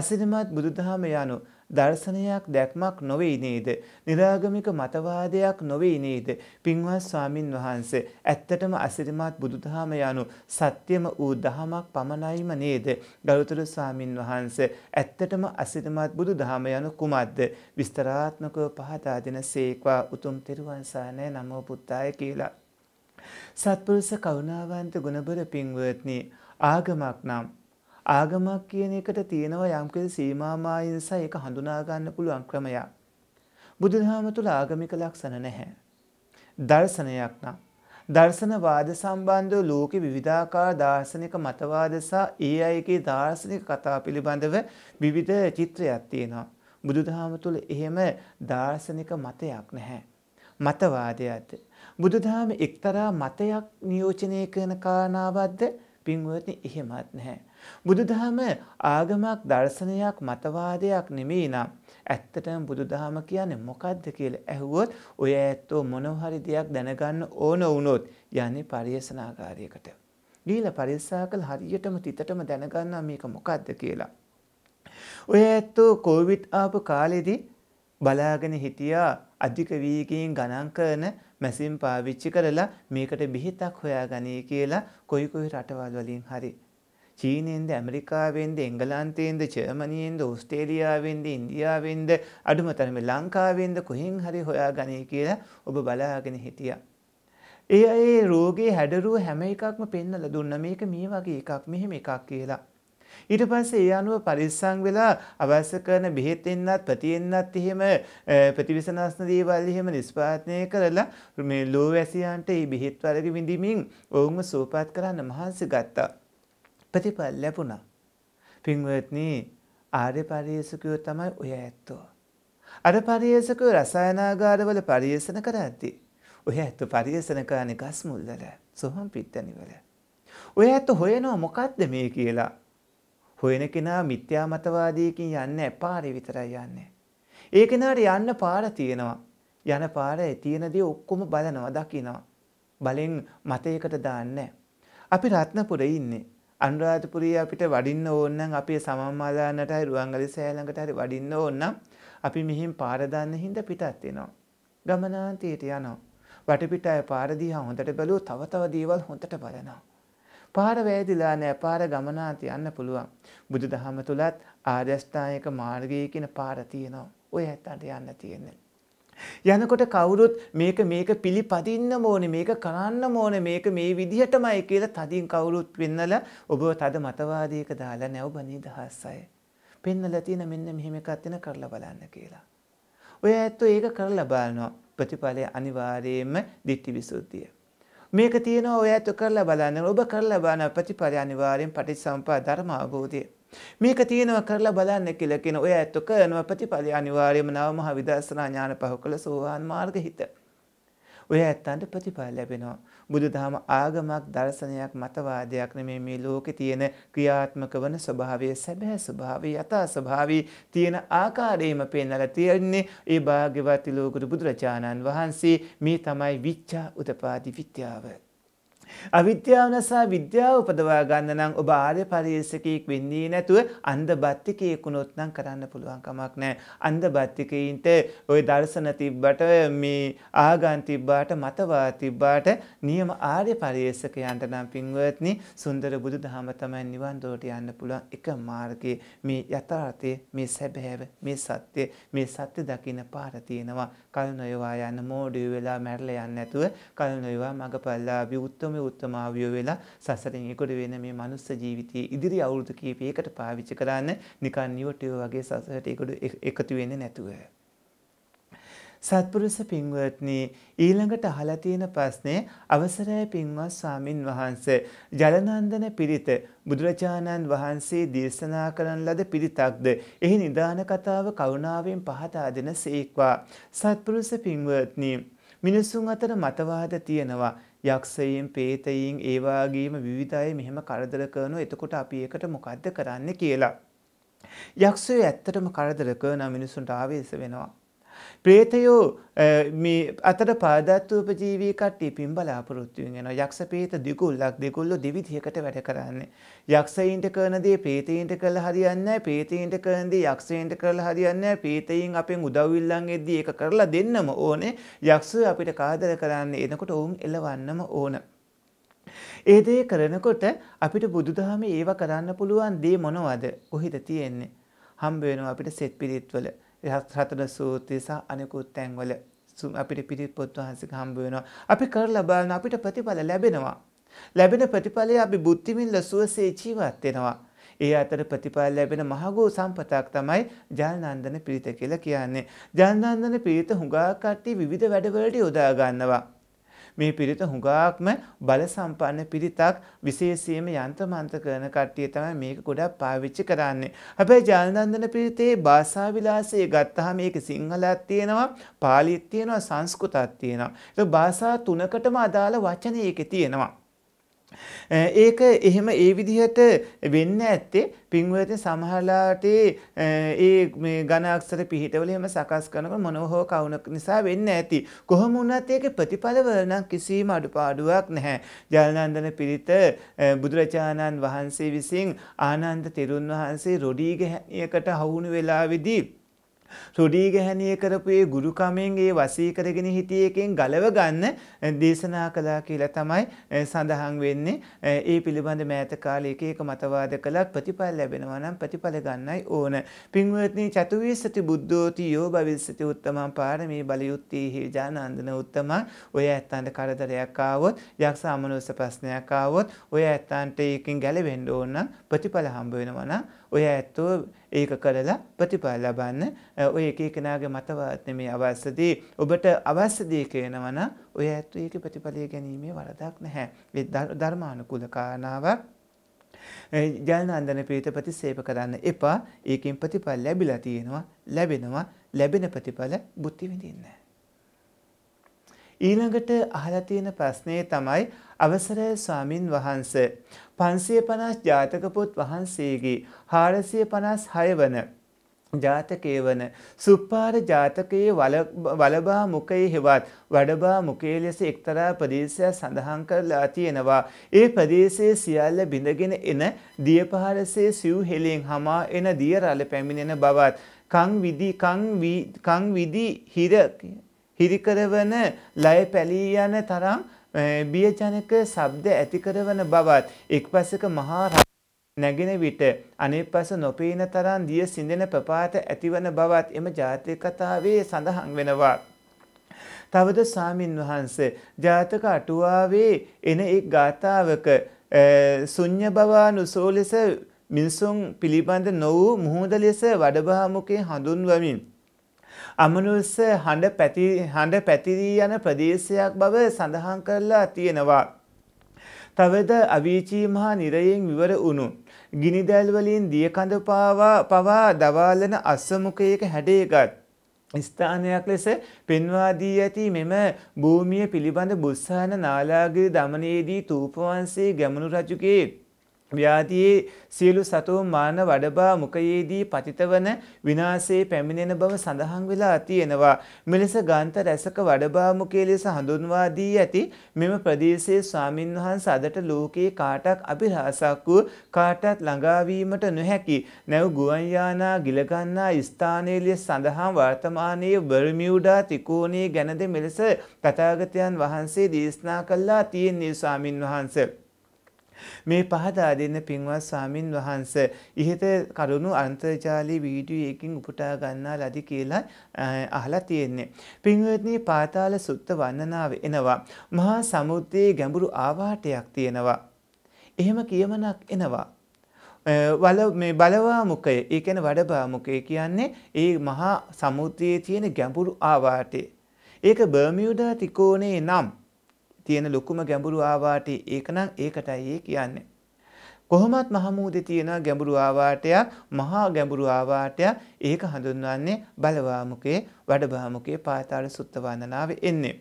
අසිරිමත් බුදුදහම යනු දර්ශනයක් දැක්මක් නොවෙයි නේද. නිරාගමික මතවාදයක් නොවෙයි නේද. පින්වත් ස්වාමින් වහන්ස ඇත්තටම අසිරිමත් බුදුදහම යනු සත්‍යම වූ දහමක් පමණයිම නේද. ගරුතුර ස්වාමින් වහන්ස ඇත්තටම අසිරිමත් බුදුදහම යනු කුමක්ද. විස්තරාත්මකව පහදා දෙන සේක්වා උතුම් තෙරුවන්සානය නමෝ පුත්තාය කියලා. සත්පුරුෂ කරුණාවන්ත ගුණබර පින්වත්නි ආගමක් නම් ආගමක් කියන එකට තියෙනවා යම්කිසි සීමාමායින් නිසා ඒක හඳුනා ගන්න පුළුවන් ක්‍රමයක්. බුදුදහම තුල ආගමික ලක්ෂණ නැහැ. දර්ශනයක් නම් දර්ශනවාද සම්බන්ධව ලෝකේ විවිධාකාර දාර්ශනික මතවාද සහ ඒ අයගේ දාර්ශනික කතා පිළිබඳව විවිධ චිත්‍රයක් තියෙනවා. බුදුදහම තුල එහෙම දාර්ශනික මතයක් නැහැ. මතවාදයක්ද බුදුදහම එක්තරා මතයක් නියෝජනය කරන කාරණාවක්ද පින්වත්නි එහෙමත් නැහැ. බුදුදහම ආගමක් දර්ශනයක් මතවාදයක් නෙමෙයි නම් ඇත්තටම බුදුදහම කියන්නේ මොකද්ද කියලා ඇහුවොත් ඔය ඇත්තෝ මොනව හරි දෙයක් දැනගන්න ඕන වුණොත් යන්නේ පරිේශනාකාරයකට. ගිහිලා පරිස්සා කළ හරියටම තිතටම දැනගන්නා මේක මොකද්ද කියලා. ඔය ඇත්තෝ කොවිඩ් ආපු කාලෙදී බලාගෙන හිටියා අධික වීගයෙන් ගණන් කරන මැසින් පාවිච්චි කරලා මේකට බිහිතක් හොයාගනී කියලා කොයි කොයි රටවල් වලින් හරි චීනයෙන්ද ඇමරිකාවෙන්ද එංගලන්තයෙන්ද ජර්මනියෙන්ද ඔස්ට්‍රේලියාවෙන්ද ඉන්දියාවෙන්ද අඩුම තරම ලංකාවෙන්ද කොහෙන් හරි හොයාගනී කියලා ඔබ බලාගෙන හිටියා. ඒ ඒ රෝගේ හැඩරුව හැම එකක්ම පෙන්නල දුන්න මේක මේ වගේ එකක් මෙහෙම එකක් කියලා. ඊට පස්සේ ඒ අනුව පරිස්සං වෙලා අවශ්‍ය කරන බෙහෙත් එන්නත් ප්‍රතියෙන්නත් එහෙම ප්‍රතිවිසනාස්න දේවල් එහෙම නිස්පාතනය කරලා මේ ලෝ වැසියන්ට ඒ බෙහෙත් වලග විඳමින් ඔවුන්ම සූපත් කරන්න මහන්සි ගත්තා. ප්‍රතිඵල ලැබුණා. පින්වත්නි ආර්ය පරිේශකයෝ තමයි ඔය ඇත්තෝ. අර පරිේශකයෝ රසායනාගාරවල පරිේශන කරද්දී ඔය ඇත්ත පරිේශන කරන්නේ ගස් මුල්වල සොහොන් පිටතනිවල. ඔය ඇත්ත හොයනවා මොකද්ද මේ කියලා. හොයන කෙනා මිත්‍යා මතවාදීකින් යන්න එපාරේ විතරයි යන්නේ. ඒ කෙනාට යන්න පාර තියෙනවා. යන පාරේ තියෙන දේ ඔක්කොම බලනවා දකිනවා. බලෙන් මතයකට දාන්නේ. අපි රත්නපුරේ ඉන්නේ. අනුරාධපුරයේ අපිට වඩින්න ඕන නම් අපි සමම්මාදානට හරි රුවන්ගලි සෑය ළඟට හරි වඩින්න ඕන නම් අපි මෙහින් පාර දාන්න හින්දා පිටත් වෙනවා. ගමනාන්තයට යනවා. වටපිට අය පාර දිහා හොඳට බැලුවොත් තව තව දේවල් හොඳට බලනවා. පාර වැයදිලා නෑ පාර ගමනාන්ත යන්න පුළුවන්. බුදුදහම තුලත් ආර්ය අෂ්ටාංගික මාර්ගය කියන පාර තියෙනවා. ඔය හැත්තන්ට යන්න තියෙන්නේ. යනකොට කවුරුත් මේක මේක පිළිපදින්න ඕනේ මේක කරන්න ඕනේ මේක මේ විදිහටමයි කියලා තදින් කවුරුත් වෙන්නලා ඔබව තද මතවාදීක දාලා නැවබ නිදහසයි. පෙන්නලා තියෙන මෙන්න මෙහෙම එකක් තියෙන කරලා බලන්න කියලා. ඔය ඇත්තෝ ඒක කරලා බලනවා. ප්‍රතිඵලය අනිවාර්යයෙන්ම ditthi visuddhiය. මේක තියෙනවා ඔය ඇත්තෝ කරලා බලන්න. ඔබ කරලා බලන ප්‍රතිඵලය අනිවාර්යෙන් පටිච්චසමුප්පාද ධර්ම අවබෝධය. මේක තියෙනවා කරලා බලන්න කියලා කියන ඔය ඇත්ත කරනවා ප්‍රතිඵලය අනිවාර්යයෙන්ම නව මහ විදර්ශනා ඥාන පහ කළ සෝවාන් මාර්ග හිත. ඔය ඇත්තන්ට ප්‍රතිඵල ලැබෙනවා. බුදුදහම ආගමක් දර්ශනයක් මතවාදයක් නෙමේ මේ ලෝකේ තියෙන ක්‍රියාත්මක වන ස්වභාවය සැබෑ ස්වභාවය යථා ස්වභාවය තියෙන ආකාරයෙන්ම පෙන්වලා තියෙන්නේ ඒ භාග්‍යවත් ලෝකගුරු බුදුරජාණන් වහන්සේ මේ තමයි විච්ඡා උතපාදි විද්‍යාව අවිද්‍යාව නිසා විද්‍යාව උපදවා ගන්න නම් ඔබ ආර්ය පරිේශකයෙක් වෙන්නේ නැතුව අන්ධ බත්තිකයෙක් වුණොත් නම් කරන්න පුළුවන් කමක් නැහැ. අන්ධ බත්තිකයින්ට ওই දර්ශන තිබ්බට මේ ආගම් තිබ්බාට මතවාද තිබ්බාට නියම ආර්ය පරිේශකයන්ට නම් පින්වත්නි සුන්දර බුදු දහම තමයි නිවන් දොරට යන්න පුළුවන් එක මාර්ගයේ මේ යථාර්ථයේ මේ සැබෑව මේ සත්‍ය මේ සත්‍ය දකින්න පාර තියෙනවා. කල් නොයවා යන්න මෝඩය වෙලා මැරලා යන්න නැතුව කල් නොයවා මගපල්ලා විඋත්තම උත්තමාවියෝ වෙලා සසරෙන් එකොඩ වෙන මේ මනුස්ස ජීවිතයේ ඉදිරි අවුරුදු කීපයකට පාවිච්චි කරන්න නිකන් නියොටයෝ වගේ සසරට එකොඩ එකතු වෙන්නේ නැතුව. සත්පුරුෂ පින්වත්නි ඊළඟට අහලා තියෙන ප්‍රශ්නේ අවසරය පින්වත් ස්වාමින් වහන්සේ ජලනන්දන පිරිත බුදුරජාණන් වහන්සේ දේශනා කරන ලද පිරිතක්ද එහි නිදාන කතාව කරුණාවෙන් පහදා දෙන සේක්වා සත්පුරුෂ පින්වත්නි මිනිසුන් අතර මතවාද තියෙනවා යක්ෂයින් පේතයින් ඒ වගේම විවිධ අය මෙහෙම කරදර කරනවා එතකොට අපි ඒකට මොකද්ද කරන්න කියලා යක්ෂය ඇත්තටම කරදර කරන මිනිසුන්ට ආවේශ වෙනවා ප්‍රේතයෝ මේ අතර පාදත්වූප ජීවී කට්ටි පින් බලාපොරොත්තුවෙන් එන යක්ෂ පේත දිගුල්ලක් දෙකුල්ලො දෙවිදිහකට වැඩ කරන්නේ. යක්ෂයින්ට කරනදේ ප්‍රේතීන්ට කළ හරියන්න ප්‍රේතීන්ට කරනදී යක්ෂයින්ට කරල හරියන්න ප්‍රේතයින් අපෙන් උදව්විල්ලන් එද්දී එක කරලා දෙන්නම ඕනේ යක්ෂ අපිට කාදර කරන්න එනකොට ඔවුන් එලවන්නම ඕන. ඒදේ කරනකොට අපිට බුදුදහම ඒව කරන්න පුළුවන් දේ මොනවද ඔහිද තියෙන්නේ. හම්බ වෙනවා අපිට සෙත් පිරිත්වල. රතන සූත්‍රය සහ අනෙකුත් තැන්වල අපිට පිරිත් පොත් වහන්සේ හම්බ වෙනවා. අපි කරලා බලන අපිට ප්‍රතිඵල ලැබෙනවා. ලැබෙන ප්‍රතිඵලය අපි බුද්ධිමින් ලසුවසේ ජීවත් වෙනවා. ඒ අතර ප්‍රතිඵල ලැබෙන මහගෝ සම්පතක් තමයි ජානන්දන පිරිත කියලා කියන්නේ. ජානන්දන පිරිත හුඟා කට්ටිය විවිධ වැඩවලට යොදා ගන්නවා. මේ පිරිත හුඟක්ම බල සම්පන්න පිරිතක් විශේෂයෙන්ම යන්ත්‍ර මන්ත්‍ර කරන කට්ටිය තමයි මේක ගොඩක් පාවිච්චි කරන්නේ. හැබැයි ජාලනන්දන පිරිතේ භාෂා විලාසය ගත්තාම මේක සිංහලත් තියෙනවා, පාලිත් තියෙනවා, සංස්කෘතත් තියෙනවා. ඒක භාෂා තුනකටම අදාළ වචන ඒකේ තියෙනවා. ඒක එහෙම ඒ විදිහට වෙන්න ඇත්තේ පින්වතින් සමහරලාට ඒ ගණාක්ෂර පිහිටවල එහෙම සකස් කරනකොට මොනව හෝ කවුණක් නිසා වෙන්න ඇති. කොහොම වුණත් ඒකේ ප්‍රතිඵලවල නම් කිසිම අඩුපාඩුවක් නැහැ. ජලනන්දන පිරිත බුදුරජාණන් වහන්සේ විසින් ආනන්ද තෙරුන් වහන්සේ රොඩීගැහැනියකට හවුණු වෙලාවේදී සොඩී ගැහණිය කරපු ඒ ගුරුකමෙන් ඒ වසී කරගෙන හිටිය එකෙන් ගලව ගන්න දේශනා කළා කියලා තමයි සඳහන් වෙන්නේ. ඒ පිළිබඳ මෑත කාලේ එක එක මතවාද කළත් ප්‍රතිඵල ලැබෙනවා නම් ප්‍රතිඵල ගන්නයි ඕන. පින්වත්නි චතුවිසති බුද්ධෝති යෝ භවිස්සති උත්තමං පාරමී බලියුත්තේ හි ජානන්දන උත්තමං ඔය ඇත්තන්ට කරදරයක් ආවොත් යක්ෂ අමනුස්ස ප්‍රශ්නයක් ආවොත් ඔය ඇත්තන්ට ඒකෙන් ගැලවෙන්න ඕන ප්‍රතිඵල හම්බ වෙනවා නම් ඔය ඇත්තෝ ඒක කරලා ප්‍රතිඵල ලබන්න ඔය එක එකනාගේ මතවත් මේ අවශ්‍යදී ඔබට අවශ්‍යදී කියනවනම් ඔය ඇත්තු ඒක ප්‍රතිඵලය ගැනීමේ වරදක් නැහැ. ධර්මානුකූල කාරණාවක් ජලනන්දන පීත ප්‍රතිසේප කරන්න එපා. ඒකෙන් ප්‍රතිඵල ලැබිලා තියෙනවා. ලැබෙනවා. ලැබෙන ප්‍රතිඵල බුද්ධි විඳින්න. ඊළඟට අහලා තියෙන ප්‍රශ්නේ තමයි අවසරය ස්වාමින් වහන්ස. 550 ජාතක පොත් වහන්සේගේ 456 වන ජාතකයේ වන සුප්පාර ජාතකයේ වලබා මුකයේ හෙවත් වඩබා මුකේ ලෙස එක්තරා ප්‍රදේශයක් සඳහන් කරලා තියෙනවා. ඒ ප්‍රදේශයේ සියල්ල බිඳගෙන එන දියපහරසේ සිව් හෙලෙන් hama එන දිය රළ පැමිණෙන බවත් කං විදි කං වි කං විදි හිර හිරිකරවන ලය පැලී යන තරම් බියජනක ශබ්ද ඇතිකරවන බවත් එක්පසක මහා නැගෙන විට අනෙපස නොපේන තරම් දිය සිඳෙන ප්‍රපාත ඇතිවන බවත් එම ජාතක කතාවේ සඳහන් වෙනවා. තවද සාමින් වහන්ස ජාතක අටුවාවේ එන එක් ගාථාවක සුඤ්ඤ බවානුසෝ ලෙස මිනිසුන් පිළිබඳ නොවූ මුහුද ලෙස වඩබාමුකේ හඳුන්වමින් අමනුස්ස හඬ පැති හඬ පැතිරී යන ප්‍රදේශයක් බව සඳහන් කරලා තියෙනවා. තවද අවීචී මහා නිරයෙන් විවර වුණු ගිනිදැල් වලින් දියකඳ පවා දවාලන අස්සමුකයක හැඩයකත් ස්ථානයක් ලෙස පෙන්වා දී ඇති මෙම භූමිය පිළිබඳ බුස්සාන නාලාගිරි දමනයේදී තූපවංශයේ ගැමුණු රජුගේ ව්‍යාධයේ සියලු සතුන් මාන වඩබා මුකයේදී පතිතවන විනාශයේ පැමිණෙන බව සඳහන් වෙලා තියෙනවා. මෙලෙස ගාන්ත රැසක වඩබා මුකයේ ලෙස හඳුන්වා දී ඇති මෙම ප්‍රදේශයේ ස්වාමින්වහන්සේ අදට ලෝකේ කාටක් අභිරහසක් වූ කාටත් ළඟා වීමට නොහැකි නැව් ගුවන් යානා ගිල ගන්නා ස්ථානයේ ලෙස සඳහන් වර්තමානයේ බර්මියුඩා ත්‍රිකෝණයේ ගැනද මෙලෙස තථාගතයන් වහන්සේ දේශනා කළා තියෙන්නේ ස්වාමින්වහන්සේ මේ පහදා දෙන්න පින්වත් ස්වාමින් වහන්ස ඉහත කරුණු අන්තර්ජාලය වීඩියෝ එකකින් උපුටා ගන්නා ලදි කියලා අහලා තියෙන්නේ. පින්වත්නි පාතාල සුත්ත වන්නනාව එනවා. මහා සමුද්‍රයේ ගැඹුරු ආවාටයක් තියෙනවා. එහෙම කියමනක් එනවා. වල මේ බලවා මුඛය ඒ කියන්නේ වඩබා මුඛය කියන්නේ ඒ මහා සමුද්‍රයේ තියෙන ගැඹුරු ආවාටය. ඒක බර්මියුඩා ත්‍රිකෝණේ නම් තියෙන ලොකුම ගැඹුරු ආවාටි ඒකනම් ඒකටයි ඒ කියන්නේ. කොහොමත් මහමූදේ තියෙන ගැඹුරු ආවාටයක් මහා ගැඹුරු ආවාටයක් ඒක හඳුන්වන්නේ බලවාමුකේ වඩභාමුකේ පාතාල සුත්ත වන්දනාවේ එන්නේ.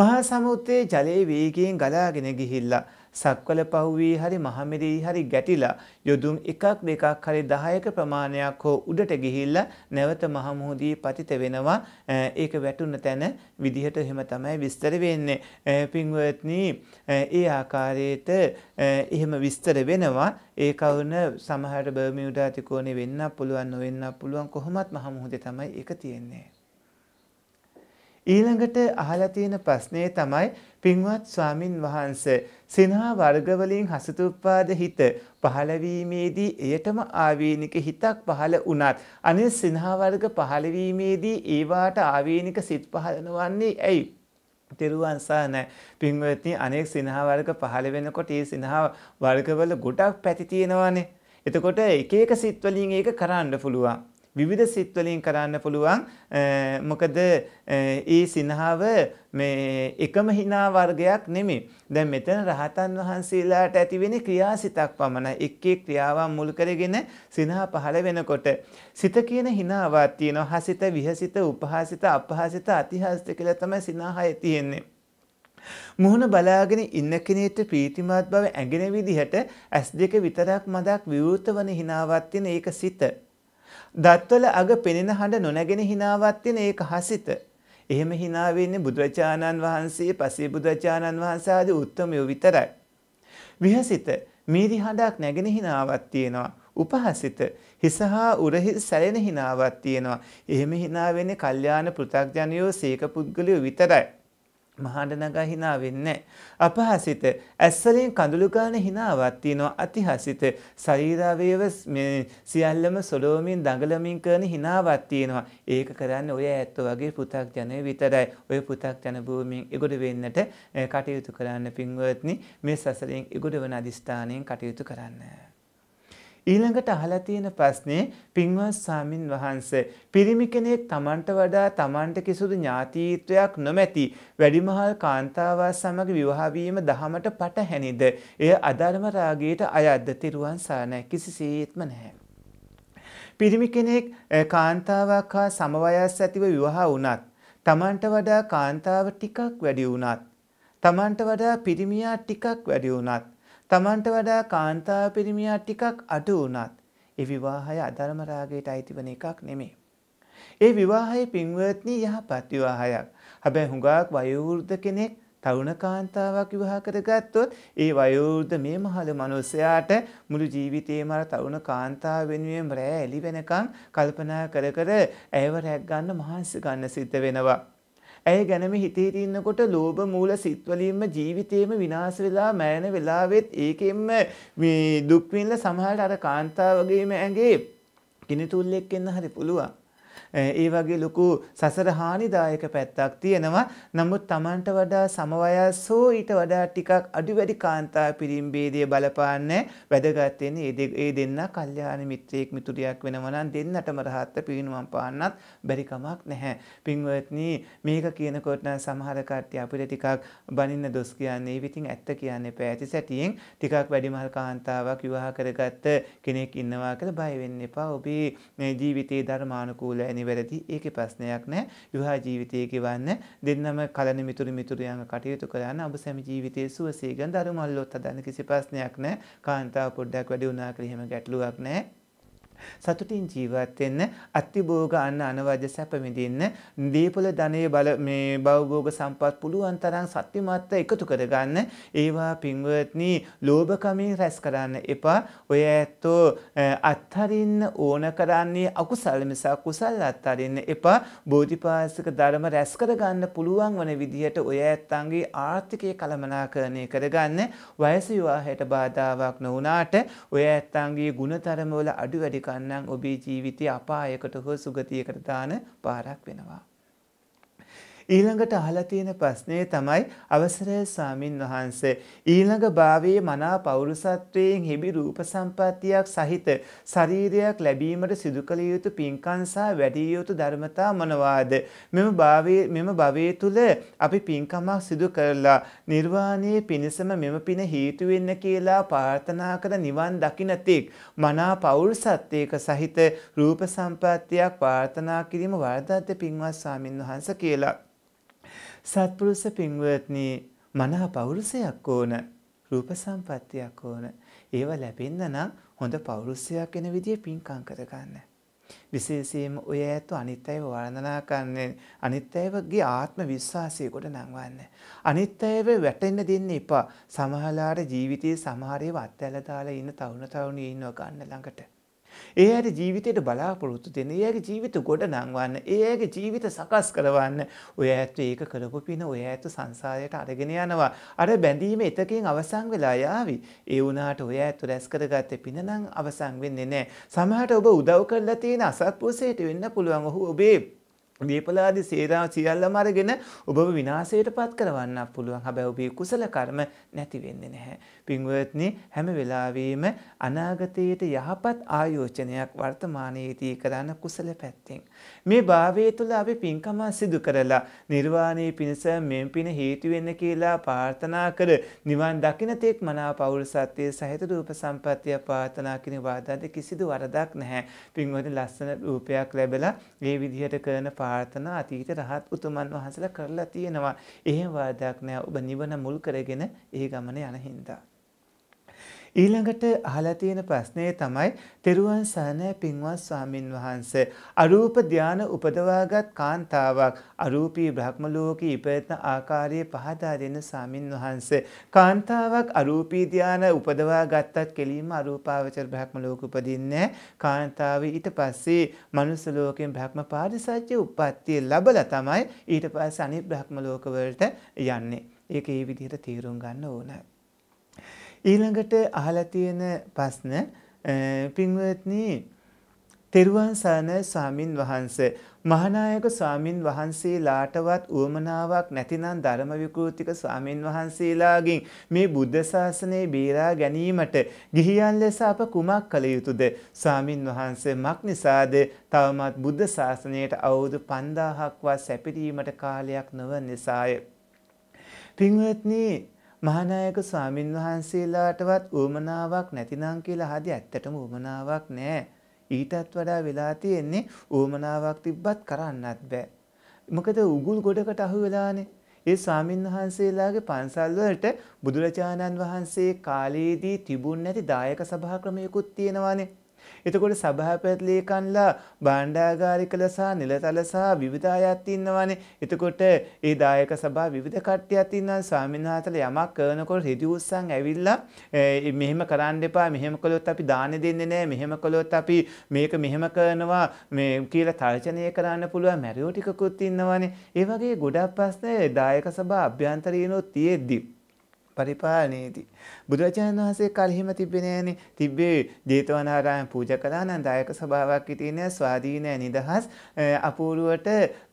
මහා සමුද්‍රයේ ජලයේ වේගයෙන් ගලාගෙන ගිහිල්ලා සක්වල පහුවී හරි මහමිරී හරි ගැටිලා යොදුම් එකක් දෙකක් හරි 10ක ප්‍රමාණයක් හෝ උඩට ගිහිල්ලා නැවත මහමුහුදී පතිත වෙනවා ඒක වැටුන තැන විදිහට එහෙම තමයි විස්තර වෙන්නේ පින්වත්නි ඒ ආකාරයට එහෙම විස්තර වෙනවා ඒ කවුන සමහර බර්මියුඩා තිකෝණේ වෙන්නත් පුළුවන් නොවෙන්නත් පුළුවන් කොහොමත් මහමුහුදේ තමයි ඒක තියෙන්නේ ඊළඟට අහලා තියෙන ප්‍රශ්නේ තමයි පින්වත් ස්වාමින් වහන්සේ සිනහා වර්ගවලින් හසතුප්පාද හිත පහළවීමේදී එයටම ආවේනික හිතක් පහළ වුණත් අනිත් සිනහා වර්ග පහළවීමේදී ඒවාට ආවේනික සිත් පහළනවන්නේ ඇයි? තෙරුවන් සානෑ පින්වත්නි අනෙක් සිනහා වර්ග පහළ වෙනකොට ඒ සිනහා වර්ගවල ගොඩක් පැති තියෙනවානේ. එතකොට එක එක සිත් වලින් ඒක කරන්න පුළුවන්. විවිධ සිත් වලින් කරන්න පුළුවන් මොකද ඒ සිනහව මේ එකම hina වර්ගයක් නෙමෙයි. දැන් මෙතන රහතන් වහන්සේලාට ඇති වෙන්නේ ක්‍රියාසිතක් පමණයි. එක්කේ ක්‍රියාවන් මුල් කරගෙන සිනහ පහළ වෙනකොට සිත කියන hinaවක් තියෙනවා. හසිත, විහසිත, උපහාසිත, අපහාසිත, අතිහාසිත කියලා තමයි සිනහය තියෙන්නේ. මුහුණ බලාගෙන ඉන්න කෙනෙක්ට ප්‍රීතිමත් බව ඇඟෙන විදිහට S2 විතරක් මදක් විවෘත වන hinaවක් තියෙන ඒක සිත. දත්වල අග පෙනෙන හඬ නොනැගෙන හිනාවත් වෙන ඒක හසිත. එහෙම hina වෙන්නේ බුදුරජාණන් වහන්සේ, පසේ බුදුරජාණන් වහන්සේ ආදී උත්තමයෝ විතරයි. විහසිත මීරි හඬක් නැගෙන හිනාවක් තියෙනවා. උපහසිත හිස හා උරහි සැලෙන හිනාවක් තියෙනවා. එහෙම hina වෙන්නේ කල්යාණ පෘථග්ජනියෝ සීක පුද්ගලයෝ විතරයි. මහඬනගා හිනා වෙන්නේ අපහසිත ඇස්සලින් කඳුළු ගන්න හිනාවක් තියෙනවා අතිහසිත ශරීරාවේව මේ සියල්ලම සොලෝමින් දඟලමින් කරන හිනාවක් තියෙනවා ඒක කරන්නේ ඔය ඇත්ත වගේ පෘථග්ජනය විතරයි ඔය පෘථග්ජන භූමියෙන් ඉගොඩ වෙන්නට කටයුතු කරන්න පින්වත්නි මේ සසරෙන් ඉගොඩ වන අදිස්ථානයෙන් කටයුතු කරන්න ඊළඟට අහලා තියෙන ප්‍රශ්නේ පින්වත් සාමින් වහන්සේ පිරිමි කෙනෙක් Tamanට වඩා Tamanට කිසිදු ඥාතිත්වයක් නොමැති වැඩිමහල් කාන්තාවක් සමග විවාහ වීම දහමට පටහැනිද? එය අධර්ම රාගයට අයද්ද? තිරුවන් සානයි කිසිසේත්ම නැහැ. පිරිමි කෙනෙක් කාන්තාවක් හා සමවයස් ඇතිව විවාහ වුණත් Tamanට වඩා කාන්තාව ටිකක් වැඩි වුණත් Tamanට වඩා පිරිමියා ටිකක් වැඩි වුණත් තමන්ට වඩා කාන්තාව පිරිමියා ටිකක් අඩු වුණත් ඒ විවාහය අධර්ම රාගයට අයිති වෙන එකක් නෙමෙයි. ඒ විවාහයේ පින්වත්නි යහපත් විවාහයක්. හැබැයි හුඟක් වයෝවෘද්ධ කෙනෙක් තරුණ කාන්තාවක් විවාහ කරගත්තොත් ඒ වයෝවෘද්ධ මේ මහලු මිනිසයාට මුළු ජීවිතේම අර තරුණ කාන්තාව වෙනුවෙන් රැ එළි වෙනකන් කල්පනා කර කර ඇයව රැක් ගන්න මහන්සි ගන්න සිද්ධ වෙනවා. ඇය ගැනම හිතේ තින්නකොට ලෝභ මූල සිත්වලින්ම ජීවිතේම විනාශ වෙලා මෑන වෙලාවෙත් ඒකෙන්ම මේ දුක් විඳලා සමහරට අර කාන්තාවගේම ඇඟේ කිනිතුල්ලෙක් එන්න හරි පුළුවන්. ඒ වගේ ලොකු සසර හානිදායක පැත්තක් තියෙනවා. නමුත් Tamanට වඩා සමවයසෝ ඊට වඩා ටිකක් අඩු වැඩි කාන්තා පිරිම් ભેදය බලපාන්නේ වැදගත් වෙන්නේ ඒ දෙන්නා කල්යාණ මිත්‍රයෙක් මිතුරියක් වෙනවා නම් දෙන්නටම රහත් පිරිනුවම් පාන්නත් බැරි කමක් නැහැ. පින්වත්නි මේක කියනකොට නම් සමහර කට්ටිය අපිට ටිකක් බනින්න දොස් කියන්නේ. ඒ විතින් ඇත්ත කියන්නේ පැහැදිලි සැටියෙන් ටිකක් වැඩිමහල් කාන්තාවක් විවාහ කරගත්ත කෙනෙක් ඉන්නවා කියලා බය වෙන්න එපා. ඔබේ ජීවිතයේ ධර්මානුකූලයි නිවැරදි ඒකේ ප්‍රශ්නයක් නැහැ. විවාහ ජීවිතයේ ගෙවන්න දෙන්නම කලන මිතුරු මිතුරු යන කටයුතු කරන්න ඔබ සැම ජීවිතයේ සුවසේ ගඳ අරුමල්ලොත් හදන්න කිසි ප්‍රශ්නයක් නැහැ. කාන්තාව පොඩ්ඩක් වැඩි වුණා කියලා එහෙම ගැටලුවක් නැහැ. සතුටින් ජීවත් වෙන්න අතිභෝග අන්න අනවජ්‍ය සැප විඳින්න දීපල ධනයේ බල මේ භවභෝග සම්පත් පුළුවන් තරම් සත්‍යමත්ව එකතු කරගන්න ඒවා පින්වත්නි ලෝභකමින් රැස් කරන්න එපා ඔය ඇත්තෝ අත්හරින්න ඕන කරන්නේ අකුසල් නිසා කුසල් අත්හරින්න එපා බෝධිපාසික ධර්ම රැස් කරගන්න පුළුවන් වන විදිහට ඔය ඇත්තන්ගේ ආර්ථිකය කළමනාකරණය කරගන්න වයස විවාහයට බාධාවක් නොවුනාට ඔය ඇත්තන්ගේ ಗುಣතරම වල අඩු වැඩි නැත්කන්නම් ඔබේ ජීවිතය අපායකට හෝ සුගතියකට දාන පාරක් වෙනවා. ඊළඟට අහලා තියෙන ප්‍රශ්නේ තමයි අවසරය ස්වාමින් වහන්සේ ඊළඟ භාවයේ මනා පෞරුසත්වයෙන් හිබි රූප සම්පත්තියක් සහිත ශරීරයක් ලැබීමට සිදු කළ යුතු පින්කම් සහ වැඩි යුතු ධර්මතා මොනවාද මෙම භාවයේ මෙම භවයේ තුල අපි පින්කමක් සිදු කරලා නිර්වාණයේ පිණසම මෙම පින හේතු වෙන්න කියලා ප්‍රාර්ථනා කර නිවන් දකින්නතෙක් මනා පෞරුසත්වයක සහිත රූප සම්පත්තියක් ප්‍රාර්ථනා කිරීම වරදක්ද පින්වත් ස්වාමින් වහන්ස කියලා සත්පුරුෂ පින්වත්නි මනහ පෞරුෂයක් ඕන රූප සම්පත්තියක් ඕන ඒව ලැබෙන්න නම් හොඳ පෞරුෂයක් වෙන විදිහේ පින්කම් කරගන්න. විශේෂයෙන්ම ඔය ඇතු අනිත් අයව වර්ණනා කරන්නේ අනිත් අයවගේ ආත්ම විශ්වාසය කොට නංවන්න. අනිත් අයව වැටෙන්න දෙන්න එපා. සමහරලාට ජීවිතයේ සමහර ඒවා අත්හැරලා දාලා ඉන්න තරුණ තරුණියෝ ඉන්නව ගන්න ළඟට. ඒ අයට ජීවිතයට බලාපොරොත්තු දෙන ඒ අයගේ ජීවිත ගොඩ නංවන්න ඒ අයගේ ජීවිත සකස් කරවන්න ඔය ඇත්ත ඒක කරපු පින ඔය ඇත්ත සංසාරයට අරගෙන යනවා අර බැඳීම එතකින් අවසන් වෙලා යාවි ඒ වුණාට ඔය ඇත්ත රැස් කරගත්තේ පින නම් අවසන් වෙන්නේ නැහැ සමහරට ඔබ උදව් කරලා තියෙන අසත්පුරුෂයට වෙන්න පුළුවන් ඔහු ඔබේ දීපලාදි සේරාව සියල්ලම අරගෙන ඔබව විනාශයට පත් කරවන්න පුළුවන්. හැබැයි ඔබේ කුසල කර්ම නැති වෙන්නේ නැහැ. පින්වත්නි හැම වෙලාවෙම අනාගතයට යහපත් ආයෝජනයක් වර්තමානයේදී කරන කුසල පැත්තෙන් මේ භාවය තුළ අපි පින්කම සිදු කරලා නිර්වාණය පිණිස මෙන් පින හේතු වෙන්න කියලා ප්‍රාර්ථනා කර නිවන් දකින තෙක් මනා පෞල් සත්‍යය සහිත රූප සම්පත්තිය ප්‍රාර්ථනා කිරීම වාදාද කිසිදු වරදක් නැහැ. පින්වතුනි ලස්සන රූපයක් ලැබලා මේ විදිහට කරන ප්‍රාර්ථනා අතීත රහත් උතුමන් වහන්සේලා කරලා තියෙනවා. එහෙම වාදයක් නැහැ. ඔබ නිවන මුල් කරගෙන ඒ ගමන යන හින්දා ඊළඟට අහලා තියෙන ප්‍රශ්නේ තමයි තෙරුවන් සරණයි පින්වත් ස්වාමින් වහන්සේ අරූප ධාන උපදවාගත් කාන්තාවක් අරූපී බ්‍රහ්ම ලෝකී ඉපෙත්න ආකාරයේ පහදා දෙන ස්වාමින් වහන්සේ කාන්තාවක් අරූපී ධාන උපදවා ගත්තත් කෙලින්ම අරූපාවචර බ්‍රහ්ම ලෝක උපදින්නේ කාන්තාව ඊට පස්සේ මනුෂ්‍ය ලෝකයෙන් බ්‍රහ්ම පාරිසජ්‍ය උප්පත්තිය ලැබලා තමයි ඊට පස්සේ අනිත් බ්‍රහ්ම ලෝක වලට යන්නේ ඒක ඒ විදිහට තීරුම් ගන්න ඕනේ ඊළඟට අහලා තියෙන ප්‍රශ්න පින්වත්නි තෙරුවන් සරණ ස්වාමින් වහන්සේ මහානායක ස්වාමින් වහන්සේලාටවත් උවමනාවක් නැතිනම් ධර්ම විකෘතික ස්වාමින් වහන්සේලාගෙන් මේ බුද්ධ ශාසනය බේරා ගැනීමට ගිහියන් ලෙස අප කුමක් කළ යුතුද ස්වාමින් වහන්සේ මක් නිසාද තවමත් බුද්ධ ශාසනයට අවුරුදු 5000ක්වත් සැපිරීමට කාලයක් නොවන නිසාය පින්වත්නි මහානායක ස්වාමින් වහන්සේලාටවත් ඌමනාවක් නැතිනම් කියලා හදි ඇත්තටම ඌමනාවක් නැහැ. ඊටත් වඩා වෙලා තියෙන්නේ ඌමනාවක් තිබ්බත් කරන්නත් බෑ. මොකද උගුල් ගොඩකට අහු වෙලානේ. ඒ ස්වාමින් වහන්සේලාගේ පන්සල් වලට බුදුරජාණන් වහන්සේ කාලයේදී තිබුණ නැති දායක සභා ක්‍රමයකුත් තියෙනවානේ. එතකොට සභාපති ලේකම්ලා භාණ්ඩාගාරිකල සහ නිලතල සහ විවිධ අයත් ඉන්නවානේ. එතකොට ඒ දායක සභා විවිධ කට්ටියත් ඉන්නවා. ස්වාමින්වහන්සේලා යමක් කරනකොට රෙදි උස්සන් ඇවිල්ලා මෙහෙම කරන්න එපා. මෙහෙම කළොත් අපි දාන දෙන්නේ නැහැ. මෙහෙම කළොත් අපි මේක මෙහෙම කරනවා මේ කියලා තර්ජනය කරන්න පුළුවන් මැරියෝ ටිකකුත් ඉන්නවානේ. ඒ වගේ ගොඩක් ප්‍රශ්න දායක සභා අභ්‍යන්තරයනොත් තියෙද්දී පරිපාලනයේදී. බුදුරජාණන් වහන්සේ කල්හිම තිබෙනෑනේ තිබ්බේ ජේතවනාරායන් පූජ කළා නම් දායක සභාවක් හිටියේ නෑ ස්වාධීන නිදහස් අපූර්වට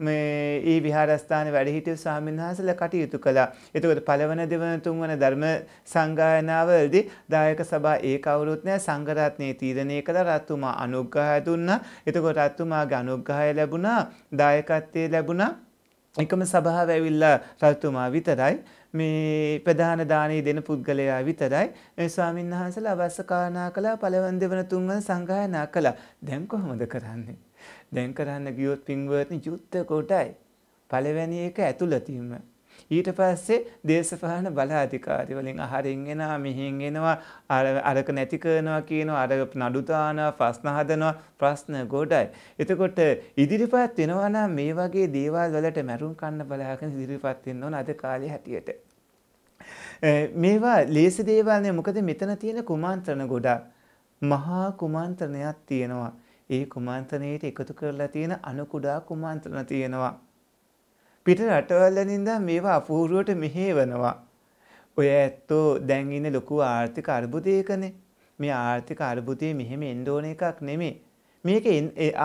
මේ ඒ විහාරස්ථාන වැඩ හිටිය ස්වාමීන් වහන්සේලා කටයුතු කළා. එතකොට පළවන දෙවන තුන්වන ධර්ම සංගායනාවලදී දායක සභා ඒ කවුරුත් නැහැ සංඝරත්නයේ තීරණය කළ රත්තුමා අනුග්‍රහය දුන්නා. එතකොට රත්තුමාගේ අනුග්‍රහය ලැබුණා, දායකත්වයේ ලැබුණා. එකම සභාව ඇවිල්ලා රත්තුමා විතරයි මේ ප්‍රධාන දානය දෙන පුද්ගලයා විතරයි ඒ ස්වාමීන් වහන්සේලා අවශ්‍ය කාරණා කළා පළවන් දෙවන තුන්වන සංගායනා කළා. දැන් කොහොමද කරන්නේ? දැන් කරන්න ගියොත් පින්වත්නි යුද්ධ කොටයි. පළවෙනි එක ඇතුළතින්ම ඊට පස්සේ දේශපාලන බලාධිකාරි වලින් අහරින් එනවා මෙහෙන් එනවා අරක නැති කරනවා කියනවා අර නඩු දානවා ප්‍රශ්න හදනවා ප්‍රශ්න ගොඩයි. එතකොට ඉදිරිපත් වෙනවා නම් මේ වගේ දේවල් වලට මැරුම් කන්න බලාගෙන ඉදිරිපත් වෙන්න ඕන අද කාලේ හැටියට. මේවා ලේසි දේවල්නේ මොකද මෙතන තියෙන කුමන්ත්‍රණ ගොඩක් මහා කුමන්ත්‍රණයක් තියෙනවා. ඒ කුමන්ත්‍රණයට එකතු කරලා තියෙන අනුකුඩා කුමන්ත්‍රණ තියෙනවා. පිට රටවල්ලනින්ද මේවා අපූරුවට මෙහේවනවා. ඔය ඇත්තෝ දැන්ඉන්න ලොකු ආර්ථික අර්බුදයකනේ මේ ආර්ථික අර්බුදය මෙහෙම එන්ඩෝන එකක් නෙමේ. මේක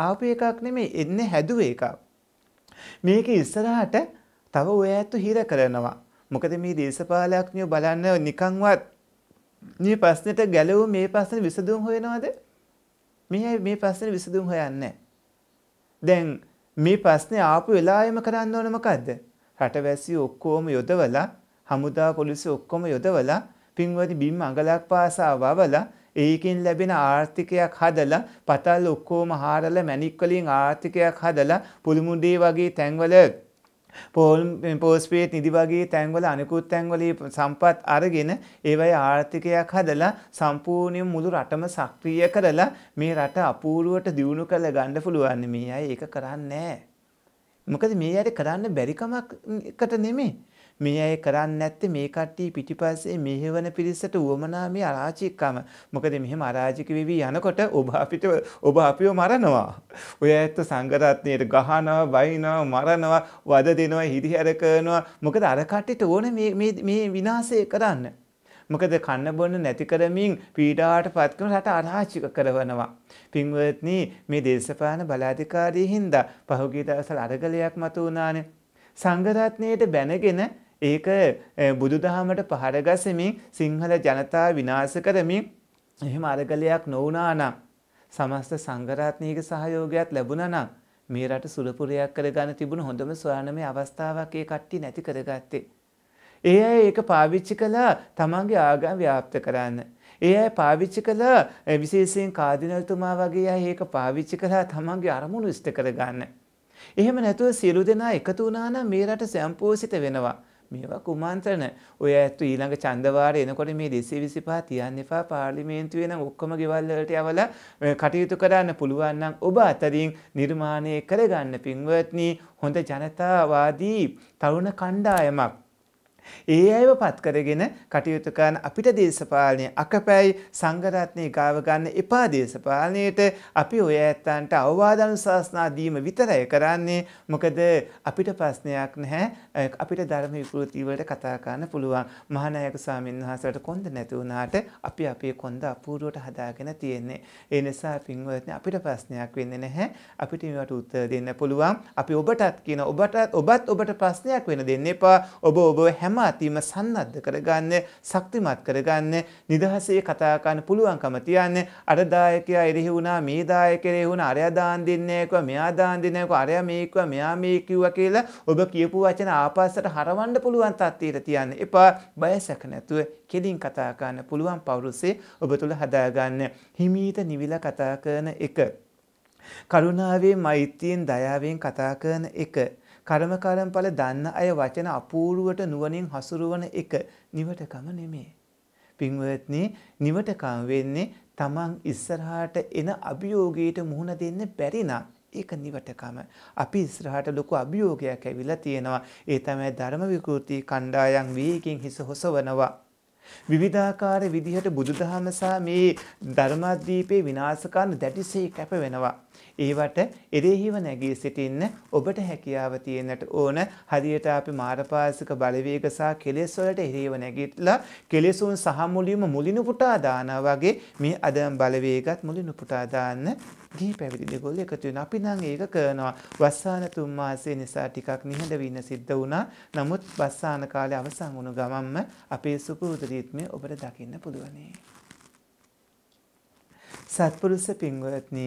ආප එකක් නෙමේ එන්න හැදුව එකක්. මේක ඉස්සරහට තව ඔය ඇත්තු හිර කරනවා. මොකද මේ දේශපාලයක්ඥෝ බලන්න නිකංවත් මේ ප්‍රශ්නට ගැලවූ මේ පස්සන විසඳුම් හොයනවාද මේ මේ පස්සන විසඳුම් හොයන්න. දැන් මේ ප්‍රශ්නේ ආපු වෙලාවෙම කරන්න ඕන මොකද්ද? රටවැසිය ඔක්කොම යොදවලා, හමුදා පොලිසිය ඔක්කොම යොදවලා, පින්වදි බිම් අඟලක් පාසා වවලා, ඒකෙන් ලැබෙන ආර්ථිකයක් හදලා, පතල් ඔක්කොම හාරලා මැණික් වලින් ආර්ථිකයක් හදලා, පුලුමුඩේ වගේ තැන්වල පෝල් පෝස්පේට් නිදි වගේ තැන්වල අනිකුත් තැන්වල සම්පත් අරගෙන ඒවයි ආර්ථිකයක් හදලා සම්පූර්ණයෙන් මුළු රටම සක්‍රිය කරලා මේ රට අපූර්වට දියුණු කරලා ගන්න පුළුවන් මේ අය ඒක කරන්නේ නැහැ. මොකද මේ අයට කරන්න බැරි කමකට නෙමෙයි. මේ අය කරන්නේ නැත්තේ මේ කට්ටිය පිටිපස්සේ මෙහෙවන පිරිසට උවමනා මේ අරාජිකකම. මොකද මෙහෙම අරාජික වෙවි යනකොට ඔබ අපිට ඔබ අපිව මරනවා. ඔය ඇත්ත සංගරත්නයට ගහනවා, වයින්නවා, මරනවා, වද දෙනවා, හිරිහැර කරනවා. මොකද අර කට්ටියට ඕනේ මේ මේ විනාශය කරන්න. මොකද කන්න බොන්න නැති කරමින් පීඩාවට පත් කරන රට අරාචික කරවනවා. පින්වත්නි මේ දේශපාලන බලාධිකාරී හින්දා පහුගිය දවසල අරගලයක් මතු වුණානේ. සංඝරත්නයේට බැනගෙන ඒක බුදුදහමට පහරගසමින් සිංහල ජනතාව විනාශ කරමින් එහෙම අරගලයක් නොවුනා නම් සමස්ත සංගරාත්නීක සහයෝගයක් ලැබුණා නම් මේ රට සුළපුරයක් කරගන්න තිබුණ හොඳම ස්වර්ණමය අවස්ථාවක් ඒ කට්ටි නැති කරගත්තේ. ඒ අය ඒක පාවිච්චි කළා තමන්ගේ ආගම් ව්‍යාප්ත කරන්න. ඒ අය පාවිච්චි කළ විශේෂයෙන් කාදිනල්තුමා වගේ අය ඒක පාවිච්චි කළා තමන්ගේ අරමුණු ඉෂ්ට කරගන්න. එහෙම නැතුව සියලු දෙනා එකතු වුණා නම් මේ රට සම්පෝසිත වෙනවා. මේවා කුමන්ත්‍රණ. ඔය ඇත්තු ඊළඟ ඡන්දවාරය එනකොට මේ 225 තියන්න එපා පාර්ලිමේන්තුවේ නම් ඔක්කොම ගෙවල් වලට යවලා කටයුතු කරන්න පුළුවන් නම් ඔබ අතරින් නිර්මාණය කරගන්න පින්වත්නි හොඳ ජනතාවාදී තරුණ කණ්ඩායමක් ඒ අයව පත්කරගෙන කටයුතුකාන අපිට දේශපාලනය අකපැයි සංගරත්නය ගාවගන්න එපා දේශපාලනයට අපි ඔය ඇත්තන්ට අවවාධනු ශාස්නා දීම විතරය කරන්නේ මොකද අපිට ප්‍රශ්නයක් නැහැ අපිට ධර්ම විකෘතිවලට කතාකාන්න පුළුවන් මහනයක සාමීන් වහසට කොන්ද නැතිවුණට අපි අපේ කොන්ද අපූරුවට හදාගෙන තියෙන්නේ. ඒ නිසා පින්වත්න අපිට ප්‍රශ්නයක් වෙන්න නැහැ අපිට මේවට උත්තර දෙන්න පුළුවන් අපි ඔබටත් කියන ඔබටත් ඔබත් ඔබට ප්‍රශ්නයක් වෙන දෙන්න එපා ඔබ ඔබ හැම සමාධියම සන්නද්ධ කරගන්න, ශක්තිමත් කරගන්න, නිදහසේ කතා කරන්න පුළුවන්කම තියන්න. අර දායකයා එරෙහි වුණා, මේ දායකයා එරෙහි වුණා, අරයා දාන් දෙන්නේ නැහැ මෙයා දාන් දෙන්නේ නැහැ අරයා මේ කිව්වා, මෙයා මේ කිව්වා කියලා ඔබ කියපු වචන ආපස්සට හරවන්න පුළුවන් තත්ත්වයට තියන්න. එපා බයසක නැතුව කෙලින් කතා කරන්න පුළුවන් පෞරුෂේ ඔබ තුල හදාගන්න. හිමීට නිවිලා කතා කරන එක කරුණාවේ මෛත්‍රියෙන් දයාවෙන් කතා කරන එක කර්ම කර්මඵල දන්න අය වචන අපූර්වට නුවණින් හසුරුවන එක නිවටකම නෙමේ. පින්වත්නි නිවටකම වෙන්නේ තමන් ඉස්සරහාට එන අභියෝගයට මුහුණ දෙන්න බැරි නම් ඒක නිවටකම. අපි ඉස්සරහට ලොකු අභියෝගයක් ඇවිල්ලා තියෙනවා. ඒ තමයි ධර්ම විකෘති කණ්ඩායම් වේගකින් හිස හොසවනවා. විවිධාකාර විදිහට බුදුදහම සහ මේ ධර්මාදීපේ විනාශ කරන දැටිසේ කැප වෙනවා. ඒවට එරෙහිව නැගී සිටින්න ඔබට හැකියාව තියෙන්නට ඕන හරියට අපි මාරපාසික බලවේග සහ කෙලෙස් වලට එරෙහිව නැගිටලා කෙලෙසුන් සහ මුලින්ම මුලිනුපුටා දානවා වගේ මේ අදම් බලවේගත් මුලිනුපුටා දාන්න ගිහි පැවිදි දෙගොල්ලෝ එකතු වෙනවා. අපි නම් ඒක කරනවා. වස්සාන තුන් මාසය නිසා ටිකක් නිහඬ වෙන්න සිද්ධ වුණා. නමුත් වස්සාන කාලේ අවසන් වුණු ගමන්ම අපේ සුපුරුදු රිද්මේ ඔබට දකින්න පුළුවන්. සත්පුරුෂ පින්වත්නි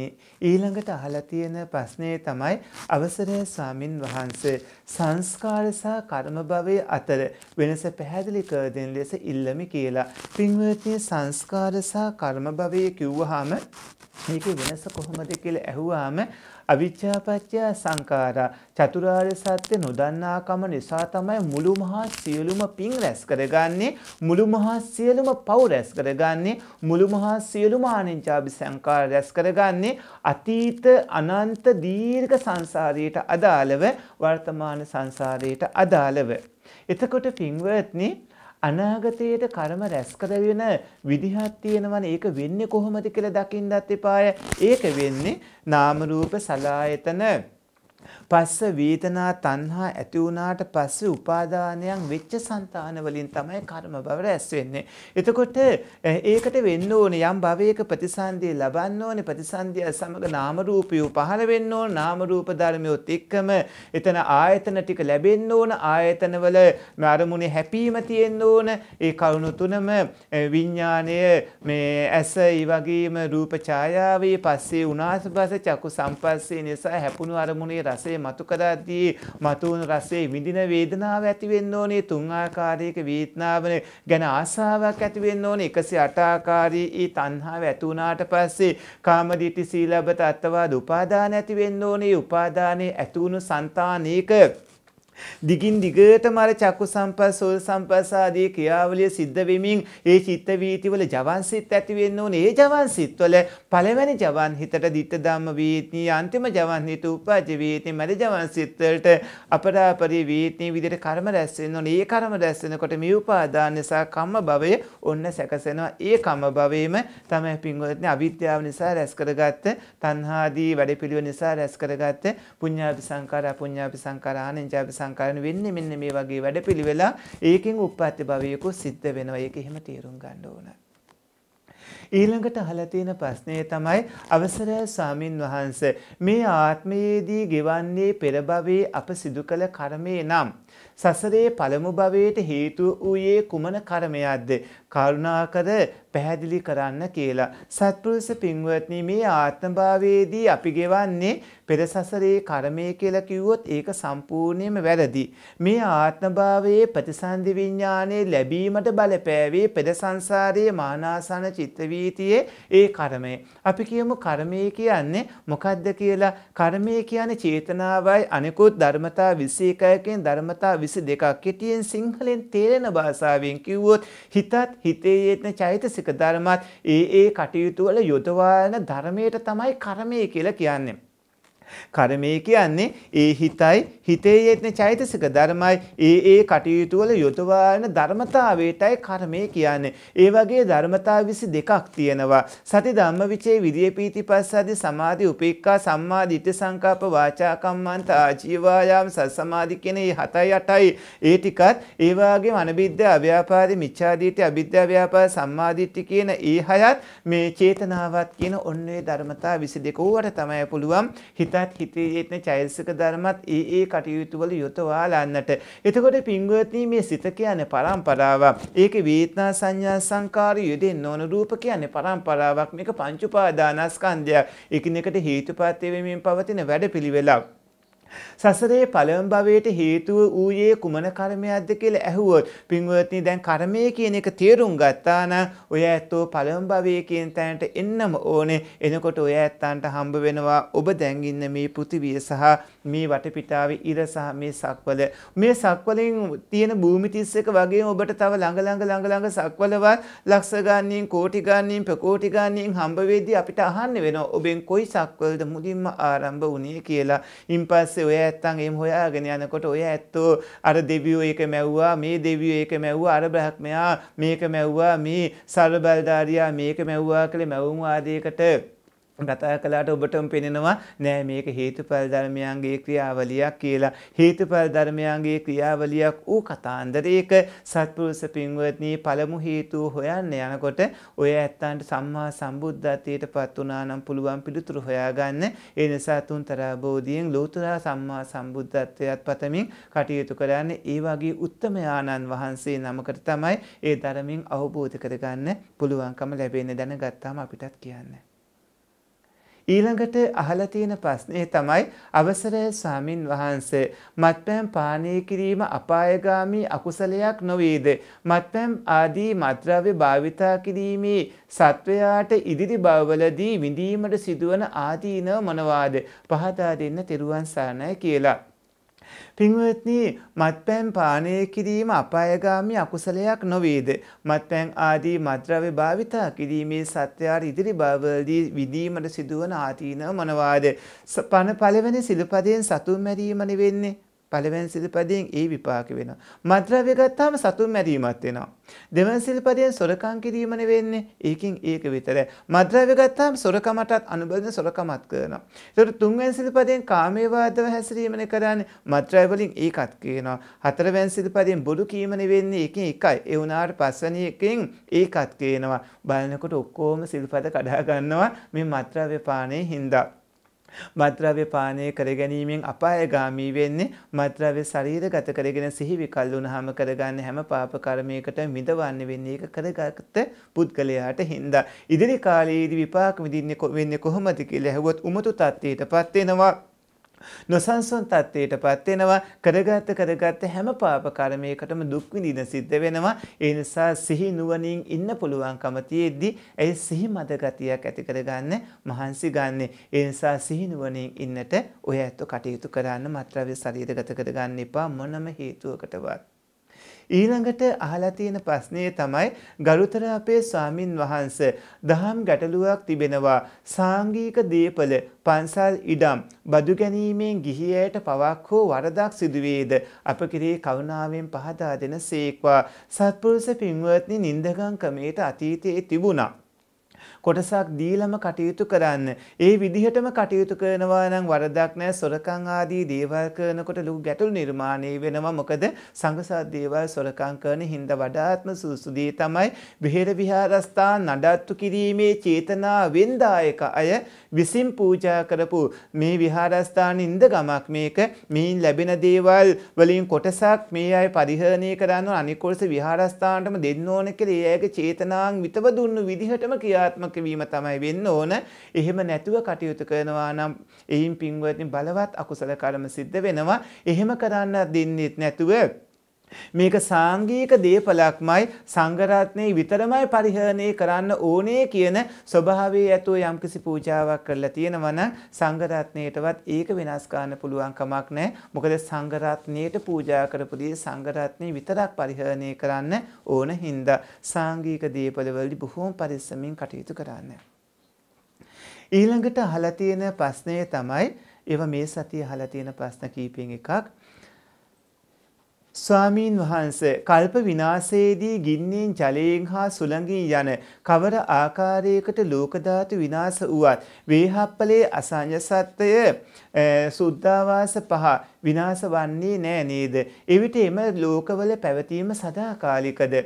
ඊළඟට අහලා තියෙන ප්‍රශ්නේ තමයි අවසරය ස්වාමින් වහන්සේ සංස්කාර සහ කර්ම භවයේ අතර වෙනස පැහැදිලි කර දෙන ලෙස ඉල්ලමි කියලා. පින්වත්නි සංස්කාර සහ කර්ම භවය කිව්වහම මේකේ වෙනස කොහොමද කියලා ඇහුවාම අවිච්ඡාපච්චය සංඛාරා චතුරාර්ය සත්‍ය නොදන්නාකම නිසා තමයි මුළු මහා සියලුම පින් රැස් කරගන්නේ මුළු මහා සියලුම පව් රැස් කරගන්නේ මුළු මහා සියලුම ආනිංචාභි සංඛාර රැස් කරගන්නේ අතීත අනන්ත දීර්ඝ සංසාරයට අදාළව වර්තමාන සංසාරයට අදාළව එතකොට පින්වත්නි අනාගතයට කර්ම රැස්කර වෙන විදිහක් තියෙනවනේ ඒක වෙන්නේ කොහොමද කියලා දකින්නත් එපාය. ඒක වෙන්නේ නාම රූප සලායතන පස්ස වේදනා තණ්හා ඇති වුණාට පස්සේ උපාදානයන් වෙච්ච సంతාන වලින් තමයි කර්ම බවට ඇස් වෙන්නේ. එතකොට ඒකට වෙන්න ඕනේ යම් භවයක ප්‍රතිසන්දිය ලබන්න ඕනේ ප්‍රතිසන්දිය සමග නාම රූපය පහළ වෙන්න ඕන නාම රූප ධර්මියොත් එක්කම එතන ආයතන ටික ලැබෙන්න ඕන ආයතන වල අරමුණේ හැපීම තියෙන්න ඕන ඒ කරුණු තුනම විඥාණය මේ ඇස ඒ වගේම රූප ඡායාවේ පස්සේ උනාසබස චක්කු සම්පස්සේ නිසා හැපුණු අරමුණේ රසය මතු කරද්දී මතුවුණු රසයේ විඳින වේදනාව ඇති වෙන්න ඕනේ තුන් ආකාරයක වේදනාව ගැන ආසාවක් ඇති වෙන්න ඕනේ 108 ආකාරී ඊ තණ්හාව ඇති වුණාට පස්සේ කාමදිටි සීලබත අත්වාද උපාදාන ඇති වෙන්න ඕනේ උපාදානයේ ඇති වුණු సంతානීක දිගින් දිගටම අර චක්කු සම්පස් සෝල් සම්පස් ආදී ක්‍රියාවලිය සිද්ධ වෙමින් ඒ චිත්ත වීතිවල ජවන්සිත ඇති වෙන්න ඕනේ. ඒ ජවන්සිත්වල පළවෙනි ජවන් හිතට ditta ධම්ම වීතිය අන්තිම ජවන් හිත උපජ වීතිය මැද ජවන්සිත වලට අපරාපරි වීතිය විදිහට කර්ම රැස් වෙන්න ඕනේ. ඒ කර්ම රැස් වෙනකොට මේ උපාදාන නිසා කම්ම භවය ඔන්න සැකසෙනවා. ඒ කම්ම භවයේම තමයි පින්වත්නි අවිද්‍යාව නිසා රැස් කරගත්ත තණ්හාදී වැඩපිළිවෙල නිසා රැස් කරගත්ත පුඤ්ඤාපි සංකාර අපුඤ්ඤාපි සංකාර ආනෙන්ජාපි සංකලන වෙන්නේ මෙන්න මේ වගේ වැඩපිළිවෙලා ඒකෙන් උප්පත්ති භවයක සිද්ධ වෙනවා. ඒක එහෙම තේරුම් ගන්න ඕන. ඊළඟට අහලා තියෙන ප්‍රශ්නය තමයි අවසරය ස්වාමින් වහන්සේ මේ ආත්මයේදී ගෙවන්නේ පෙර භවයේ අප සිදු කළ කර්මේ නම් සසරේ පළමු භවයට හේතු වූයේ කුමන කර්මයක්ද? කරුණාකර පැහැදිලි කරන්න කියලා. සත්පුරුෂ පින්වත්නි මේ ආත්මභාවයේදී අපි ගෙවන්නේ පෙර සසරේ කර්මය කියලා කිව්වොත් ඒක සම්පූර්ණයෙන්ම වැරදි. මේ ආත්මභාවයේ ප්‍රතිසන්දි විඥානයේ ලැබීමට බලපෑවේ පෙර සංසාරයේ මානාසන චිත්තවීතියේ ඒ කර්මය. අපි කියමු කර්මය කියන්නේ මොකද්ද කියලා. කර්මය කියන්නේ චේතනාවයි අනිකුත් ධර්මතා 21කින් ධර්මතා 22ක් කෙටියෙන් සිංහලෙන් තේරෙන භාෂාවෙන් කිව්වොත් හිතත් හිතේ යෙදෙන චෛතසික ත්‍රිසික ධර්මත් ඒ ඒ කටයුතු වල යොදවන ධර්මයට තමයි කර්මය කියලා කියන්නේ. කර්මය කියන්නේ ඒ හිතයි හිතේ යෙත්න චෛතසික ධර්මයි ඒ ඒ කටයුතු වල යොදවාන ධර්මතාවයටයි කර්මය කියන්නේ. ඒ වගේ ධර්මතා 22ක් තියෙනවා. සති ධම්මවිචේ විරිය පීතිපස්සදි සමාධි උපේක්ඛා සම්මා දිට්ඨි සංකල්ප වාචා කම්මන්ත ආජීවායාම සසමාධි කියන මේ 7යි 8යි ඒ ටිකත් ඒ වගේම අනිබිද්ද අව්‍යාපාරි මිච්ඡාදිට්ඨි අවිද්‍යා ව්‍යාපාර සම්මාදිට්ඨි කියන ඒ හයත් මේ චේතනාවත් කියන ඔන්නේ ධර්මතා 22 උවට තමයි පුළුවන් හිත කවදාත් හිතේ යෙත්න චෛතසික ධර්මත් ඒ ඒ කටයුතු වල යොතවාලන්නට. එතකොට පින්වත්නි මේ සිත කියන්නේ පරම්පරාවක්. ඒකේ වේදනා සංඥා සංකාර යෙදෙන්න ඕන රූප කියන්නේ පරම්පරාවක්. මේක පංච උපාදානස්කන්ධයක්. එකිනෙකට හේතුපත් වෙමින් පවතින වැඩපිළිවෙලක්. සසරේ පළම භවයට හේතුව ඌයේ කුමන කර්මයක්ද කියලා ඇහුවොත් පින්වත්නි දැන් කර්මය කියන එක තේරුම් ගත්තා නම් ඔය ඇත්තෝ පළම භවයේ කියන තැනට එන්නම ඕනේ. එනකොට ඔය ඇත්තන්ට හම්බ වෙනවා ඔබ දැන් ඉන්න මේ පෘථිවිය සහ මේ වටපිටාවේ ඉර සහ මේ සක්වල. මේ සක්වලින් තියෙන භූමි 31 වගේම ඔබට තව ළඟ ළඟ ළඟ ළඟ සක්වලවත් ලක්ෂ ගාණින් කෝටි ගාණින් ප්‍රකෝටි ගාණින් හම්බ වෙද්දී අපිට අහන්න වෙනවා ඔබෙන් කොයි සක්වලද මුලින්ම ආරම්භ වුණේ කියලා. ඉන් පස්සේ ඔය ඇත්තන් එම් හොයාගෙන යනකොට ඔය ඇත්තෝ අර දෙවියෝ ඒක මැව්වා මේ දෙවියෝ ඒක මැව්වා අර බ්‍රහ්මයා මේක මැව්වා මේ සර්බල්ධාරයා මේක මැව්වා කළේ මැවුම් ආදයකට කතා කළාට ඔබටම පෙනෙනවා නෑ මේක හේතුඵල ධර්මයන්ගේ ක්‍රියාවලියක් කියලා. හේතුඵල ධර්මයන්ගේ ක්‍රියාවලියක් ඌ කතාන්දරයක සත්පුරුෂ පින්වත්නි පළමු හේතුව හොයන්න යනකොට ඔය ඇත්තන්ට සම්මා සම්බුද්ධත්වයටපත් වුණා නම් පුළුවන් පිළිතුරු හොයාගන්න. ඒ නිසා තුන්තරා බෝධියෙන් ලෝතර සම්මා සම්බුද්ධත්වයට පතමින් කටයුතු කරන්න ඒ වගේ උත්තම ආනන් වහන්සේ නමකට තමයි ඒ ධර්මයෙන් අවබෝධ කරගන්න පුළුවන්කම ලැබෙන්නේ දැනගත්තාම අපිටත් කියන්නේ ඊළඟට අහලා තියෙන ප්‍රශ්නේ තමයි අවසරය ස්වාමින් වහන්සේ මත්පැන් පානය කිරීම අපායගාමී අකුසලයක් නොවේද මත්පැන් ආදී මත්ද්‍රව්‍ය භාවිතා කිරීමේ සත්වයාට ඉදිරි බවවලදී විඳීමට සිදුවන ආදීනව මොනවාද පහදා දෙන්න තෙරුවන් සරණයි කියලා පින්වත්නි මත්පැන් පානය කිරීම අපායගාමි අකුසලයක් නොවේද. මත්පැන් ආදී මද්‍රව්‍ය භාවිතා කිරීමේ සත්‍යාර ඉදිරි බවලදී විදීමට සිදුවන ආතීනව මොනවාද. පන පළවෙනි සිලපදයෙන් සතුන් මැරීමනි වෙන්නේ. පළවෙනි සිල්පදයෙන් ඒ විපාක වෙනවා. මත්ද්‍රව්‍ය ගත්තාම සතුන් මැරීමක් වෙනවා. දෙවන සිල්පදයෙන් සොරකම් කිරීම වෙන්නේ. ඒකෙන් ඒක විතරයි. මත්ද්‍රව්‍ය ගත්තාම සොරකමටත් අනුබඳ සොරකමත් කරනවා. ඒතර තුන්වෙනි සිල්පදයෙන් කාමයේ වාදව හැසිරීමනේ කරන්නේ. මත්ද්‍රව්‍ය වලින් ඒකත් කියනවා. හතරවෙනි සිල්පදයෙන් බොරු කීම වෙන්නේ. ඒකෙන් එකයි. ඒ වුණාට පස්වෙනි එකෙන් ඒකත් කියනවා. බලනකොට ඔක්කොම සිල්පද කඩා ගන්නවා මේ මත්ද්‍රව්‍ය පානයේ හින්දා. මත්‍රව්‍ය පානය කරගැනීමෙන් අපායගාමී වෙන්නේ මත්‍රව්‍ය ශරීර ගත කරගෙන සිහි විකල් වුණහම කරගන්න හැම පාප කර්මයකට මිදවන්න වෙන්නේ ඒක කරගත්ත පුද්ගලයාට හින්දා. ඉදිරි කාලයේදී විපාක විඳින්නේ වෙන්නේ කොහොමද කියලා ඇහුවොත් උමතු තත්ත්වයටපත් වෙනවා. නොසන්සුන් තත්ත්වයට පත් වෙනවා කරගත කරගත හැම පාප කර්මයකටම දුක් විඳින සිද්ධ වෙනවා ඒ නිසා සිහි නුවණින් ඉන්න පුළුවන්කම තියෙද්දි ඒ සිහි මද ගතියක් ඇති කරගන්න මහන්සි ගන්න ඒ නිසා සිහි නුවණින් ඉන්නට ඔය ඇත්ත කටයුතු කරන්න මත්ද්‍රව්‍ය ශරීරගත කරගන්න එපා මොනම හේතුවකටවත් ඊළඟට අහලා තියෙන ප්‍රශ්නේ තමයි ගරුතර අපේ ස්වාමින් වහන්ස දහම් ගැටලුවක් තිබෙනවා සාංගික දීපල පන්සල් ඉඩම් බදු ගැනීමෙන් ගිහියට පවක් හෝ වරදක් සිදුවේද අප කිරේ කරුණාවෙන් පහදා දෙන සේක්වා සත්පුරුෂ පින්වත්නි නින්දගම් ක්‍රමයට අතීතයේ තිබුණා කොටසක් දීලම කටයුතු කරන්න. ඒ විදිහටම කටයුතු කරනවා නම් වරදක් නැහැ. සොරකම් ආදී දේවල් කරනකොට ලොකු ගැටලු නිර්මාණය වෙනවා. මොකද සංඝසාර දේවල් සොරකම් කරන හින්දා වඩාත්ම සුසුදු තමයි විහෙර විහාරස්ථාන නඩත්තු කිරීමේ චේතනා වෙන්දායක අය විසින් පූජා කරපු මේ විහාරස්ථාන ඉඳ ගමක් මේක මේන් ලැබෙන දේවල් වලින් කොටසක් මේ අය පරිහරණය කරන්න අනිකොටස විහාරස්ථානටම දෙන්න ඕන කියලා ඒ අයගේ චේතනාන් විතව දුන්නු විදිහටම ක්‍රියාත්මක ක්‍රියාත්මක වීම තමයි වෙන්න ඕන. එහෙම නැතුව කටයුතු කරනවා නම් එයින් පින්වත්නි බලවත් අකුසල කර්ම සිද්ධ වෙනවා. එහෙම කරන්න දෙන්නේ නැතුව මේක සාංගික දේපලක්මයි සංඝරත්නයේ විතරමයි පරිහරණය කරන්න ඕනේ කියන ස්වභාවයේ ඇතුව යම්කිසි පූජාවක් කරලා තියෙනවා නම් සංඝරත්නයටවත් ඒක වෙනස් කරන්න පුළුවන් කමක් නැහැ. මොකද සංඝරත්නයට පූජා කරපු දේ සංඝරත්නය විතරක් පරිහරණය කරන්න ඕන හින්දා සාංගික දේපලවලදී බොහෝම පරිස්සමින් කටයුතු කරන්න. ඊළඟට අහලා තියෙන ප්‍රශ්නය තමයි ඒව මේ සතිය අහලා තියෙන ප්‍රශ්න කීපෙන් එකක් ස්වාමීන් වහන්ස කල්ප විනාශයේදී ගින්නෙන් ජලයෙන් හා සුළඟින් යන කවර ආකාරයකට ලෝකධාතු විනාශ වුවත් වේහප්පලේ අසංජ සත්‍යය සුද්ධාවාස පහ විනාශ වන්නේ නෑ නේද එවිට එම ලෝකවල පැවතීම සදාකාලිකද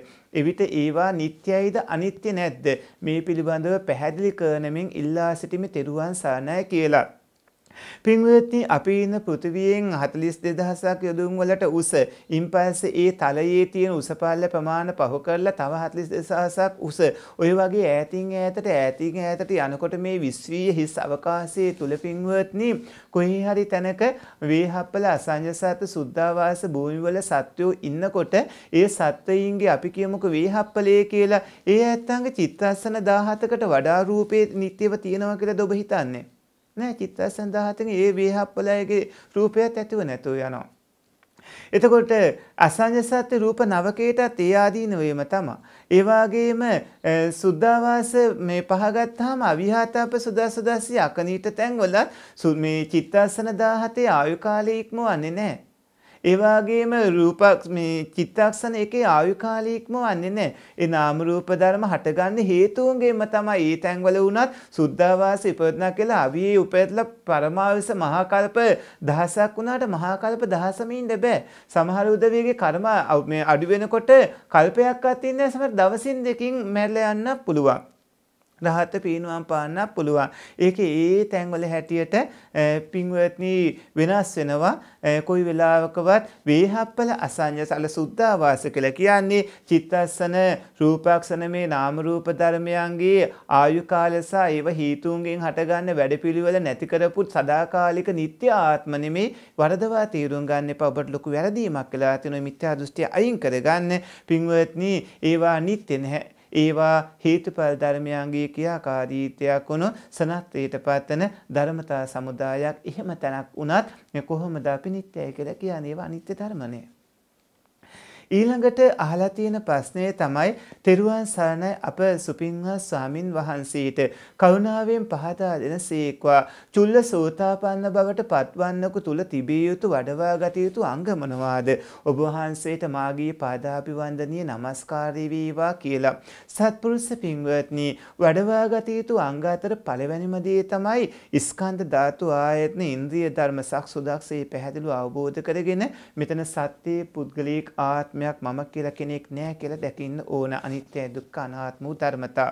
එවිට ඒවා නිත්‍යයිද අනිත්‍ය නැද්ද මේ පිළිබඳව පැහැදිලි කරනමින් ඉල්ලා සිටිමි තෙරුවන් සරණයි කියලා පින්වත්නි අපි ඉන්න පෘථිවියෙන් 42000ක් යොදුන් වලට උස ඉන් පස්සේ ඒ තලයේ තියෙන උසපාල ප්‍රමාණය පහු කරලා තව 42000ක් උස ඔය වගේ ඈතින් ඈතට ඈතින් ඈතට යනකොට මේ විශ්වීය හිස් අවකාශයේ තුල පින්වත්නි කොහේ හරි තැනක වේහප්පල අසංජසත් සුද්ධාවාස භූමිවල සත්වෝ ඉන්නකොට ඒ සත්වයින්ගේ අපි කියමුකෝ වේහප්පලයේ කියලා ඒ ඇත්තන්ගේ චිත්තාසන 17කට වඩා රූපේ නිට්ටියව තියෙනවා කියලාද ඔබ හිතන්නේ නෑ චිත්තස්සන් ධාතුවේ ඒ වේහප්පලයේ රූපයත් ඇතුව නැතුව යනවා. එතකොට අසංජ සත්‍ය රූප නවකයටත් ඒ ආදීනවයම තමයි. ඒ වගේම සුද්ධාවාස මේ පහගත්තාම අවිහාතප සුදසුදස්සී අකනීට තැන්වල මේ චිත්තස්සන 17 ආයු කාලයේ ඉක්මවන්නේ නැහැ. ඒවාගේම රූපක් මේ චිත්තක්ෂණ එකේ ආයුකාලීක්ම වන්නේ නැහැ. ඒ නාම රූප ධර්ම හටගන්නේ හේතුන්ගෙන්ම තමයි. ඒ තැන්වල වුණත් සුද්ධවාස ඉපදනා කියලා අවියේ උපයట్లా පරමාවස මහා කල්ප දහසක් වුණාට මහා කල්ප දහසම ඉන්න බෑ. සමහර උදවියගේ කර්ම මේ අඩු වෙනකොට කල්පයක් අත් ඉන්නේ සමහර දවසින් දෙකකින් මැරලා යන්න පුළුවන්. රහත පිනුවම් පාන්න පුළුවන්. ඒක ඒ තැන්වල හැටියට පින්වත්නි වෙනස් වෙනවා. කොයි වෙලාවකවත් වේහප්පල අසඤ්ඤ සල සුද්ධාවාස කියලා කියන්නේ චිත්තස්සන රූපාක්ෂණ මේ නාම රූප ධර්මයන්ගේ ආයු කාලස ඒව හේතුන්ගෙන් හටගන්න වැඩපිළිවෙල නැති කරපු සදාකාලික නිත්‍ය ආත්ම නෙමේ වරදවා තීරුම් ගන්න එපා ඔබට ලොකු වැරදීමක් කියලා තියෙන මිත්‍යා දෘෂ්ටිය අයින් කරගන්න පින්වත්නි ඒවා නිත්‍ය නැහැ ඒවා හේතුඵල ධර්මයන්ගේ ක්‍රියාකාරීත්වයක් වුණු සනත්ත්වයට පත්වන ධර්මතා සමුදායක් එහෙම තැනක් වුණත් කොහොමද අපි නිත්‍යයි කියලා කියන්නේ ඒවා අනිත්‍ය ධර්මනේ. ඊළඟට අහලා තියෙන ප්‍රශ්නය තමයි තෙරුවන් සරණයි අප සුපින්වත් ස්වාමින් වහන්සේට කරුණාවෙන් පහදා දෙන සීක්වා චුල්ල සෝතාපන්න බවට පත්වන්නකු තුල තිබිය යුතු වඩවා ගත යුතු අංගමනවාද ඔබ වහන්සේට මාගේ පාදාපිවන්දනීය নমස්කාරය වේවා කියලා සත්පුරුෂ පින්වත්නි වඩවා ගත යුතු අංග අතර පළවෙනිම දේ තමයි ස්කන්ධ ධාතු ආයතන ඉන්ද්‍රිය ධර්ම සක්සුදක්සේ පැහැදිලිව අවබෝධ කරගෙන මෙතන සත්‍යයේ පුද්ගලික ආත්ම ආත්මයක් මම කියලා කෙනෙක් නෑ කියලා දැකින්න ඕන අනිත්‍ය දුක්ඛ අනාත්ම ධර්මතා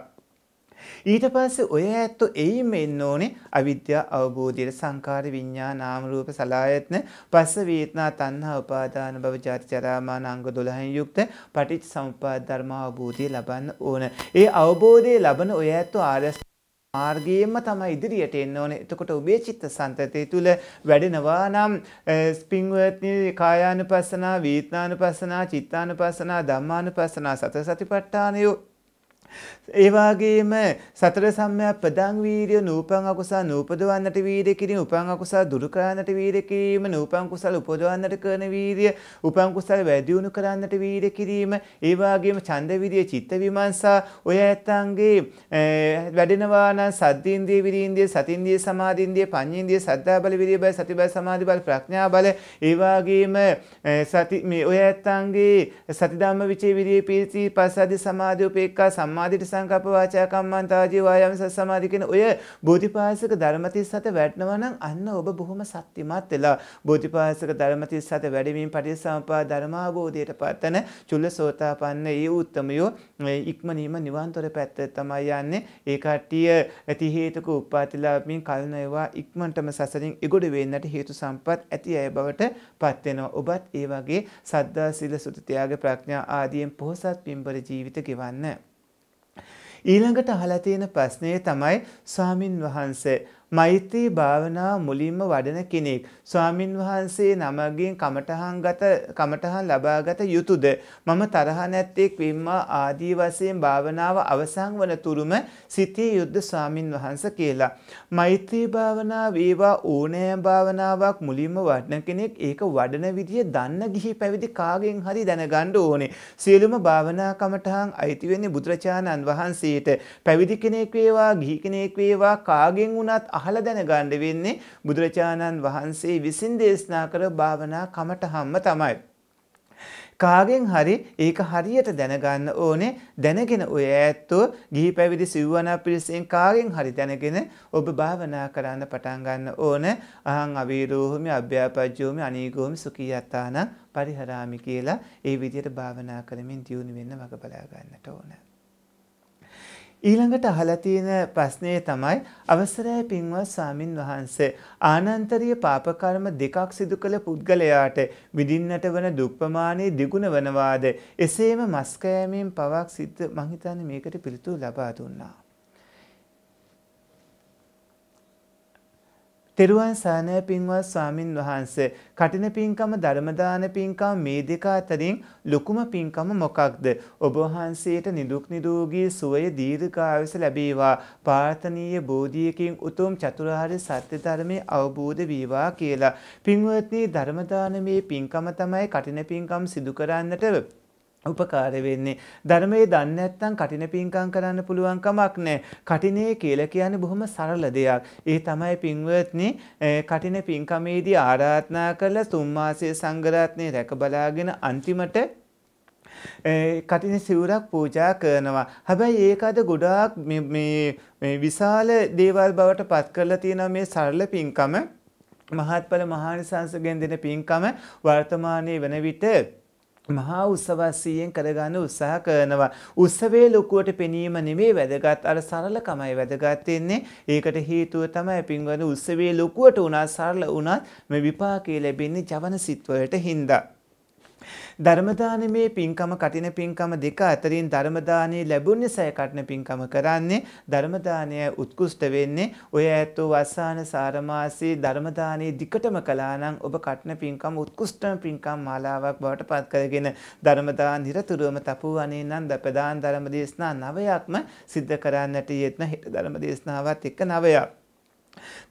ඊට පස්සේ ඔය ඇත්ත එයිම එන්න ඕනේ අවිද්‍යා අවබෝධයට සංකාර විඤ්ඤා නාම රූප සලආයතන පස්ස වේතනා තණ්හා උපාදාන භව ජාති ජරා මරණ අංග 12න් යුක්ත පටිච්ච සමුප්පාද ධර්ම අවබෝධය ලබන්න ඕන. ඒ අවබෝධය ලබන ඔය ඇත්ත ආර්ය මාර්ගයෙන්ම තමයි ඉදිරියට එන්න ඕනේ. එතකොට ඔබේ චිත්ත සංතතිය තුළ වැඩෙනවා නම් ස්පින්වර්තනී කායානුපස්සනා, වේතනානුපස්සනා, චිත්තානුපස්සනා, ධම්මානුපස්සනා, සතර සතිපට්ඨානයෝ ඒවාගේම සතර සම්මයක් ප්‍රධං වීරිය නූපං අකුසා නූපදවන්නට වීරය කිරීම උපං අකුසා දුරුකරන්නට වීරය කිරීම නූපං කුසල් උපදවන්නට කරන වීරිය උපං කුසල් වැඩියුණු කරන්නට වීරය කිරීම ඒවාගේම ඡන්ද විරිය චිත්ත විමර්ශා ඔය ඇත්තන්ගේ වැඩෙනවා නම් සද්දීන්දිය විරීන්දිය සතින්දිය සමාධින්දිය පඤ්ඤින්දිය සද්ධා බල විරිය බල සති බල සමාධි බල ප්‍රඥා බල ඒවාගේම සති මේ ඔය ඇත්තන්ගේ සති ධම්ම විචේ විරිය පීති පස්සද්ධි සමාධි උපේක්ඛා සම්මා සමාධිට සංකප්ප වාචා කම්මන්තා ජීවායම සමාධි කියන ඔය බෝධිපාසක ධර්ම 37 වැටෙනවා නම් අන්න ඔබ බොහොම ශක්තිමත් වෙලා බෝධිපාසක ධර්ම 37 වැඩිමින් පටිච්චසමුප්පාද ධර්මාභෝධයට පත්තන චුල්ලසෝතාපන්න ඒ උත්තමයෝ ඉක්මනීම නිවන්තොර පැත්ත තමයි යන්නේ ඒ කට්ටිය ඇති හේතුක උපාතිලාභමින් කල්නයවා ඉක්මනටම සසරින් ඉගොඩ වෙන්නට හේතු සම්පත් ඇති අය බවට පත් වෙනවා ඔබත් ඒ වගේ සද්දා සීල සුත ත්‍යාග ප්‍රඥා ආදියෙන් පොහසත් පින්බර ජීවිත ගෙවන්න ඊළඟට අහලා තියෙන ප්‍රශ්නේ තමයි ස්වාමින් වහන්සේ මෛත්‍රී භාවනාව මුලින්ම වඩන කෙනෙක් ස්වාමින් වහන්සේ නමගෙන් කමඨහන්ගත කමඨහන් ලබාගත යුතුයද මම තරහ නැත්තේක් විම්මා ආදී වශයෙන් භාවනාව අවසන් වන තුරුම සිතේ යුද්ධ ස්වාමින් වහන්සේ කියලා මෛත්‍රී භාවනාව වේවා ඕනෑම භාවනාවක් මුලින්ම වඩන කෙනෙක් ඒක වඩන විදිය දන්න ගිහි පැවිදි කාගෙන් හරි දැනගන්න ඕනේ සියලුම භාවනා කමඨහන් අයිති වෙන්නේ බුදුරජාණන් වහන්සේට පැවිදි කෙනෙක් වේවා ගිහි කෙනෙක් වේවා කාගෙන් වුණත් අහලා දැනගන්න වෙන්නේ බුදුරජාණන් වහන්සේ විසින් දේශනා කර භාවනා කමටහම්ම තමයි. කාගෙන් හරි ඒක හරියට දැනගන්න ඕනේ දැනගෙන ඔය ඇත්තෝ ගිහි පැවිදි සිව්වනා පිරිසෙන් කාගෙන් හරි දැනගෙන ඔබ භාවනා කරන්න පටන් ගන්න ඕන අහං අවීරෝහමි අභ්‍යාපජ්ජෝමි අනීගෝමි සුඛියතාන පරිහරාමි කියලා ඒ විදිහට භාවනා කරමින් දියුණු වෙන්න වග බලා ගන්නට ඕනේ ඊළඟට අහලා තියෙන ප්‍රශ්නේ තමයි අවසරයි පින්වත් සාමින් වහන්සේ ආනන්තරීය පාප කර්ම දෙකක් සිදු කළ පුද්ගලයාට විඳින්නට වන දුක් ප්‍රමාණය දිගුණ වනවාද එසේම මස් කෑමෙන් පවක් සිද්ධ මං හිතන්නේ මේකට පිළිතුරු ලබා දුන්නා තෙරුවන් සානය පින්වත් ස්වාමින් වහන්සේ කටින පින්කම ධර්මදාන පින්කම් මේ දෙක අතරින් ලොකුම පින්කම මොකක්ද ඔබ වහන්සේට නිදුක් නිරෝගී සුවය දීර්ඝායුෂ ලැබේවා ප්‍රාර්ථනීය බෝධියකින් උතුම් චතුරාර්ය සත්‍ය ධර්මයේ අවබෝධ වේවා කියලා පින්වත්නි ධර්මදාන මේ පින්කම තමයි කටින පින්කම් සිදු කරන්නට උපකාර වෙන්නේ ධර්මයේ දන්නේ නැත්නම් කටින පිංකම් කරන්න පුළුවන් කමක් නැහැ කටිනේ කියලා කියන්නේ බොහොම සරල දෙයක් ඒ තමයි පින්වත්නි කටින පිංකමේදී ආරාධනා කළ තුන් මාසයේ සංඝරත්නයේ රැක බලාගෙන අන්තිමට කටින සිවුරක් පූජා කරනවා. හැබැයි ඒක අද ගොඩාක් මේ විශාල දේවල් බවට පත් කරලා තියෙන මේ සරල පින්කම මහත්ඵල මහානිසංස ගෙන් දෙන පින්කම වර්තමානයේ වන විට මහා උත්සවස්සීයෙන් කරගන්න උත්සාහ කරනවා. උත්සවේ ලොකුවට පෙනීම නෙමේ වැදගත් අර සරලකමයි වැදගත් වෙන්නේ. ඒකට හේතුව තමයි පින්වන උත්සවේ ලොකුවට උනා සරල උනත් මේ විපාකේ ලැබෙන්නේ ජවන සිත්වලට හින්දා. ධර්මදානමේ පින්කම කටින පින්කම දෙක අතරින් ධර්මදානය ලැබුණ නිසායි කටින පින්කම කරන්නේ ධර්මදානය උත්කෘෂ්ට වෙන්නේ ඔය ඇත්තෝ වස්සාන සාරමාසී ධර්මදානයේ දිකටම කළා නම් ඔබ කටින පින්කම උත්කෘෂ්ටම පින්කම් මාලාවක් බවට පත් කරගෙන ධර්මදාන නිරතුරුවම තපුවනේ නම් දපදාන ධර්මදේශනා නවයක්ම සිද්ධ කරන්නට යෙත්න හෙට ධර්මදේශනාවත් එක්ක නවයක්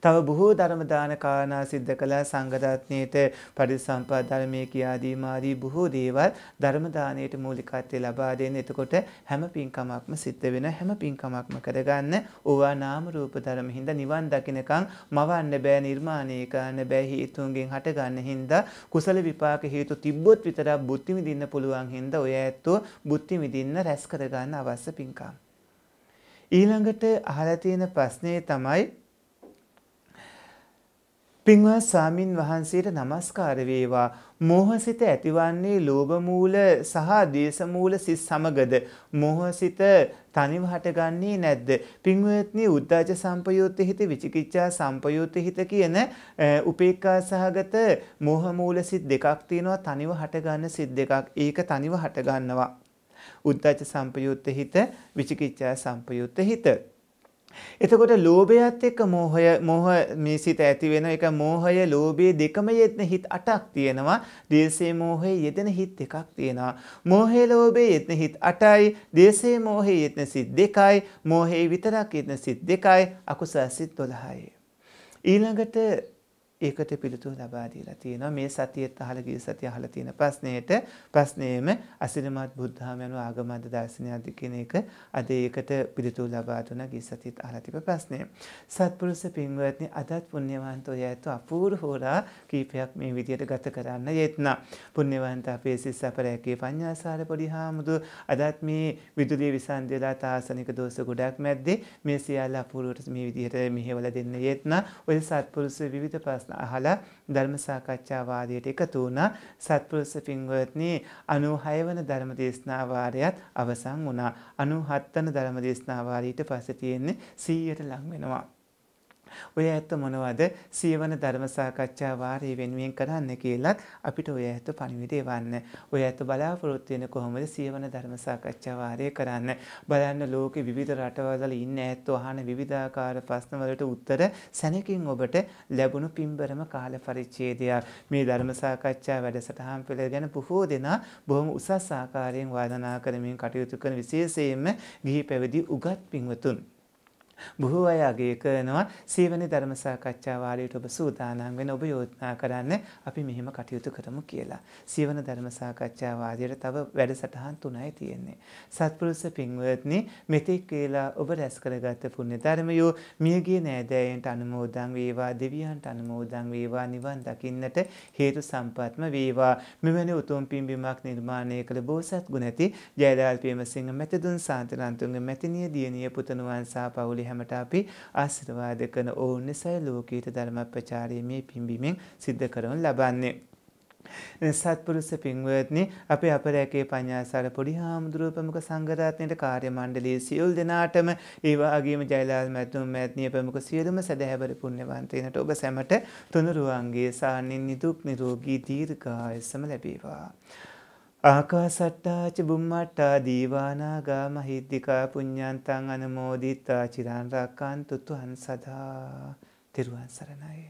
තව බොහෝ ධර්ම දාන කාරණා සිද්ධ කළා සංඝරත්නයේට පරිසම්පාද ධර්මයේ කියාදීම ආදී බොහෝ දේවල් ධර්ම දාණයට මූලිකත්වය ලබා දෙන. එතකොට හැම පින්කමක්ම සිද්ධ වෙන හැම පින්කමක්ම කරගන්න ඕවා නාම රූප ධර්ම හින්දා නිවන් දකින්නකම් මවන්න බෑ නිර්මාණය කරන්න බෑ හේතුන්ගෙන් හටගන්න හින්දා කුසල විපාක හේතු තිබ්බොත් විතරක් බුද්ධි විඳින්න පුළුවන් හින්දා ඔය ඇත්තෝ බුද්ධි විඳින්න රැස් කරගන්න අවශ්‍ය පින්කම් ඊළඟට අහලා තියෙන ප්‍රශ්නේ තමයි පින්වත් සාමින් වහන්සේට নমස්කාර වේවා. මෝහසිත ඇතිවන්නේ ලෝභ මූල සහ දේශ මූල සිස් සමගද? මෝහසිත තනිව හටගන්නේ නැද්ද? පින්වත්නි උද්දාච සම්පයුත්ත හිත විචිකිච්ඡා සම්පයුත්ත හිත කියන උපේක්ඛා සහගත මෝහ මූල සිත් දෙකක් තියෙනවා තනිව හටගන්න සිත් දෙකක්. ඒක තනිව හටගන්නවා. උද්දාච සම්පයුත්ත හිත විචිකිච්ඡා සම්පයුත්ත හිත එතකොට ලෝභයත් එක්ක මෝහය මෝහ මේ සිත ඇති වෙන එක මෝහය ලෝභයේ දෙකම යෙදෙන හිත 8ක් තියෙනවා. දේසේ මෝහයේ යෙදෙන හිත එකක් තියෙනවා. මෝහේ ලෝභයේ යෙදෙන හිත 8යි, දේසේ මෝහයේ යෙදෙන සිත් 2යි, මෝහේ විතරක් යෙදෙන සිත් 2යි, අකුසල සිත් 12යි. ඊළඟට ඒකට පිළිතුරු ලබා දීලා තියෙනවා මේ සතියේත් අහලා ගිය සතිය අහලා තියෙන ප්‍රශ්නෙට ප්‍රශ්නේම අසිරිමත් බුද්ධාම යන ආගමන්ත දර්ශනයද කියන එක අද ඒකට පිළිතුරු ලබා දුනා ගිය සතියේත් අහලා තිබෙන ප්‍රශ්නේ සත්පුරුෂ පින්වත්නි අදත් පුණ්‍යවන්ත ඔය ඇතු අපූර්ව හොරා කීපයක් මේ විදියට ගත කරන්න යෙත්නා පුණ්‍යවන්ත අපේ සිස් අපරැකේ පඤ්ඤාසාර පොඩිහාමුදු අදත් මේ විදුලිය විසන්දියලා තාසනික දෝෂ ගොඩක් මැද්දේ මේ සියල්ල අපූර්වට මේ විදියට මෙහෙවලා දෙන්න යෙත්නා ඔය සත්පුරුෂ විවිධ ප්‍රශ්න ප්‍රශ්න අහලා ධර්ම සාකච්ඡා වාදයට එකතු වුණා. සත්පුරුෂ පින්වත්නි 96 වන ධර්ම දේශනා වාරයත් අවසන් වුණා. 97 වන ධර්ම දේශනා වාරය ඊට පස්සේ තියෙන්නේ 100ට ලං වෙනවා. ඔය ඇත්ත මොනවද සියවන ධර්ම සාකච්ඡා වාරය වෙනුවෙන් කරන්න කියලත් අපිට ඔය ඇත්ත පණිවිඩය වන්න. ඔය ඇත්ත බලාපොරොත්තු වෙන කොහොමද සියවන ධර්ම සාකච්ඡා වාරය කරන්න. බලන්න ලෝකේ විවිධ රටවල ඉන්න ඇත්තෝ අහන විවිධාකාර ප්‍රශ්න වලට උත්තර සැනකින් ඔබට ලැබුණු පින්බරම කාල පරිච්ඡේදයක්. මේ ධර්ම සාකච්ඡා වැඩසටහන් පෙළ ගැන බොහෝ දෙනා බොහොම උසස් ආකාරයෙන් වාදනා කරමින් කටයුතු කරන විශේෂයෙන්ම ගිහි පැවිදි උගත් පින්වතුන් බොහෝ අය අගය කරනවා සීවනි ධර්ම සාකච්ඡා වාරයට ඔබ සූදානම් වෙන ඔබ යෝජනා කරන්න අපි මෙහෙම කටයුතු කරමු කියලා. සීවන ධර්ම සාකච්ඡා වාරයට තව වැඩසටහන් තුනයි තියෙන්නේ. සත්පුරුෂ පින්වත්නි මෙතෙක් කියලා ඔබ රැස් කරගත් පුණ්‍ය ධර්මයෝ මියගිය නෑදෑයන්ට අනුමෝදන් වේවා දෙවියන්ට අනුමෝදන් වේවා නිවන් දකින්නට හේතු සම්පත්ම වේවා. මෙවැනි උතුම් පින්බිමක් නිර්මාණය කළ බෝසත් ගුණ ඇති ජයලාල් පේමසිංහ මෙතදුන් සාන්තනන්තුන්ගේ මෙතනිය දියණිය පුතණුවන් සහ පවුලේ හැමට අපි ආශිර්වාද කරන ඔවුන් නිසයි ලෝකීත ධර්ම ප්‍රචාරයේ පිම්බීමෙන් සිද්ධ කරනු ලබන්නේ. සත්පුරුෂ පින්වත්නි අපේ අපරැකේ පඤ්ඤාසාර පොඩි හාමුදුරුව ප්‍රමුඛ සංඝරත්නයට කාර්ය මණ්ඩලයේ සියලු දෙනාටම ඒ වගේම ජයලාල් මැතුම් මැත්නිය ප්‍රමුඛ සියලුම සදහැවර පුණ්‍යවන්තයනට ඔබ සැමට තුනුරුවන්ගේ සාන්නින් නිදුක් නිරෝගී දීර්ඝායසම ලැබේවා ආකාසට්ටාච බුම්මට්ටා දීවානාගා මහිද්దికා පුඤ්ඤන්තං අනමෝදිත්තා චිරාන් රක්칸තු තුහන් සදා තිරුවන් සරණයි